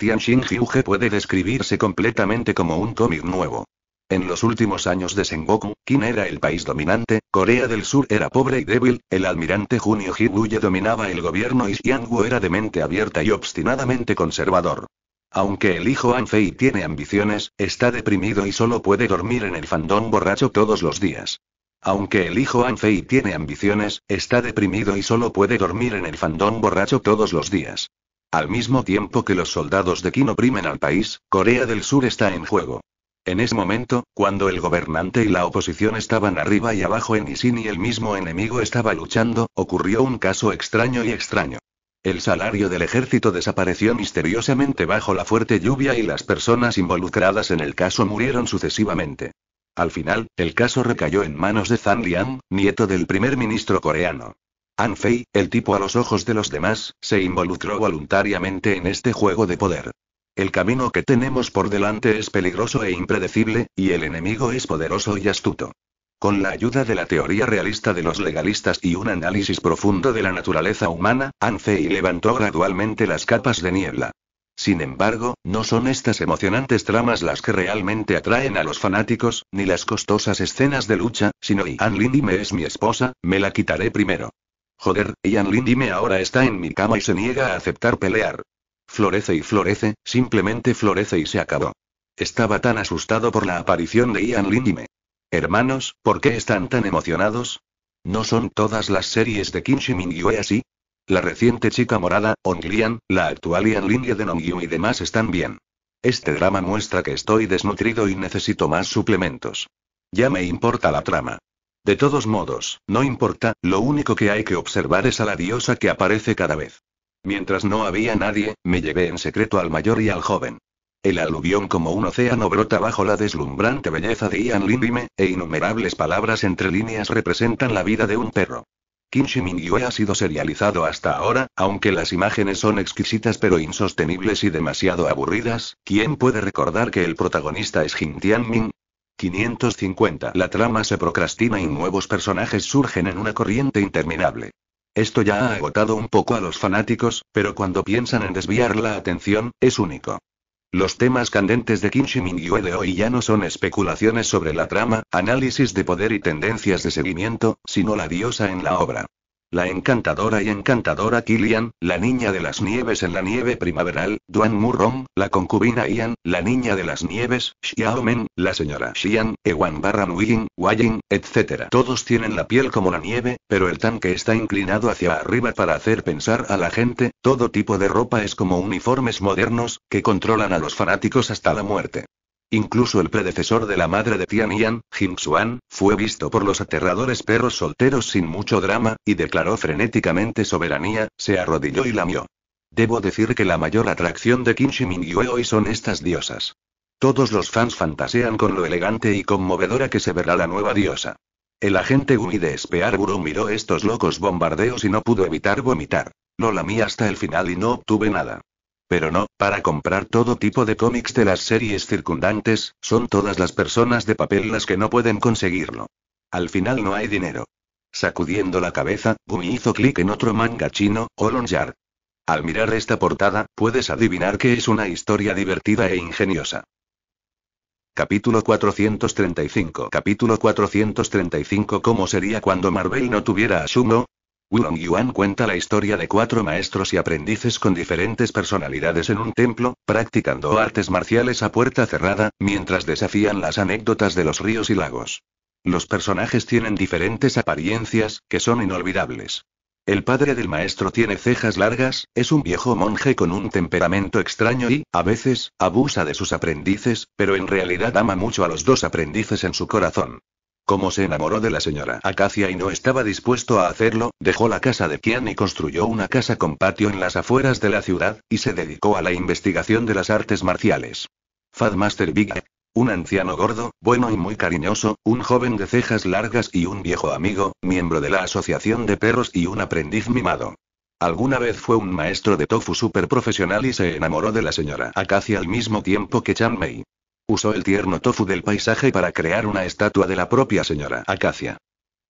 [SPEAKER 1] Shin Hyuge puede describirse completamente como un cómic nuevo. En los últimos años de Sengoku, Qin era el país dominante, Corea del Sur era pobre y débil, el almirante Junio Hibuye dominaba el gobierno y Siangwoo era de mente abierta y obstinadamente conservador. Aunque el hijo Anfei tiene ambiciones, está deprimido y solo puede dormir en el fandón borracho todos los días. Aunque el hijo Anfei tiene ambiciones, está deprimido y solo puede dormir en el fandón borracho todos los días. Al mismo tiempo que los soldados de Qin oprimen al país, Corea del Sur está en juego. En ese momento, cuando el gobernante y la oposición estaban arriba y abajo en Isin y el mismo enemigo estaba luchando, ocurrió un caso extraño y extraño. El salario del ejército desapareció misteriosamente bajo la fuerte lluvia y las personas involucradas en el caso murieron sucesivamente. Al final, el caso recayó en manos de Zhang Liang, nieto del primer ministro coreano. An Fei, el tipo a los ojos de los demás, se involucró voluntariamente en este juego de poder. El camino que tenemos por delante es peligroso e impredecible, y el enemigo es poderoso y astuto. Con la ayuda de la teoría realista de los legalistas y un análisis profundo de la naturaleza humana, Anfei levantó gradualmente las capas de niebla. Sin embargo, no son estas emocionantes tramas las que realmente atraen a los fanáticos, ni las costosas escenas de lucha, sino Ian Lindime es mi esposa, me la quitaré primero. Joder, Ian Lindime ahora está en mi cama y se niega a aceptar pelear. Florece y florece, simplemente florece y se acabó. Estaba tan asustado por la aparición de Ian me Hermanos, ¿por qué están tan emocionados? ¿No son todas las series de Kim shin así? La reciente chica morada, On-Lian, la actual Ian y de Nong-Yu y demás están bien. Este drama muestra que estoy desnutrido y necesito más suplementos. Ya me importa la trama. De todos modos, no importa, lo único que hay que observar es a la diosa que aparece cada vez. Mientras no había nadie, me llevé en secreto al mayor y al joven. El aluvión como un océano brota bajo la deslumbrante belleza de Ian Lindime, e innumerables palabras entre líneas representan la vida de un perro. Shimin Yue ha sido serializado hasta ahora, aunque las imágenes son exquisitas pero insostenibles y demasiado aburridas, ¿quién puede recordar que el protagonista es Jin Ming? 550. La trama se procrastina y nuevos personajes surgen en una corriente interminable. Esto ya ha agotado un poco a los fanáticos, pero cuando piensan en desviar la atención, es único. Los temas candentes de Kim y de hoy ya no son especulaciones sobre la trama, análisis de poder y tendencias de seguimiento, sino la diosa en la obra. La encantadora y encantadora Kilian, la niña de las nieves en la nieve primaveral, Duan Murong, la concubina Ian, la niña de las nieves, Xiaomen, la señora Xian, Ewan Barran Wiggin, Wayin, etc. Todos tienen la piel como la nieve, pero el tanque está inclinado hacia arriba para hacer pensar a la gente, todo tipo de ropa es como uniformes modernos, que controlan a los fanáticos hasta la muerte. Incluso el predecesor de la madre de Tianyan, Jin Xuan, fue visto por los aterradores perros solteros sin mucho drama, y declaró frenéticamente soberanía, se arrodilló y lamió. Debo decir que la mayor atracción de Qin Shi hoy son estas diosas. Todos los fans fantasean con lo elegante y conmovedora que se verá la nueva diosa. El agente Gumi de Guru miró estos locos bombardeos y no pudo evitar vomitar. Lo lamí hasta el final y no obtuve nada pero no, para comprar todo tipo de cómics de las series circundantes, son todas las personas de papel las que no pueden conseguirlo. Al final no hay dinero. Sacudiendo la cabeza, Gumi hizo clic en otro manga chino, Olon Yard. Al mirar esta portada, puedes adivinar que es una historia divertida e ingeniosa. Capítulo 435 Capítulo 435 ¿Cómo sería cuando Marvel no tuviera a Wulong Yuan cuenta la historia de cuatro maestros y aprendices con diferentes personalidades en un templo, practicando artes marciales a puerta cerrada, mientras desafían las anécdotas de los ríos y lagos. Los personajes tienen diferentes apariencias, que son inolvidables. El padre del maestro tiene cejas largas, es un viejo monje con un temperamento extraño y, a veces, abusa de sus aprendices, pero en realidad ama mucho a los dos aprendices en su corazón. Como se enamoró de la señora Acacia y no estaba dispuesto a hacerlo, dejó la casa de Kian y construyó una casa con patio en las afueras de la ciudad, y se dedicó a la investigación de las artes marciales. Fadmaster Big un anciano gordo, bueno y muy cariñoso, un joven de cejas largas y un viejo amigo, miembro de la asociación de perros y un aprendiz mimado. Alguna vez fue un maestro de tofu super profesional y se enamoró de la señora Acacia al mismo tiempo que Chan Mei. Usó el tierno tofu del paisaje para crear una estatua de la propia señora Acacia.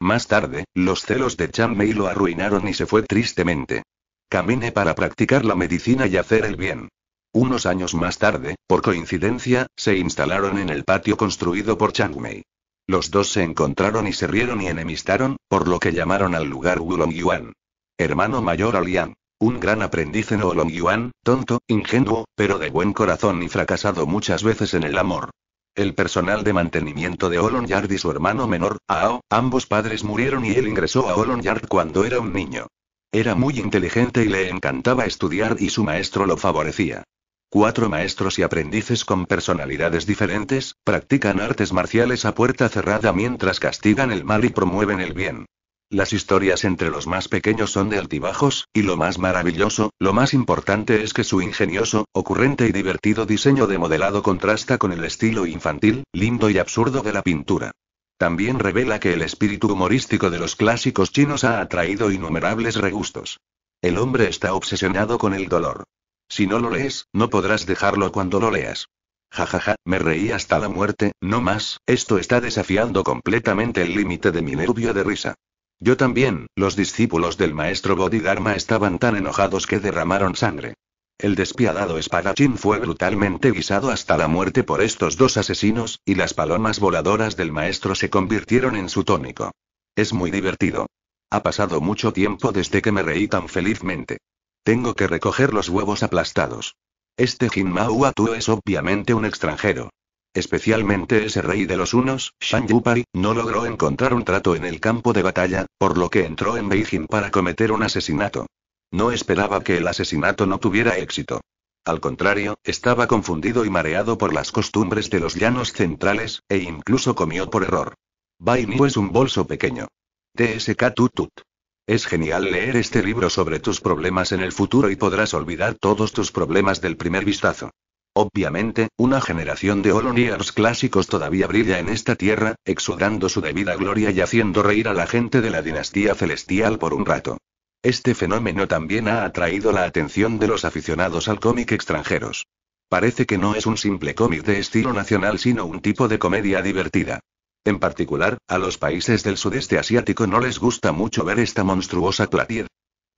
[SPEAKER 1] Más tarde, los celos de Chang Mei lo arruinaron y se fue tristemente. Camine para practicar la medicina y hacer el bien. Unos años más tarde, por coincidencia, se instalaron en el patio construido por Chang Mei. Los dos se encontraron y se rieron y enemistaron, por lo que llamaron al lugar Wulong Yuan. Hermano mayor Liang. Un gran aprendiz en Yuan, tonto, ingenuo, pero de buen corazón y fracasado muchas veces en el amor. El personal de mantenimiento de Oolong Yard y su hermano menor, Ao, ambos padres murieron y él ingresó a Oolong Yard cuando era un niño. Era muy inteligente y le encantaba estudiar y su maestro lo favorecía. Cuatro maestros y aprendices con personalidades diferentes, practican artes marciales a puerta cerrada mientras castigan el mal y promueven el bien. Las historias entre los más pequeños son de altibajos, y lo más maravilloso, lo más importante es que su ingenioso, ocurrente y divertido diseño de modelado contrasta con el estilo infantil, lindo y absurdo de la pintura. También revela que el espíritu humorístico de los clásicos chinos ha atraído innumerables regustos. El hombre está obsesionado con el dolor. Si no lo lees, no podrás dejarlo cuando lo leas. Jajaja, ja, ja, me reí hasta la muerte, no más, esto está desafiando completamente el límite de mi nervio de risa. Yo también, los discípulos del maestro Bodhidharma estaban tan enojados que derramaron sangre. El despiadado espadachín fue brutalmente guisado hasta la muerte por estos dos asesinos, y las palomas voladoras del maestro se convirtieron en su tónico. Es muy divertido. Ha pasado mucho tiempo desde que me reí tan felizmente. Tengo que recoger los huevos aplastados. Este Jinmao Atu es obviamente un extranjero, especialmente ese rey de los unos, Shang Yupai, no logró encontrar un trato en el campo de batalla, por lo que entró en Beijing para cometer un asesinato. No esperaba que el asesinato no tuviera éxito. Al contrario, estaba confundido y mareado por las costumbres de los llanos centrales, e incluso comió por error. Bai es un bolso pequeño. TSK Tutut. Es genial leer este libro sobre tus problemas en el futuro y podrás olvidar todos tus problemas del primer vistazo. Obviamente, una generación de holoniers clásicos todavía brilla en esta tierra, exudando su debida gloria y haciendo reír a la gente de la dinastía celestial por un rato. Este fenómeno también ha atraído la atención de los aficionados al cómic extranjeros. Parece que no es un simple cómic de estilo nacional, sino un tipo de comedia divertida. En particular, a los países del sudeste asiático no les gusta mucho ver esta monstruosa platir.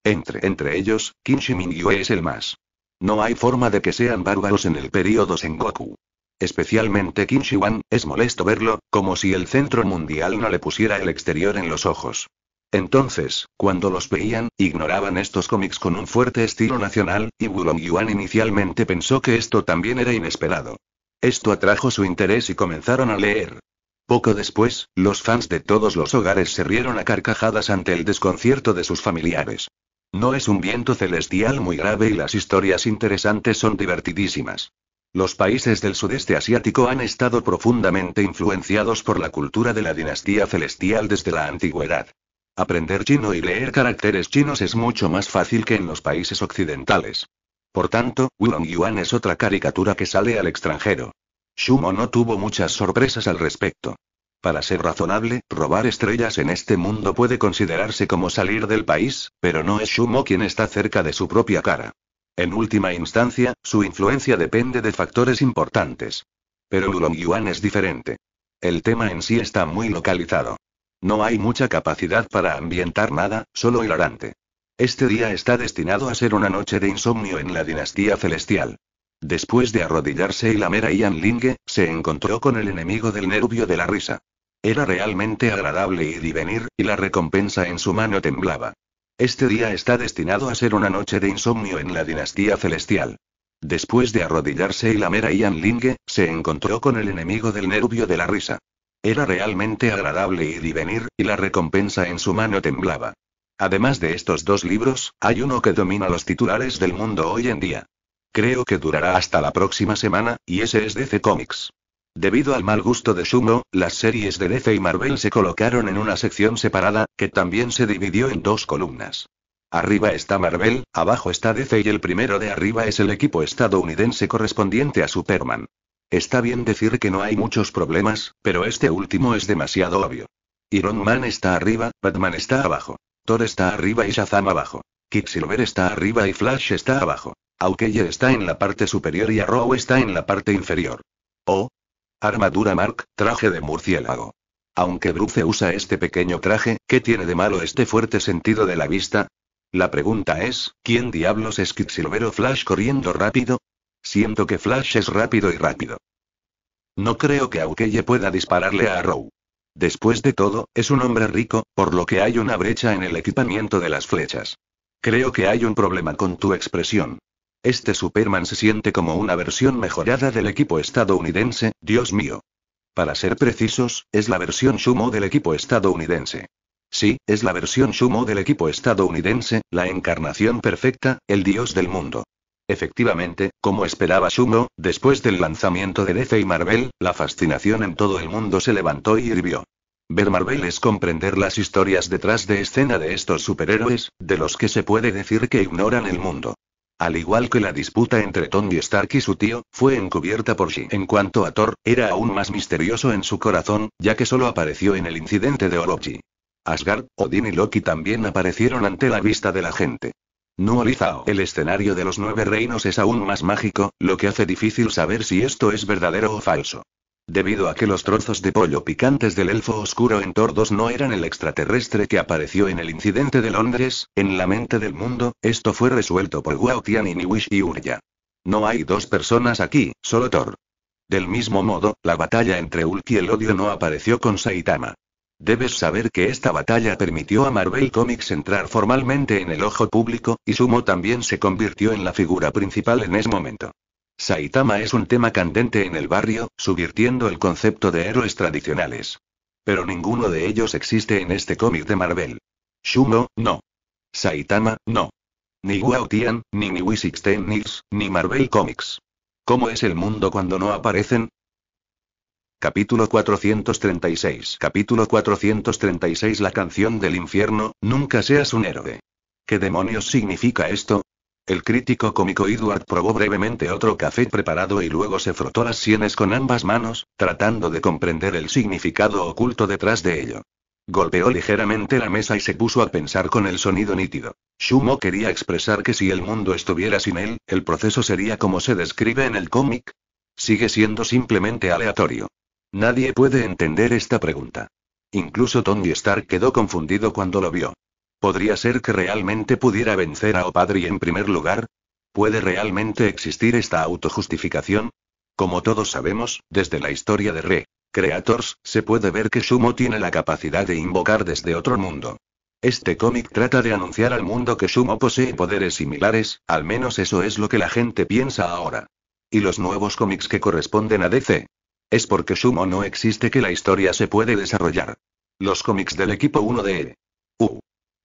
[SPEAKER 1] Entre, entre ellos, Yue es el más no hay forma de que sean bárbaros en el período Sengoku. Especialmente Kim es molesto verlo, como si el centro mundial no le pusiera el exterior en los ojos. Entonces, cuando los veían, ignoraban estos cómics con un fuerte estilo nacional, y Wulong Yuan inicialmente pensó que esto también era inesperado. Esto atrajo su interés y comenzaron a leer. Poco después, los fans de todos los hogares se rieron a carcajadas ante el desconcierto de sus familiares. No es un viento celestial muy grave y las historias interesantes son divertidísimas. Los países del sudeste asiático han estado profundamente influenciados por la cultura de la dinastía celestial desde la antigüedad. Aprender chino y leer caracteres chinos es mucho más fácil que en los países occidentales. Por tanto, Wulong Yuan es otra caricatura que sale al extranjero. Shumo no tuvo muchas sorpresas al respecto. Para ser razonable, robar estrellas en este mundo puede considerarse como salir del país, pero no es Shumo quien está cerca de su propia cara. En última instancia, su influencia depende de factores importantes. Pero Yuan es diferente. El tema en sí está muy localizado. No hay mucha capacidad para ambientar nada, solo hilarante. Este día está destinado a ser una noche de insomnio en la dinastía celestial. Después de arrodillarse y lamer a Ian Linge, se encontró con el enemigo del nervio de la risa. Era realmente agradable ir y venir, y la recompensa en su mano temblaba. Este día está destinado a ser una noche de insomnio en la dinastía celestial. Después de arrodillarse y la a Ian Linge, se encontró con el enemigo del nervio de la risa. Era realmente agradable ir y venir, y la recompensa en su mano temblaba. Además de estos dos libros, hay uno que domina los titulares del mundo hoy en día. Creo que durará hasta la próxima semana, y ese es DC Comics. Debido al mal gusto de Sumo, las series de DC y Marvel se colocaron en una sección separada, que también se dividió en dos columnas. Arriba está Marvel, abajo está DC y el primero de arriba es el equipo estadounidense correspondiente a Superman. Está bien decir que no hay muchos problemas, pero este último es demasiado obvio. Iron Man está arriba, Batman está abajo. Thor está arriba y Shazam abajo. Quicksilver está arriba y Flash está abajo. Hawkeye está en la parte superior y Arrow está en la parte inferior. Oh, Armadura Mark, traje de murciélago. Aunque Bruce usa este pequeño traje, ¿qué tiene de malo este fuerte sentido de la vista? La pregunta es, ¿quién diablos es Quicksilver Flash corriendo rápido? Siento que Flash es rápido y rápido. No creo que Aukeye pueda dispararle a Arrow. Después de todo, es un hombre rico, por lo que hay una brecha en el equipamiento de las flechas. Creo que hay un problema con tu expresión. Este Superman se siente como una versión mejorada del equipo estadounidense, Dios mío. Para ser precisos, es la versión sumo del equipo estadounidense. Sí, es la versión sumo del equipo estadounidense, la encarnación perfecta, el dios del mundo. Efectivamente, como esperaba Sumo, después del lanzamiento de DC y Marvel, la fascinación en todo el mundo se levantó y hirvió. Ver Marvel es comprender las historias detrás de escena de estos superhéroes, de los que se puede decir que ignoran el mundo. Al igual que la disputa entre Tony Stark y su tío, fue encubierta por She. En cuanto a Thor, era aún más misterioso en su corazón, ya que solo apareció en el incidente de Orochi. Asgard, Odin y Loki también aparecieron ante la vista de la gente. Nuolizao. El escenario de los nueve reinos es aún más mágico, lo que hace difícil saber si esto es verdadero o falso. Debido a que los trozos de pollo picantes del elfo oscuro en tordos no eran el extraterrestre que apareció en el incidente de Londres, en la mente del mundo, esto fue resuelto por Guao y Niwish Urya. No hay dos personas aquí, solo Thor. Del mismo modo, la batalla entre Ulki y el odio no apareció con Saitama. Debes saber que esta batalla permitió a Marvel Comics entrar formalmente en el ojo público, y Sumo también se convirtió en la figura principal en ese momento. Saitama es un tema candente en el barrio, subvirtiendo el concepto de héroes tradicionales. Pero ninguno de ellos existe en este cómic de Marvel. Shumo, no. Saitama, no. Ni Wao ni Niwi Sixteen Nils, ni Marvel Comics. ¿Cómo es el mundo cuando no aparecen? Capítulo 436 Capítulo 436 La canción del infierno, nunca seas un héroe. ¿Qué demonios significa esto? El crítico cómico Edward probó brevemente otro café preparado y luego se frotó las sienes con ambas manos, tratando de comprender el significado oculto detrás de ello. Golpeó ligeramente la mesa y se puso a pensar con el sonido nítido. Shumo quería expresar que si el mundo estuviera sin él, el proceso sería como se describe en el cómic. Sigue siendo simplemente aleatorio. Nadie puede entender esta pregunta. Incluso Tony Stark quedó confundido cuando lo vio. ¿Podría ser que realmente pudiera vencer a Opadri en primer lugar? ¿Puede realmente existir esta autojustificación? Como todos sabemos, desde la historia de Re Creators, se puede ver que Sumo tiene la capacidad de invocar desde otro mundo. Este cómic trata de anunciar al mundo que Sumo posee poderes similares, al menos eso es lo que la gente piensa ahora. ¿Y los nuevos cómics que corresponden a DC? Es porque Sumo no existe que la historia se puede desarrollar. Los cómics del equipo 1 de e. U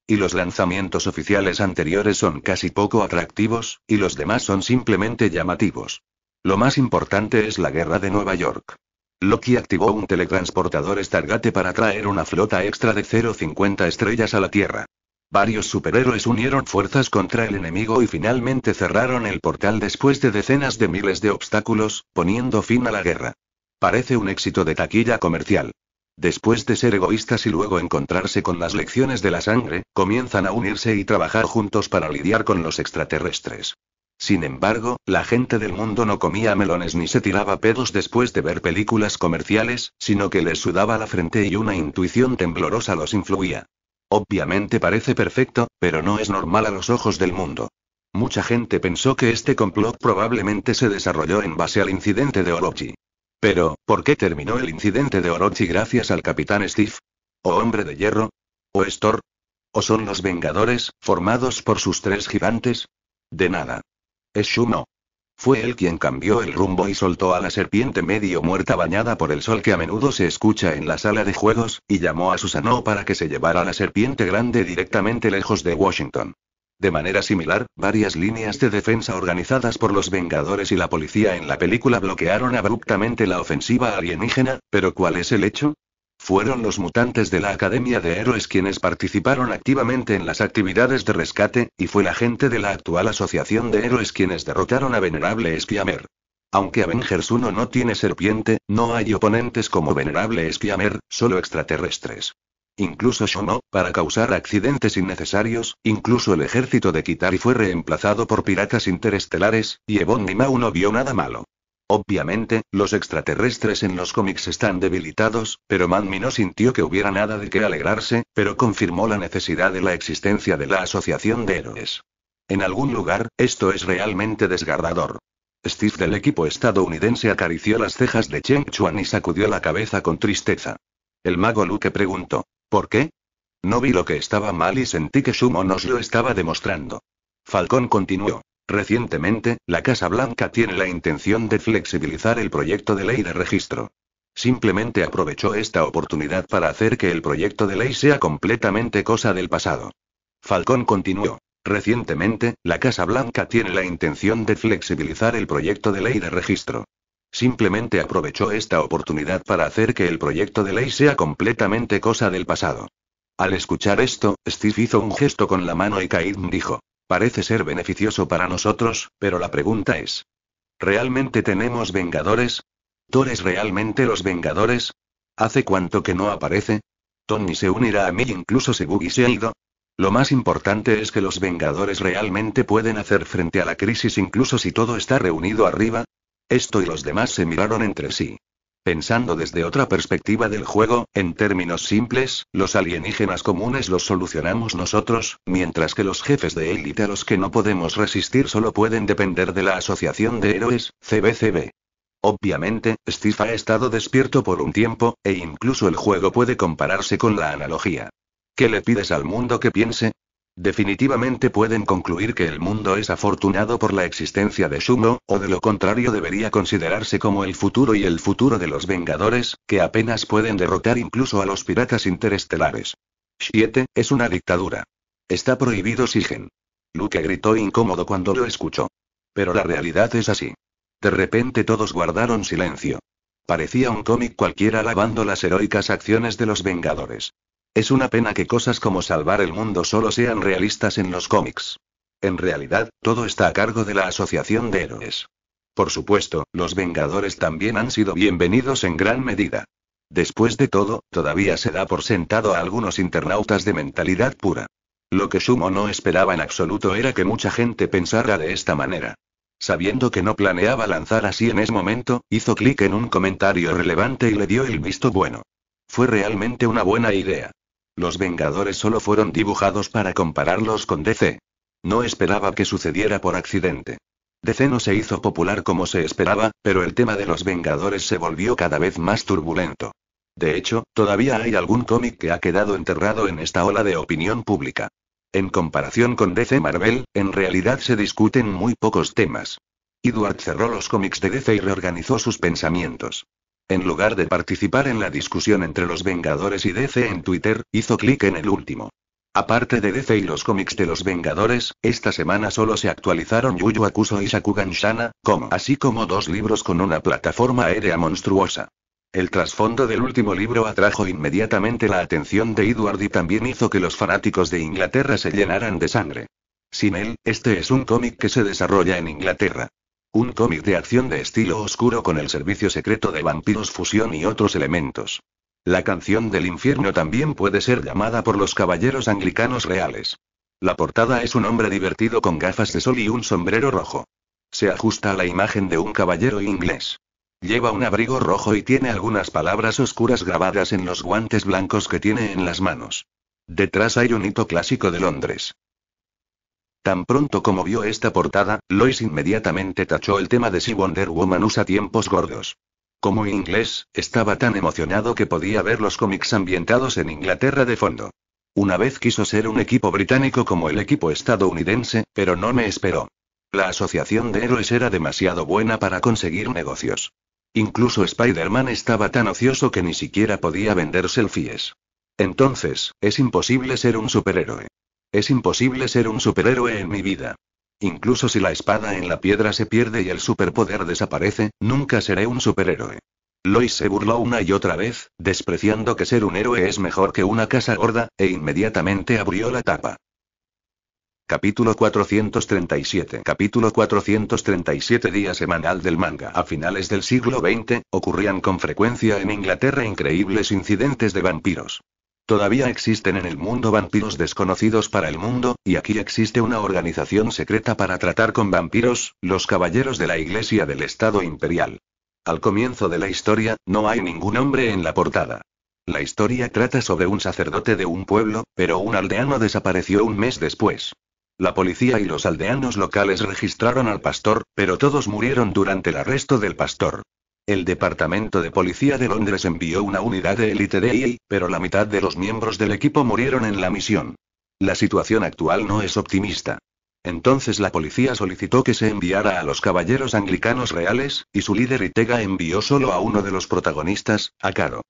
[SPEAKER 1] y los lanzamientos oficiales anteriores son casi poco atractivos, y los demás son simplemente llamativos. Lo más importante es la guerra de Nueva York. Loki activó un teletransportador Stargate para traer una flota extra de 0,50 estrellas a la Tierra. Varios superhéroes unieron fuerzas contra el enemigo y finalmente cerraron el portal después de decenas de miles de obstáculos, poniendo fin a la guerra. Parece un éxito de taquilla comercial. Después de ser egoístas y luego encontrarse con las lecciones de la sangre, comienzan a unirse y trabajar juntos para lidiar con los extraterrestres. Sin embargo, la gente del mundo no comía melones ni se tiraba pedos después de ver películas comerciales, sino que les sudaba la frente y una intuición temblorosa los influía. Obviamente parece perfecto, pero no es normal a los ojos del mundo. Mucha gente pensó que este complot probablemente se desarrolló en base al incidente de Orochi. Pero, ¿por qué terminó el incidente de Orochi gracias al capitán Steve? ¿O hombre de hierro? ¿O Estor? ¿O son los Vengadores, formados por sus tres gigantes? De nada. Es Shuno. Fue él quien cambió el rumbo y soltó a la serpiente medio muerta bañada por el sol que a menudo se escucha en la sala de juegos, y llamó a Susano para que se llevara la serpiente grande directamente lejos de Washington. De manera similar, varias líneas de defensa organizadas por los Vengadores y la policía en la película bloquearon abruptamente la ofensiva alienígena, pero ¿cuál es el hecho? Fueron los mutantes de la Academia de Héroes quienes participaron activamente en las actividades de rescate, y fue la gente de la actual Asociación de Héroes quienes derrotaron a Venerable Skiamer. Aunque Avengers 1 no tiene serpiente, no hay oponentes como Venerable Skiamer, solo extraterrestres incluso Shono, para causar accidentes innecesarios, incluso el ejército de Kitari fue reemplazado por piratas interestelares, y Ebon y no vio nada malo. Obviamente, los extraterrestres en los cómics están debilitados, pero Manmi no sintió que hubiera nada de qué alegrarse, pero confirmó la necesidad de la existencia de la Asociación de Héroes. En algún lugar, esto es realmente desgarrador. Steve del equipo estadounidense acarició las cejas de Chen Chuan y sacudió la cabeza con tristeza. El mago Luke preguntó. ¿Por qué? No vi lo que estaba mal y sentí que Sumo nos lo estaba demostrando. Falcón continuó. Recientemente, la Casa Blanca tiene la intención de flexibilizar el proyecto de ley de registro. Simplemente aprovechó esta oportunidad para hacer que el proyecto de ley sea completamente cosa del pasado. Falcón continuó. Recientemente, la Casa Blanca tiene la intención de flexibilizar el proyecto de ley de registro. Simplemente aprovechó esta oportunidad para hacer que el proyecto de ley sea completamente cosa del pasado. Al escuchar esto, Steve hizo un gesto con la mano y Caín dijo, parece ser beneficioso para nosotros, pero la pregunta es, ¿realmente tenemos vengadores? ¿Thor es realmente los vengadores? ¿Hace cuánto que no aparece? Tony se unirá a mí incluso si Buggy se ha ido. Lo más importante es que los Vengadores realmente pueden hacer frente a la crisis incluso si todo está reunido arriba, esto y los demás se miraron entre sí. Pensando desde otra perspectiva del juego, en términos simples, los alienígenas comunes los solucionamos nosotros, mientras que los jefes de élite a los que no podemos resistir solo pueden depender de la Asociación de Héroes, CBCB. Obviamente, Steve ha estado despierto por un tiempo, e incluso el juego puede compararse con la analogía. ¿Qué le pides al mundo que piense? Definitivamente pueden concluir que el mundo es afortunado por la existencia de Shumo, o de lo contrario debería considerarse como el futuro y el futuro de los Vengadores, que apenas pueden derrotar incluso a los piratas interestelares. 7. Es una dictadura. Está prohibido Sigen. Luke gritó incómodo cuando lo escuchó. Pero la realidad es así. De repente todos guardaron silencio. Parecía un cómic cualquiera alabando las heroicas acciones de los Vengadores. Es una pena que cosas como salvar el mundo solo sean realistas en los cómics. En realidad, todo está a cargo de la Asociación de Héroes. Por supuesto, los Vengadores también han sido bienvenidos en gran medida. Después de todo, todavía se da por sentado a algunos internautas de mentalidad pura. Lo que Sumo no esperaba en absoluto era que mucha gente pensara de esta manera. Sabiendo que no planeaba lanzar así en ese momento, hizo clic en un comentario relevante y le dio el visto bueno. Fue realmente una buena idea. Los Vengadores solo fueron dibujados para compararlos con DC. No esperaba que sucediera por accidente. DC no se hizo popular como se esperaba, pero el tema de los Vengadores se volvió cada vez más turbulento. De hecho, todavía hay algún cómic que ha quedado enterrado en esta ola de opinión pública. En comparación con DC Marvel, en realidad se discuten muy pocos temas. Edward cerró los cómics de DC y reorganizó sus pensamientos. En lugar de participar en la discusión entre los Vengadores y DC en Twitter, hizo clic en el último. Aparte de DC y los cómics de los Vengadores, esta semana solo se actualizaron Yuyu Akuso y Shakugan Shana, como, así como dos libros con una plataforma aérea monstruosa. El trasfondo del último libro atrajo inmediatamente la atención de Edward y también hizo que los fanáticos de Inglaterra se llenaran de sangre. Sin él, este es un cómic que se desarrolla en Inglaterra. Un cómic de acción de estilo oscuro con el servicio secreto de vampiros fusión y otros elementos. La canción del infierno también puede ser llamada por los caballeros anglicanos reales. La portada es un hombre divertido con gafas de sol y un sombrero rojo. Se ajusta a la imagen de un caballero inglés. Lleva un abrigo rojo y tiene algunas palabras oscuras grabadas en los guantes blancos que tiene en las manos. Detrás hay un hito clásico de Londres. Tan pronto como vio esta portada, Lois inmediatamente tachó el tema de si Wonder Woman usa tiempos gordos. Como inglés, estaba tan emocionado que podía ver los cómics ambientados en Inglaterra de fondo. Una vez quiso ser un equipo británico como el equipo estadounidense, pero no me esperó. La asociación de héroes era demasiado buena para conseguir negocios. Incluso Spider-Man estaba tan ocioso que ni siquiera podía vender e selfies. Entonces, es imposible ser un superhéroe. Es imposible ser un superhéroe en mi vida. Incluso si la espada en la piedra se pierde y el superpoder desaparece, nunca seré un superhéroe. Lois se burló una y otra vez, despreciando que ser un héroe es mejor que una casa gorda, e inmediatamente abrió la tapa. Capítulo 437 Capítulo 437 Día semanal del manga A finales del siglo XX, ocurrían con frecuencia en Inglaterra increíbles incidentes de vampiros. Todavía existen en el mundo vampiros desconocidos para el mundo, y aquí existe una organización secreta para tratar con vampiros, los Caballeros de la Iglesia del Estado Imperial. Al comienzo de la historia, no hay ningún hombre en la portada. La historia trata sobre un sacerdote de un pueblo, pero un aldeano desapareció un mes después. La policía y los aldeanos locales registraron al pastor, pero todos murieron durante el arresto del pastor. El Departamento de Policía de Londres envió una unidad de élite de EI, pero la mitad de los miembros del equipo murieron en la misión. La situación actual no es optimista. Entonces la policía solicitó que se enviara a los caballeros anglicanos reales, y su líder Itega envió solo a uno de los protagonistas, a Caro.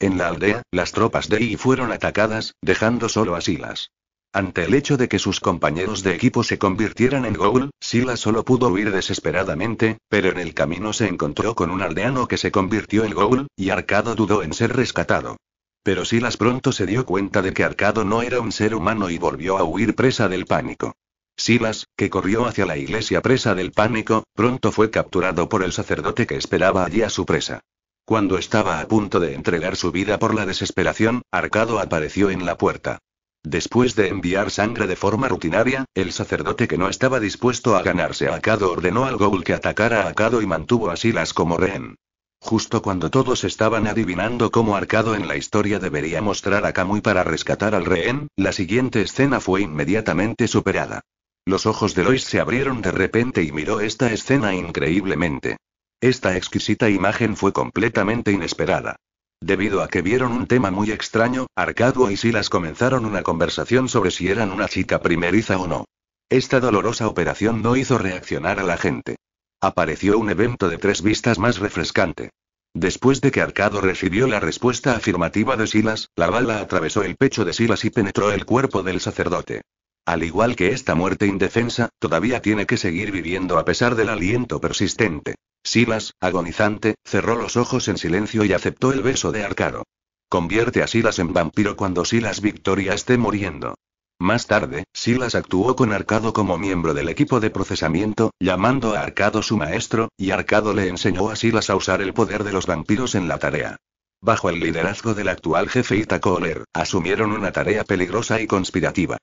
[SPEAKER 1] En la aldea, las tropas de I fueron atacadas, dejando solo a Silas. Ante el hecho de que sus compañeros de equipo se convirtieran en Ghoul, Silas solo pudo huir desesperadamente, pero en el camino se encontró con un aldeano que se convirtió en Ghoul, y Arcado dudó en ser rescatado. Pero Silas pronto se dio cuenta de que Arcado no era un ser humano y volvió a huir presa del pánico. Silas, que corrió hacia la iglesia presa del pánico, pronto fue capturado por el sacerdote que esperaba allí a su presa. Cuando estaba a punto de entregar su vida por la desesperación, Arcado apareció en la puerta. Después de enviar sangre de forma rutinaria, el sacerdote que no estaba dispuesto a ganarse a Akado ordenó al Ghoul que atacara a Akado y mantuvo a Silas como rehén. Justo cuando todos estaban adivinando cómo Arcado en la historia debería mostrar a Kamui para rescatar al rehén, la siguiente escena fue inmediatamente superada. Los ojos de Lois se abrieron de repente y miró esta escena increíblemente. Esta exquisita imagen fue completamente inesperada. Debido a que vieron un tema muy extraño, Arcado y Silas comenzaron una conversación sobre si eran una chica primeriza o no. Esta dolorosa operación no hizo reaccionar a la gente. Apareció un evento de tres vistas más refrescante. Después de que Arcado recibió la respuesta afirmativa de Silas, la bala atravesó el pecho de Silas y penetró el cuerpo del sacerdote. Al igual que esta muerte indefensa, todavía tiene que seguir viviendo a pesar del aliento persistente. Silas, agonizante, cerró los ojos en silencio y aceptó el beso de Arcado. Convierte a Silas en vampiro cuando Silas Victoria esté muriendo. Más tarde, Silas actuó con Arcado como miembro del equipo de procesamiento, llamando a Arcado su maestro, y Arcado le enseñó a Silas a usar el poder de los vampiros en la tarea. Bajo el liderazgo del actual jefe Kohler, asumieron una tarea peligrosa y conspirativa.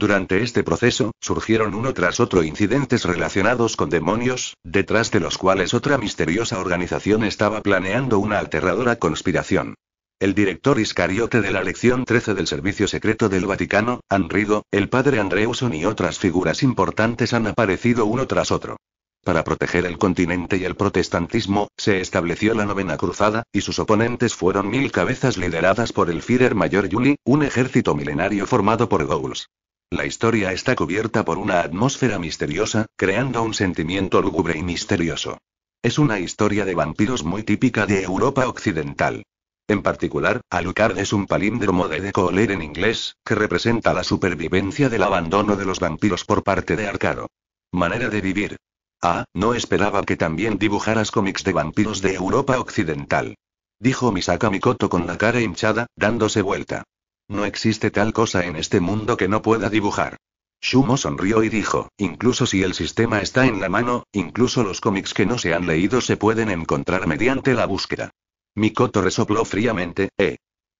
[SPEAKER 1] Durante este proceso, surgieron uno tras otro incidentes relacionados con demonios, detrás de los cuales otra misteriosa organización estaba planeando una aterradora conspiración. El director iscariote de la lección 13 del Servicio Secreto del Vaticano, Anrido, el padre Andreuson y otras figuras importantes han aparecido uno tras otro. Para proteger el continente y el protestantismo, se estableció la Novena Cruzada, y sus oponentes fueron mil cabezas lideradas por el Führer Mayor Juli, un ejército milenario formado por Gouls. La historia está cubierta por una atmósfera misteriosa, creando un sentimiento lúgubre y misterioso. Es una historia de vampiros muy típica de Europa Occidental. En particular, Alucard es un palíndromo de Decoler en inglés, que representa la supervivencia del abandono de los vampiros por parte de Arcaro. Manera de vivir. Ah, no esperaba que también dibujaras cómics de vampiros de Europa Occidental. Dijo Misaka Mikoto con la cara hinchada, dándose vuelta. No existe tal cosa en este mundo que no pueda dibujar. Shumo sonrió y dijo, incluso si el sistema está en la mano, incluso los cómics que no se han leído se pueden encontrar mediante la búsqueda. Mikoto resopló fríamente, eh.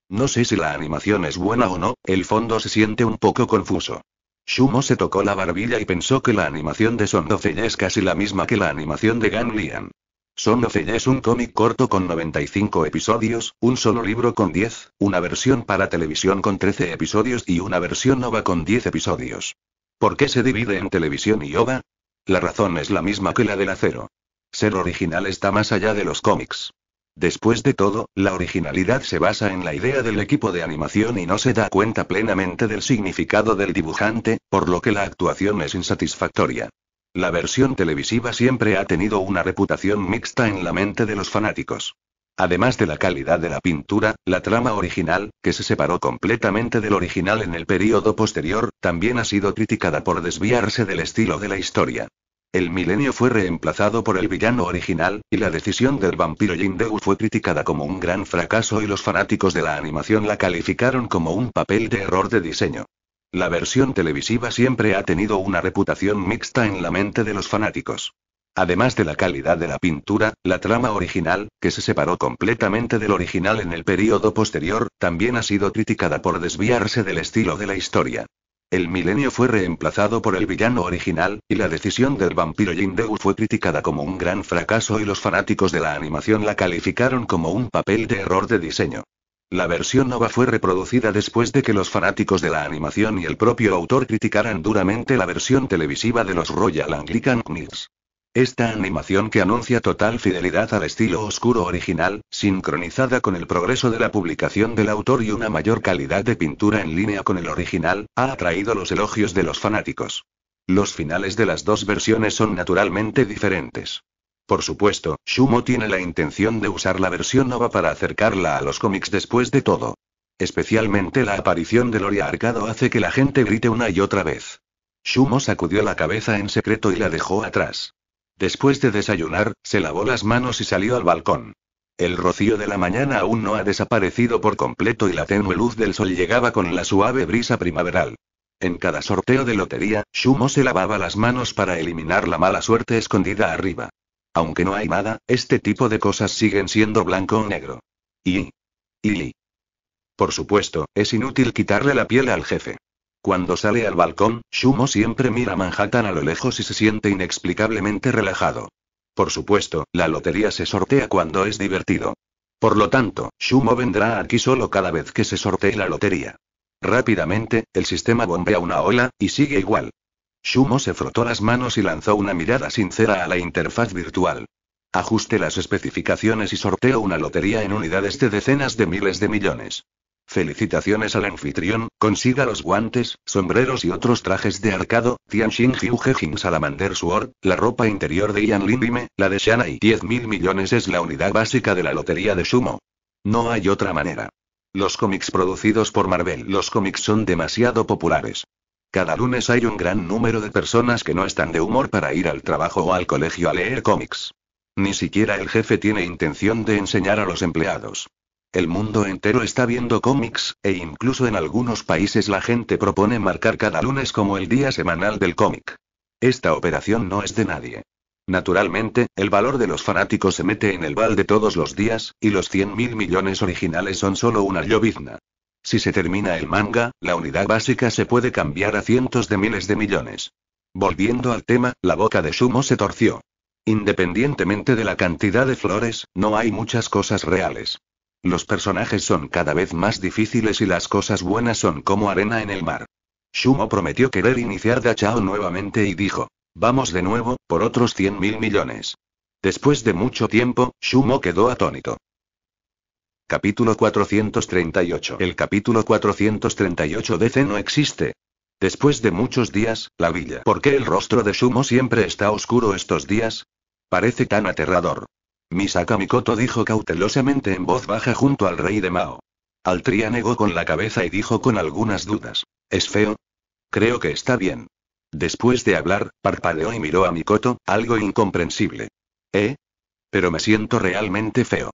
[SPEAKER 1] No sé si la animación es buena o no, el fondo se siente un poco confuso. Shumo se tocó la barbilla y pensó que la animación de Son es casi la misma que la animación de Ganglian. Son of es un cómic corto con 95 episodios, un solo libro con 10, una versión para televisión con 13 episodios y una versión OVA con 10 episodios. ¿Por qué se divide en televisión y OVA? La razón es la misma que la del acero. Ser original está más allá de los cómics. Después de todo, la originalidad se basa en la idea del equipo de animación y no se da cuenta plenamente del significado del dibujante, por lo que la actuación es insatisfactoria. La versión televisiva siempre ha tenido una reputación mixta en la mente de los fanáticos. Además de la calidad de la pintura, la trama original, que se separó completamente del original en el período posterior, también ha sido criticada por desviarse del estilo de la historia. El milenio fue reemplazado por el villano original, y la decisión del vampiro Jindeu fue criticada como un gran fracaso y los fanáticos de la animación la calificaron como un papel de error de diseño. La versión televisiva siempre ha tenido una reputación mixta en la mente de los fanáticos. Además de la calidad de la pintura, la trama original, que se separó completamente del original en el período posterior, también ha sido criticada por desviarse del estilo de la historia. El milenio fue reemplazado por el villano original, y la decisión del vampiro Jindeu fue criticada como un gran fracaso y los fanáticos de la animación la calificaron como un papel de error de diseño. La versión nova fue reproducida después de que los fanáticos de la animación y el propio autor criticaran duramente la versión televisiva de los Royal Anglican Knights. Esta animación que anuncia total fidelidad al estilo oscuro original, sincronizada con el progreso de la publicación del autor y una mayor calidad de pintura en línea con el original, ha atraído los elogios de los fanáticos. Los finales de las dos versiones son naturalmente diferentes. Por supuesto, Shumo tiene la intención de usar la versión nova para acercarla a los cómics después de todo. Especialmente la aparición de Loria Arcado hace que la gente grite una y otra vez. Shumo sacudió la cabeza en secreto y la dejó atrás. Después de desayunar, se lavó las manos y salió al balcón. El rocío de la mañana aún no ha desaparecido por completo y la tenue luz del sol llegaba con la suave brisa primaveral. En cada sorteo de lotería, Shumo se lavaba las manos para eliminar la mala suerte escondida arriba. Aunque no hay nada, este tipo de cosas siguen siendo blanco o negro. Y... Y... Por supuesto, es inútil quitarle la piel al jefe. Cuando sale al balcón, Shumo siempre mira Manhattan a lo lejos y se siente inexplicablemente relajado. Por supuesto, la lotería se sortea cuando es divertido. Por lo tanto, Shumo vendrá aquí solo cada vez que se sortee la lotería. Rápidamente, el sistema bombea una ola, y sigue igual. Shumo se frotó las manos y lanzó una mirada sincera a la interfaz virtual. Ajuste las especificaciones y sorteo una lotería en unidades de decenas de miles de millones. Felicitaciones al anfitrión, consiga los guantes, sombreros y otros trajes de arcado, Tianxin Salamander Sword, la ropa interior de Ian Lindime, la de Shana y mil millones es la unidad básica de la lotería de Shumo. No hay otra manera. Los cómics producidos por Marvel. Los cómics son demasiado populares. Cada lunes hay un gran número de personas que no están de humor para ir al trabajo o al colegio a leer cómics. Ni siquiera el jefe tiene intención de enseñar a los empleados. El mundo entero está viendo cómics, e incluso en algunos países la gente propone marcar cada lunes como el día semanal del cómic. Esta operación no es de nadie. Naturalmente, el valor de los fanáticos se mete en el balde todos los días, y los 100.000 mil millones originales son solo una llovizna. Si se termina el manga, la unidad básica se puede cambiar a cientos de miles de millones. Volviendo al tema, la boca de Shumo se torció. Independientemente de la cantidad de flores, no hay muchas cosas reales. Los personajes son cada vez más difíciles y las cosas buenas son como arena en el mar. Shumo prometió querer iniciar Dachao nuevamente y dijo, vamos de nuevo, por otros 100 mil millones. Después de mucho tiempo, Shumo quedó atónito. Capítulo 438. El capítulo 438 de C no existe. Después de muchos días, la villa. ¿Por qué el rostro de Sumo siempre está oscuro estos días? Parece tan aterrador. Misaka Mikoto dijo cautelosamente en voz baja junto al rey de Mao. Altria negó con la cabeza y dijo con algunas dudas. ¿Es feo? Creo que está bien. Después de hablar, parpadeó y miró a Mikoto, algo incomprensible. ¿Eh? Pero me siento realmente feo.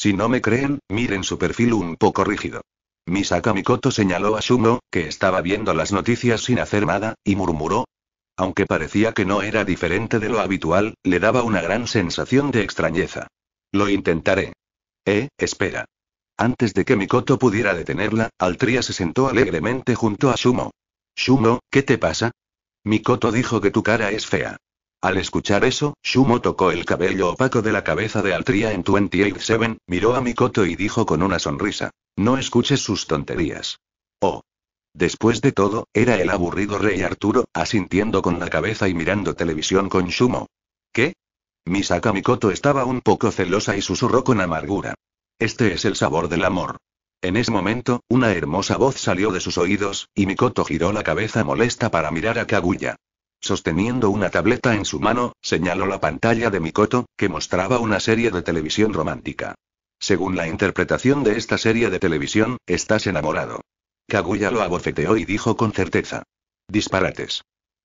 [SPEAKER 1] Si no me creen, miren su perfil un poco rígido. Misaka Mikoto señaló a Shumo, que estaba viendo las noticias sin hacer nada, y murmuró. Aunque parecía que no era diferente de lo habitual, le daba una gran sensación de extrañeza. Lo intentaré. Eh, espera. Antes de que Mikoto pudiera detenerla, Altria se sentó alegremente junto a Shumo. Shumo, ¿qué te pasa? Mikoto dijo que tu cara es fea. Al escuchar eso, Shumo tocó el cabello opaco de la cabeza de Altria en 287, miró a Mikoto y dijo con una sonrisa. No escuches sus tonterías. Oh. Después de todo, era el aburrido rey Arturo, asintiendo con la cabeza y mirando televisión con Shumo. ¿Qué? Misaka Mikoto estaba un poco celosa y susurró con amargura. Este es el sabor del amor. En ese momento, una hermosa voz salió de sus oídos, y Mikoto giró la cabeza molesta para mirar a Kaguya. Sosteniendo una tableta en su mano, señaló la pantalla de Mikoto, que mostraba una serie de televisión romántica. Según la interpretación de esta serie de televisión, estás enamorado. Kaguya lo abofeteó y dijo con certeza. Disparates.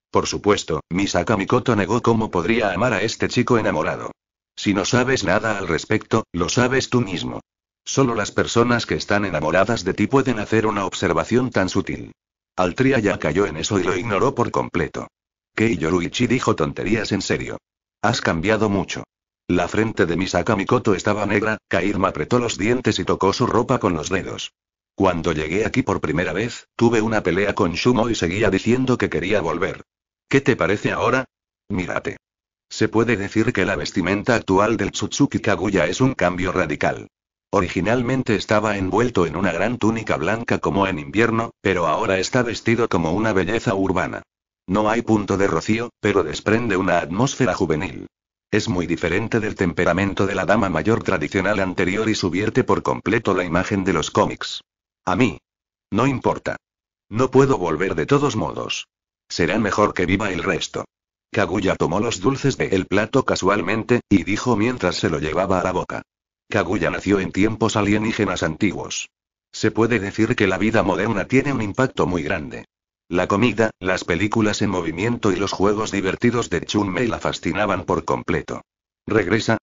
[SPEAKER 1] Por supuesto, Misaka Mikoto negó cómo podría amar a este chico enamorado. Si no sabes nada al respecto, lo sabes tú mismo. Solo las personas que están enamoradas de ti pueden hacer una observación tan sutil. Altria ya cayó en eso y lo ignoró por completo. Kei Yoruichi dijo tonterías en serio. Has cambiado mucho. La frente de Misaka Mikoto estaba negra, me apretó los dientes y tocó su ropa con los dedos. Cuando llegué aquí por primera vez, tuve una pelea con Shumo y seguía diciendo que quería volver. ¿Qué te parece ahora? Mírate. Se puede decir que la vestimenta actual del Tsutsuki Kaguya es un cambio radical. Originalmente estaba envuelto en una gran túnica blanca como en invierno, pero ahora está vestido como una belleza urbana. No hay punto de rocío, pero desprende una atmósfera juvenil. Es muy diferente del temperamento de la dama mayor tradicional anterior y subierte por completo la imagen de los cómics. A mí. No importa. No puedo volver de todos modos. Será mejor que viva el resto. Kaguya tomó los dulces del plato casualmente, y dijo mientras se lo llevaba a la boca. Kaguya nació en tiempos alienígenas antiguos. Se puede decir que la vida moderna tiene un impacto muy grande. La comida, las películas en movimiento y los juegos divertidos de Chun-Mei la fascinaban por completo. ¿Regresa?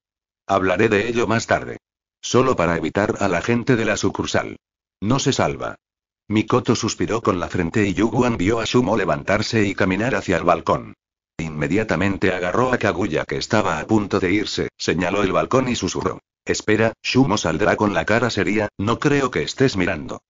[SPEAKER 1] Hablaré de ello más tarde. Solo para evitar a la gente de la sucursal. No se salva. Mikoto suspiró con la frente y Yuguan vio a Sumo levantarse y caminar hacia el balcón. Inmediatamente agarró a Kaguya que estaba a punto de irse, señaló el balcón y susurró. Espera, Sumo saldrá con la cara seria, no creo que estés mirando.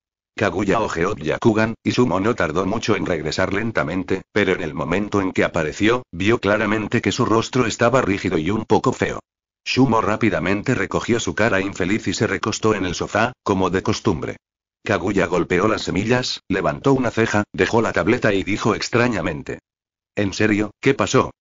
[SPEAKER 1] Kaguya ojeó Yakugan, y Sumo no tardó mucho en regresar lentamente, pero en el momento en que apareció, vio claramente que su rostro estaba rígido y un poco feo. Sumo rápidamente recogió su cara infeliz y se recostó en el sofá, como de costumbre. Kaguya golpeó las semillas, levantó una ceja, dejó la tableta y dijo extrañamente. ¿En serio, qué pasó?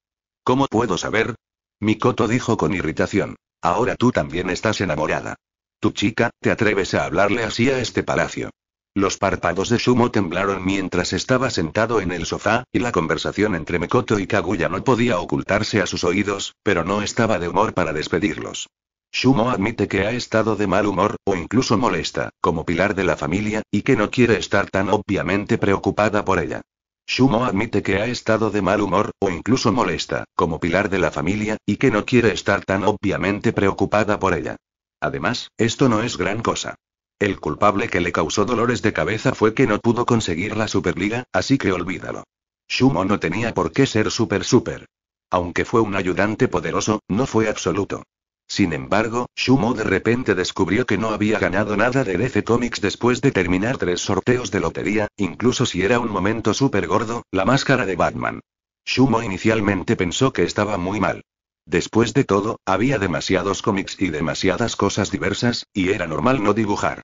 [SPEAKER 1] ¿Cómo puedo saber? Mikoto dijo con irritación. Ahora tú también estás enamorada. Tu chica, te atreves a hablarle así a este palacio. Los párpados de Shumo temblaron mientras estaba sentado en el sofá, y la conversación entre Mekoto y Kaguya no podía ocultarse a sus oídos, pero no estaba de humor para despedirlos. Shumo admite que ha estado de mal humor, o incluso molesta, como pilar de la familia, y que no quiere estar tan obviamente preocupada por ella. Shumo admite que ha estado de mal humor, o incluso molesta, como pilar de la familia, y que no quiere estar tan obviamente preocupada por ella. Además, esto no es gran cosa. El culpable que le causó dolores de cabeza fue que no pudo conseguir la Superliga, así que olvídalo. Shumo no tenía por qué ser super super. Aunque fue un ayudante poderoso, no fue absoluto. Sin embargo, Shumo de repente descubrió que no había ganado nada de DC Comics después de terminar tres sorteos de lotería, incluso si era un momento súper gordo, la máscara de Batman. Shumo inicialmente pensó que estaba muy mal. Después de todo, había demasiados cómics y demasiadas cosas diversas, y era normal no dibujar.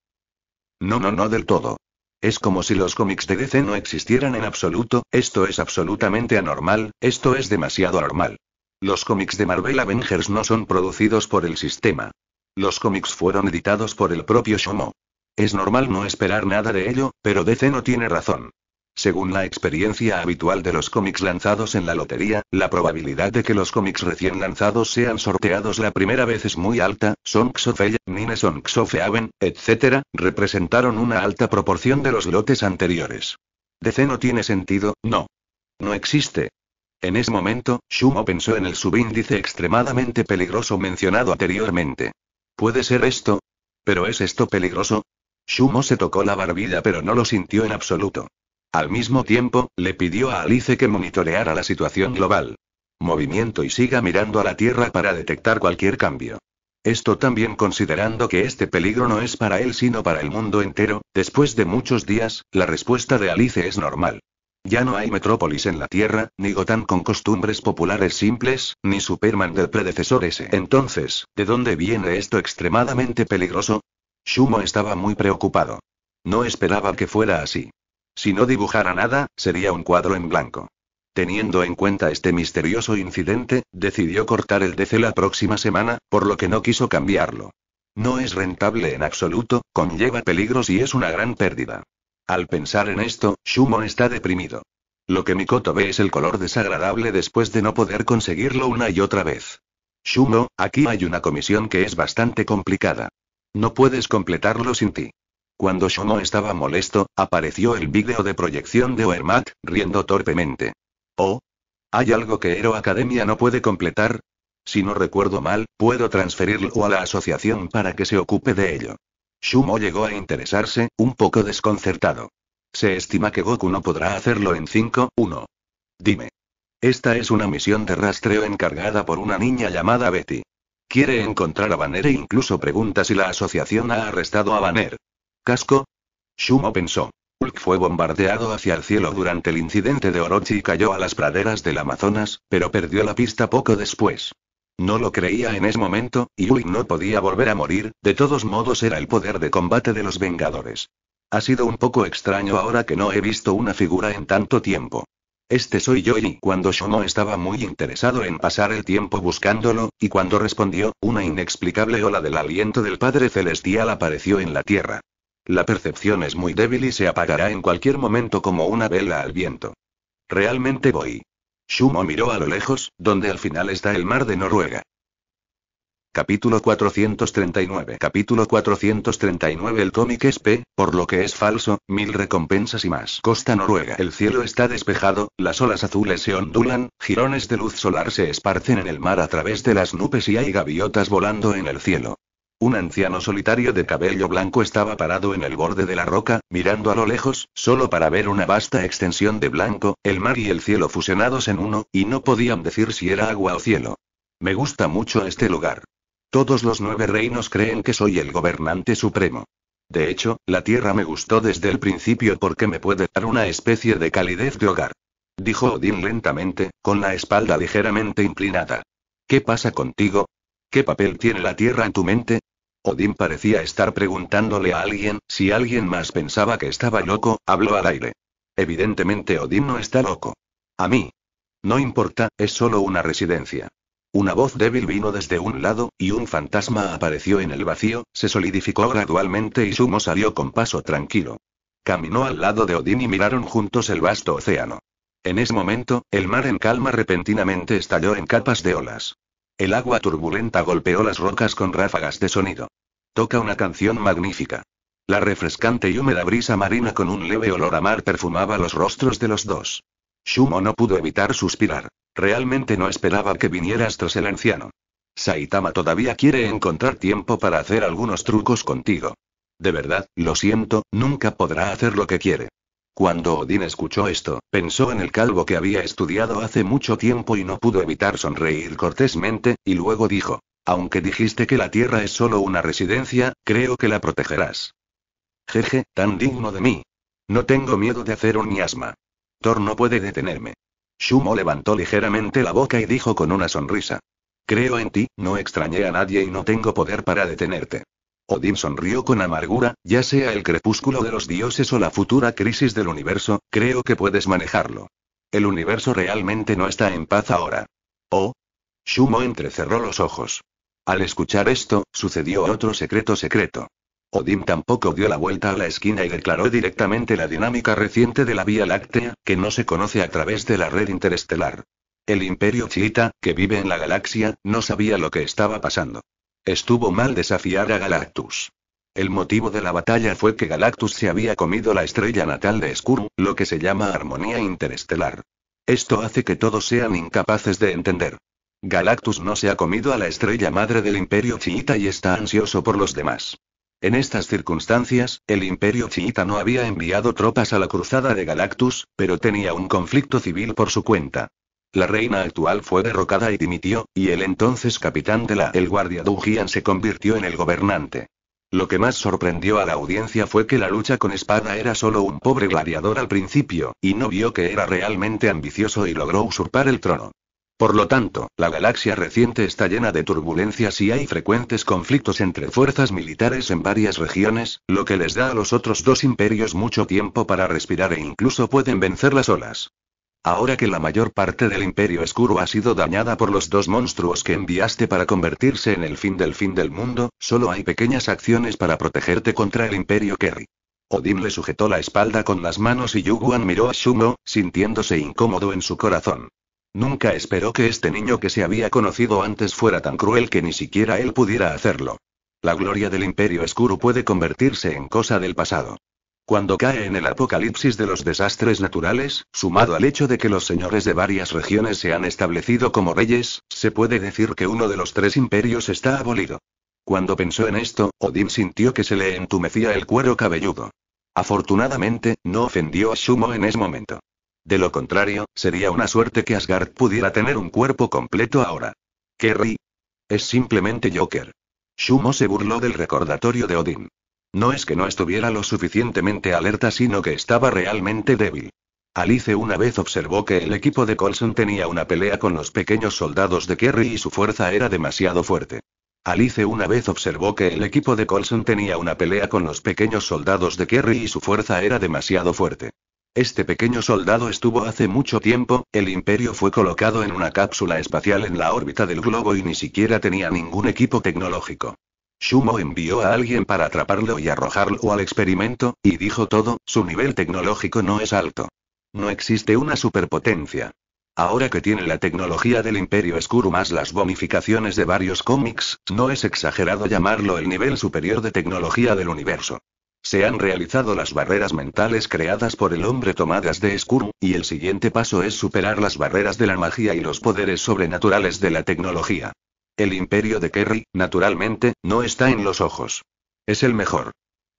[SPEAKER 1] No, no, no del todo. Es como si los cómics de DC no existieran en absoluto, esto es absolutamente anormal, esto es demasiado anormal. Los cómics de Marvel Avengers no son producidos por el sistema. Los cómics fueron editados por el propio Shomo. Es normal no esperar nada de ello, pero DC no tiene razón. Según la experiencia habitual de los cómics lanzados en la lotería, la probabilidad de que los cómics recién lanzados sean sorteados la primera vez es muy alta, Son of Nineson, Nine etc., representaron una alta proporción de los lotes anteriores. DC no tiene sentido, no. No existe. En ese momento, Shumo pensó en el subíndice extremadamente peligroso mencionado anteriormente. ¿Puede ser esto? ¿Pero es esto peligroso? Shumo se tocó la barbilla pero no lo sintió en absoluto. Al mismo tiempo, le pidió a Alice que monitoreara la situación global. Movimiento y siga mirando a la Tierra para detectar cualquier cambio. Esto también considerando que este peligro no es para él sino para el mundo entero, después de muchos días, la respuesta de Alice es normal. Ya no hay metrópolis en la Tierra, ni Gotán con costumbres populares simples, ni Superman del predecesor ese. Entonces, ¿de dónde viene esto extremadamente peligroso? Shumo estaba muy preocupado. No esperaba que fuera así. Si no dibujara nada, sería un cuadro en blanco. Teniendo en cuenta este misterioso incidente, decidió cortar el DC la próxima semana, por lo que no quiso cambiarlo. No es rentable en absoluto, conlleva peligros y es una gran pérdida. Al pensar en esto, Shumo está deprimido. Lo que Mikoto ve es el color desagradable después de no poder conseguirlo una y otra vez. Shumo, aquí hay una comisión que es bastante complicada. No puedes completarlo sin ti. Cuando Shumo estaba molesto, apareció el vídeo de proyección de Oermat, riendo torpemente. Oh. ¿Hay algo que Hero Academia no puede completar? Si no recuerdo mal, puedo transferirlo a la asociación para que se ocupe de ello. Shumo llegó a interesarse, un poco desconcertado. Se estima que Goku no podrá hacerlo en 5-1. Dime. Esta es una misión de rastreo encargada por una niña llamada Betty. Quiere encontrar a Banner e incluso pregunta si la asociación ha arrestado a Banner. ¿Casco? Shumo pensó. Hulk fue bombardeado hacia el cielo durante el incidente de Orochi y cayó a las praderas del Amazonas, pero perdió la pista poco después. No lo creía en ese momento, y Hulk no podía volver a morir, de todos modos era el poder de combate de los Vengadores. Ha sido un poco extraño ahora que no he visto una figura en tanto tiempo. Este soy yo y cuando Shumo estaba muy interesado en pasar el tiempo buscándolo, y cuando respondió, una inexplicable ola del aliento del Padre Celestial apareció en la Tierra. La percepción es muy débil y se apagará en cualquier momento como una vela al viento. Realmente voy. Shumo miró a lo lejos, donde al final está el mar de Noruega. Capítulo 439 Capítulo 439 El cómic es P, por lo que es falso, mil recompensas y más. Costa Noruega El cielo está despejado, las olas azules se ondulan, jirones de luz solar se esparcen en el mar a través de las nubes y hay gaviotas volando en el cielo. Un anciano solitario de cabello blanco estaba parado en el borde de la roca, mirando a lo lejos, solo para ver una vasta extensión de blanco, el mar y el cielo fusionados en uno, y no podían decir si era agua o cielo. Me gusta mucho este lugar. Todos los nueve reinos creen que soy el gobernante supremo. De hecho, la tierra me gustó desde el principio porque me puede dar una especie de calidez de hogar. Dijo Odín lentamente, con la espalda ligeramente inclinada. ¿Qué pasa contigo? ¿Qué papel tiene la tierra en tu mente? Odín parecía estar preguntándole a alguien, si alguien más pensaba que estaba loco, habló al aire. Evidentemente Odín no está loco. A mí. No importa, es solo una residencia. Una voz débil vino desde un lado, y un fantasma apareció en el vacío, se solidificó gradualmente y Sumo salió con paso tranquilo. Caminó al lado de Odín y miraron juntos el vasto océano. En ese momento, el mar en calma repentinamente estalló en capas de olas. El agua turbulenta golpeó las rocas con ráfagas de sonido. Toca una canción magnífica. La refrescante y húmeda brisa marina con un leve olor a mar perfumaba los rostros de los dos. Shumo no pudo evitar suspirar. Realmente no esperaba que vinieras tras el anciano. Saitama todavía quiere encontrar tiempo para hacer algunos trucos contigo. De verdad, lo siento, nunca podrá hacer lo que quiere. Cuando Odín escuchó esto, pensó en el calvo que había estudiado hace mucho tiempo y no pudo evitar sonreír cortésmente, y luego dijo, aunque dijiste que la Tierra es solo una residencia, creo que la protegerás. Jeje, tan digno de mí. No tengo miedo de hacer un miasma. Thor no puede detenerme. Shumo levantó ligeramente la boca y dijo con una sonrisa. Creo en ti, no extrañé a nadie y no tengo poder para detenerte. Odín sonrió con amargura, ya sea el crepúsculo de los dioses o la futura crisis del universo, creo que puedes manejarlo. El universo realmente no está en paz ahora. Oh. Shumo entrecerró los ojos. Al escuchar esto, sucedió otro secreto secreto. Odín tampoco dio la vuelta a la esquina y declaró directamente la dinámica reciente de la Vía Láctea, que no se conoce a través de la red interestelar. El imperio chiita, que vive en la galaxia, no sabía lo que estaba pasando. Estuvo mal desafiar a Galactus. El motivo de la batalla fue que Galactus se había comido la estrella natal de Skuru, lo que se llama armonía interestelar. Esto hace que todos sean incapaces de entender. Galactus no se ha comido a la estrella madre del imperio chiita y está ansioso por los demás. En estas circunstancias, el imperio chiita no había enviado tropas a la cruzada de Galactus, pero tenía un conflicto civil por su cuenta. La reina actual fue derrocada y dimitió, y el entonces capitán de la El Guardia Dujian se convirtió en el gobernante. Lo que más sorprendió a la audiencia fue que la lucha con espada era solo un pobre gladiador al principio, y no vio que era realmente ambicioso y logró usurpar el trono. Por lo tanto, la galaxia reciente está llena de turbulencias y hay frecuentes conflictos entre fuerzas militares en varias regiones, lo que les da a los otros dos imperios mucho tiempo para respirar e incluso pueden vencer las olas. Ahora que la mayor parte del imperio oscuro ha sido dañada por los dos monstruos que enviaste para convertirse en el fin del fin del mundo, solo hay pequeñas acciones para protegerte contra el imperio Kerry. Odin le sujetó la espalda con las manos y Yuguan miró a Shumo, sintiéndose incómodo en su corazón. Nunca esperó que este niño que se había conocido antes fuera tan cruel que ni siquiera él pudiera hacerlo. La gloria del imperio oscuro puede convertirse en cosa del pasado. Cuando cae en el apocalipsis de los desastres naturales, sumado al hecho de que los señores de varias regiones se han establecido como reyes, se puede decir que uno de los tres imperios está abolido. Cuando pensó en esto, Odín sintió que se le entumecía el cuero cabelludo. Afortunadamente, no ofendió a Shumo en ese momento. De lo contrario, sería una suerte que Asgard pudiera tener un cuerpo completo ahora. rey? Es simplemente Joker. Shumo se burló del recordatorio de Odín. No es que no estuviera lo suficientemente alerta, sino que estaba realmente débil. Alice una vez observó que el equipo de Colson tenía una pelea con los pequeños soldados de Kerry y su fuerza era demasiado fuerte. Alice una vez observó que el equipo de Colson tenía una pelea con los pequeños soldados de Kerry y su fuerza era demasiado fuerte. Este pequeño soldado estuvo hace mucho tiempo, el imperio fue colocado en una cápsula espacial en la órbita del globo y ni siquiera tenía ningún equipo tecnológico. Shumo envió a alguien para atraparlo y arrojarlo al experimento, y dijo todo, su nivel tecnológico no es alto. No existe una superpotencia. Ahora que tiene la tecnología del Imperio Escuro más las bonificaciones de varios cómics, no es exagerado llamarlo el nivel superior de tecnología del universo. Se han realizado las barreras mentales creadas por el hombre tomadas de Skuru, y el siguiente paso es superar las barreras de la magia y los poderes sobrenaturales de la tecnología. El imperio de Kerry, naturalmente, no está en los ojos. Es el mejor.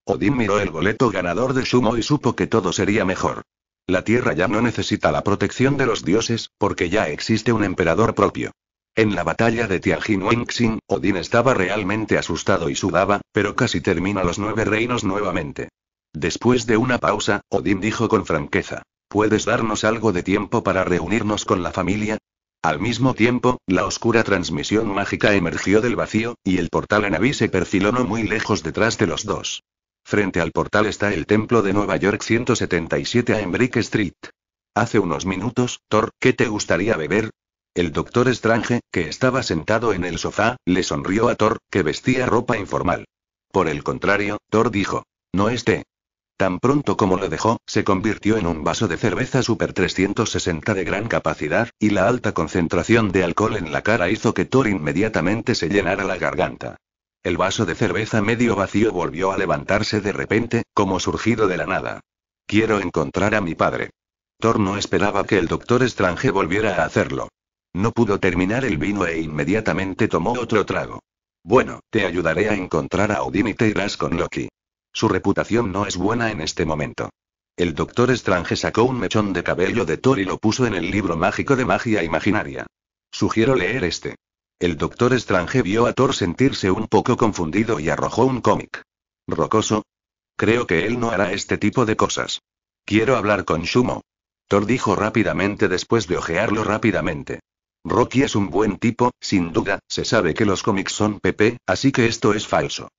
[SPEAKER 1] Odín miró el boleto ganador de Sumo y supo que todo sería mejor. La Tierra ya no necesita la protección de los dioses, porque ya existe un emperador propio. En la batalla de Tianjin Wenxin, Odín estaba realmente asustado y sudaba, pero casi termina los nueve reinos nuevamente. Después de una pausa, Odín dijo con franqueza, ¿puedes darnos algo de tiempo para reunirnos con la familia? Al mismo tiempo, la oscura transmisión mágica emergió del vacío, y el portal Anabí se perfiló no muy lejos detrás de los dos. Frente al portal está el templo de Nueva York 177 a en Street. Hace unos minutos, Thor, ¿qué te gustaría beber? El doctor Strange, que estaba sentado en el sofá, le sonrió a Thor, que vestía ropa informal. Por el contrario, Thor dijo. No esté. Tan pronto como lo dejó, se convirtió en un vaso de cerveza Super 360 de gran capacidad, y la alta concentración de alcohol en la cara hizo que Thor inmediatamente se llenara la garganta. El vaso de cerveza medio vacío volvió a levantarse de repente, como surgido de la nada. Quiero encontrar a mi padre. Thor no esperaba que el doctor Strange volviera a hacerlo. No pudo terminar el vino e inmediatamente tomó otro trago. Bueno, te ayudaré a encontrar a Odin y te irás con Loki. Su reputación no es buena en este momento. El doctor Estrange sacó un mechón de cabello de Thor y lo puso en el libro mágico de magia imaginaria. Sugiero leer este. El doctor Strange vio a Thor sentirse un poco confundido y arrojó un cómic. Rocoso. Creo que él no hará este tipo de cosas. Quiero hablar con Shumo. Thor dijo rápidamente después de ojearlo rápidamente. Rocky es un buen tipo, sin duda, se sabe que los cómics son PP, así que esto es falso.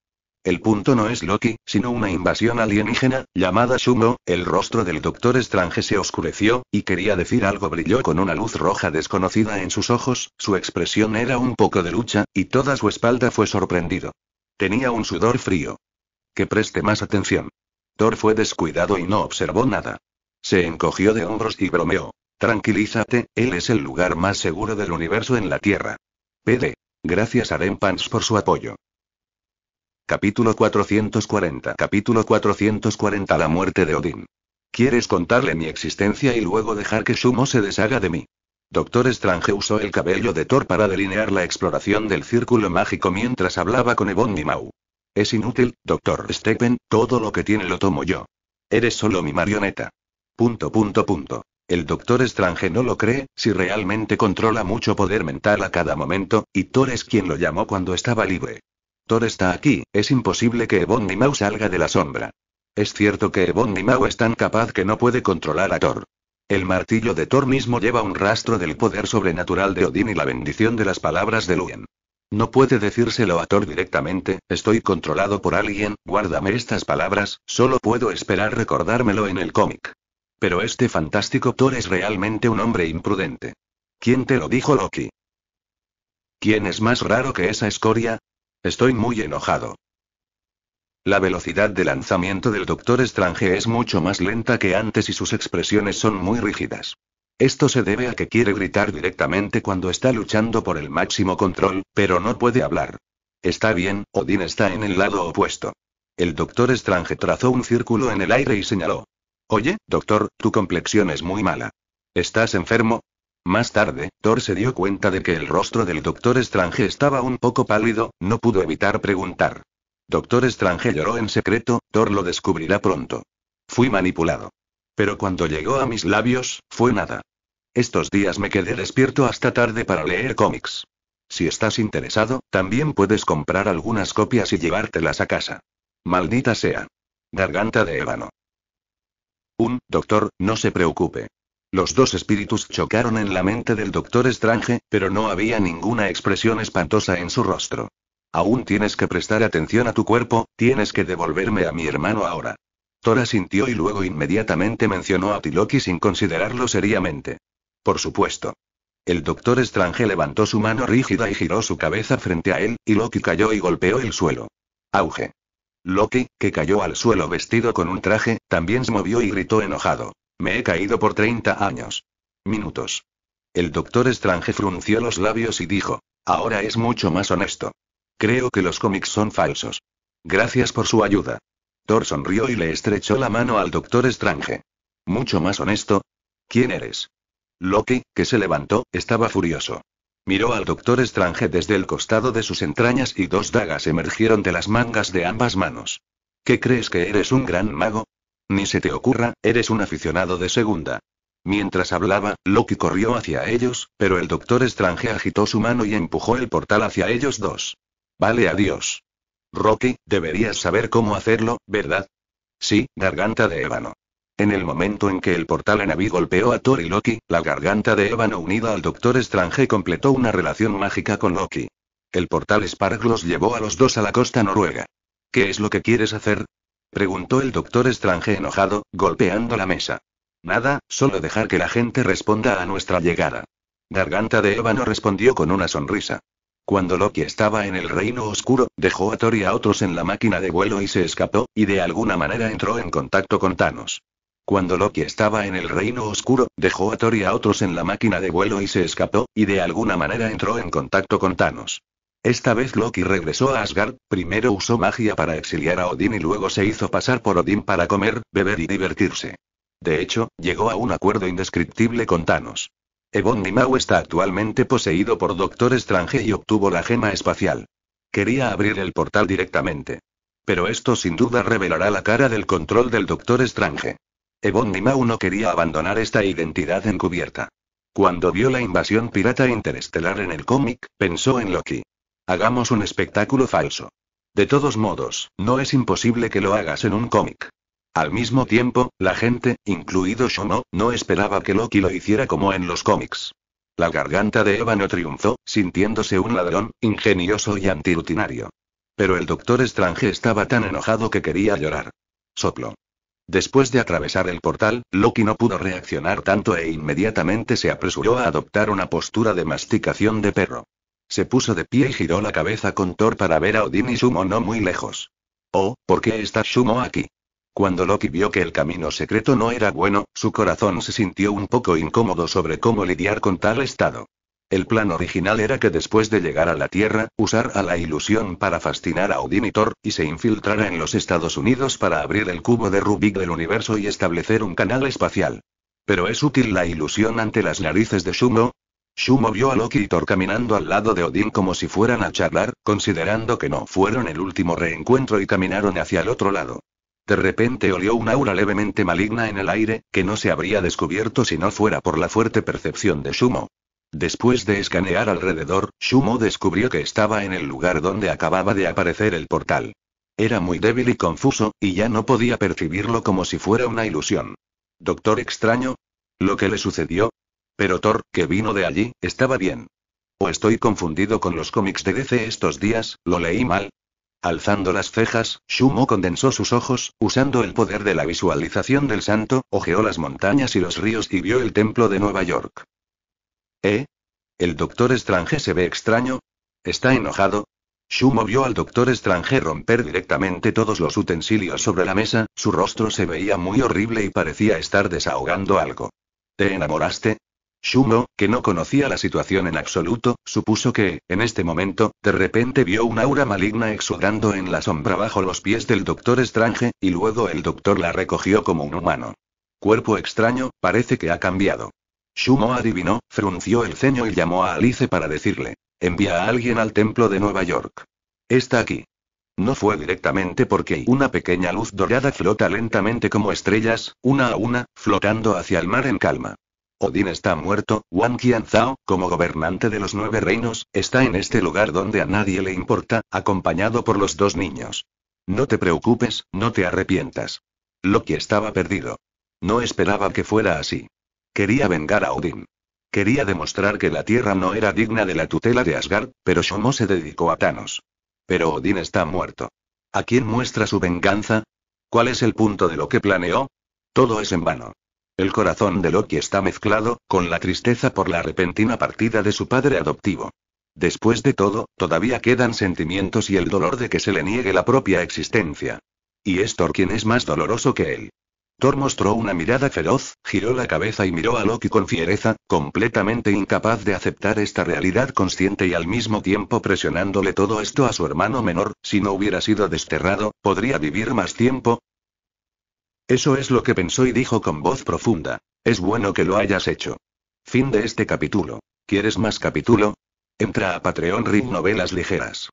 [SPEAKER 1] El punto no es Loki, sino una invasión alienígena, llamada Sumo, el rostro del Doctor Strange se oscureció, y quería decir algo brilló con una luz roja desconocida en sus ojos, su expresión era un poco de lucha, y toda su espalda fue sorprendido. Tenía un sudor frío. Que preste más atención. Thor fue descuidado y no observó nada. Se encogió de hombros y bromeó. Tranquilízate, él es el lugar más seguro del universo en la Tierra. PD. Gracias a Rempans por su apoyo. Capítulo 440 Capítulo 440 La muerte de Odín. ¿Quieres contarle mi existencia y luego dejar que Sumo se deshaga de mí? Doctor Strange usó el cabello de Thor para delinear la exploración del círculo mágico mientras hablaba con Ebony Mau. Es inútil, doctor Steppen, todo lo que tiene lo tomo yo. Eres solo mi marioneta. Punto, punto, punto. El doctor Strange no lo cree, si realmente controla mucho poder mental a cada momento, y Thor es quien lo llamó cuando estaba libre. Thor está aquí, es imposible que Ebon salga de la sombra. Es cierto que Ebon es tan capaz que no puede controlar a Thor. El martillo de Thor mismo lleva un rastro del poder sobrenatural de Odín y la bendición de las palabras de Luen. No puede decírselo a Thor directamente, estoy controlado por alguien, guárdame estas palabras, solo puedo esperar recordármelo en el cómic. Pero este fantástico Thor es realmente un hombre imprudente. ¿Quién te lo dijo Loki? ¿Quién es más raro que esa escoria? Estoy muy enojado. La velocidad de lanzamiento del doctor Estrange es mucho más lenta que antes y sus expresiones son muy rígidas. Esto se debe a que quiere gritar directamente cuando está luchando por el máximo control, pero no puede hablar. Está bien, Odin está en el lado opuesto. El doctor Estrange trazó un círculo en el aire y señaló. Oye, doctor, tu complexión es muy mala. ¿Estás enfermo? Más tarde, Thor se dio cuenta de que el rostro del Doctor Strange estaba un poco pálido, no pudo evitar preguntar. Doctor Strange lloró en secreto, Thor lo descubrirá pronto. Fui manipulado. Pero cuando llegó a mis labios, fue nada. Estos días me quedé despierto hasta tarde para leer cómics. Si estás interesado, también puedes comprar algunas copias y llevártelas a casa. Maldita sea. Garganta de ébano. Un, doctor, no se preocupe. Los dos espíritus chocaron en la mente del doctor Strange, pero no había ninguna expresión espantosa en su rostro. Aún tienes que prestar atención a tu cuerpo, tienes que devolverme a mi hermano ahora. Tora sintió y luego inmediatamente mencionó a Tiloki sin considerarlo seriamente. Por supuesto. El doctor Strange levantó su mano rígida y giró su cabeza frente a él, y Loki cayó y golpeó el suelo. Auge. Loki, que cayó al suelo vestido con un traje, también se movió y gritó enojado. Me he caído por 30 años. Minutos. El doctor Strange frunció los labios y dijo, ahora es mucho más honesto. Creo que los cómics son falsos. Gracias por su ayuda. Thor sonrió y le estrechó la mano al doctor Strange. Mucho más honesto. ¿Quién eres? Loki, que se levantó, estaba furioso. Miró al doctor Strange desde el costado de sus entrañas y dos dagas emergieron de las mangas de ambas manos. ¿Qué crees que eres un gran mago? Ni se te ocurra, eres un aficionado de segunda. Mientras hablaba, Loki corrió hacia ellos, pero el doctor Strange agitó su mano y empujó el portal hacia ellos dos. Vale, adiós. Rocky, deberías saber cómo hacerlo, ¿verdad? Sí, garganta de ébano. En el momento en que el portal naví golpeó a Thor y Loki, la garganta de ébano unida al Doctor Strange completó una relación mágica con Loki. El portal Spark los llevó a los dos a la costa noruega. ¿Qué es lo que quieres hacer? preguntó el doctor Estrange enojado, golpeando la mesa. Nada, solo dejar que la gente responda a nuestra llegada. Garganta de Ébano respondió con una sonrisa. Cuando Loki estaba en el reino oscuro, dejó a Thor y a otros en la máquina de vuelo y se escapó, y de alguna manera entró en contacto con Thanos. Cuando Loki estaba en el reino oscuro, dejó a Thor y a otros en la máquina de vuelo y se escapó, y de alguna manera entró en contacto con Thanos. Esta vez Loki regresó a Asgard, primero usó magia para exiliar a Odín y luego se hizo pasar por Odín para comer, beber y divertirse. De hecho, llegó a un acuerdo indescriptible con Thanos. Ebon Nimau está actualmente poseído por Doctor Strange y obtuvo la gema espacial. Quería abrir el portal directamente. Pero esto sin duda revelará la cara del control del Doctor Strange. Ebon Nimau no quería abandonar esta identidad encubierta. Cuando vio la invasión pirata interestelar en el cómic, pensó en Loki. Hagamos un espectáculo falso. De todos modos, no es imposible que lo hagas en un cómic. Al mismo tiempo, la gente, incluido Shomo, no esperaba que Loki lo hiciera como en los cómics. La garganta de no triunfó, sintiéndose un ladrón, ingenioso y antirutinario. Pero el doctor Strange estaba tan enojado que quería llorar. Soplo. Después de atravesar el portal, Loki no pudo reaccionar tanto e inmediatamente se apresuró a adoptar una postura de masticación de perro. Se puso de pie y giró la cabeza con Thor para ver a Odin y Sumo no muy lejos. Oh, ¿por qué está Sumo aquí? Cuando Loki vio que el camino secreto no era bueno, su corazón se sintió un poco incómodo sobre cómo lidiar con tal estado. El plan original era que después de llegar a la Tierra, usar a la ilusión para fascinar a Odin y Thor, y se infiltrara en los Estados Unidos para abrir el cubo de Rubik del universo y establecer un canal espacial. Pero es útil la ilusión ante las narices de Sumo, Shumo vio a Loki y Thor caminando al lado de Odín como si fueran a charlar, considerando que no fueron el último reencuentro y caminaron hacia el otro lado. De repente olió un aura levemente maligna en el aire, que no se habría descubierto si no fuera por la fuerte percepción de Shumo. Después de escanear alrededor, Shumo descubrió que estaba en el lugar donde acababa de aparecer el portal. Era muy débil y confuso, y ya no podía percibirlo como si fuera una ilusión. Doctor extraño, lo que le sucedió, pero Thor, que vino de allí, estaba bien. ¿O estoy confundido con los cómics de DC estos días? ¿Lo leí mal? Alzando las cejas, Shumo condensó sus ojos, usando el poder de la visualización del santo, ojeó las montañas y los ríos y vio el templo de Nueva York. ¿Eh? ¿El doctor Estrange se ve extraño? ¿Está enojado? Shumo vio al doctor Estrange romper directamente todos los utensilios sobre la mesa, su rostro se veía muy horrible y parecía estar desahogando algo. ¿Te enamoraste? Shumo, que no conocía la situación en absoluto, supuso que, en este momento, de repente vio un aura maligna exudando en la sombra bajo los pies del doctor estrange, y luego el doctor la recogió como un humano. Cuerpo extraño, parece que ha cambiado. Shumo adivinó, frunció el ceño y llamó a Alice para decirle, envía a alguien al templo de Nueva York. Está aquí. No fue directamente porque una pequeña luz dorada flota lentamente como estrellas, una a una, flotando hacia el mar en calma. Odín está muerto, Wang Zhao, como gobernante de los nueve reinos, está en este lugar donde a nadie le importa, acompañado por los dos niños. No te preocupes, no te arrepientas. Loki estaba perdido. No esperaba que fuera así. Quería vengar a Odín. Quería demostrar que la Tierra no era digna de la tutela de Asgard, pero Shomo se dedicó a Thanos. Pero Odín está muerto. ¿A quién muestra su venganza? ¿Cuál es el punto de lo que planeó? Todo es en vano. El corazón de Loki está mezclado, con la tristeza por la repentina partida de su padre adoptivo. Después de todo, todavía quedan sentimientos y el dolor de que se le niegue la propia existencia. Y es Thor quien es más doloroso que él. Thor mostró una mirada feroz, giró la cabeza y miró a Loki con fiereza, completamente incapaz de aceptar esta realidad consciente y al mismo tiempo presionándole todo esto a su hermano menor, si no hubiera sido desterrado, ¿podría vivir más tiempo? Eso es lo que pensó y dijo con voz profunda. Es bueno que lo hayas hecho. Fin de este capítulo. ¿Quieres más capítulo? Entra a Patreon Read Novelas Ligeras.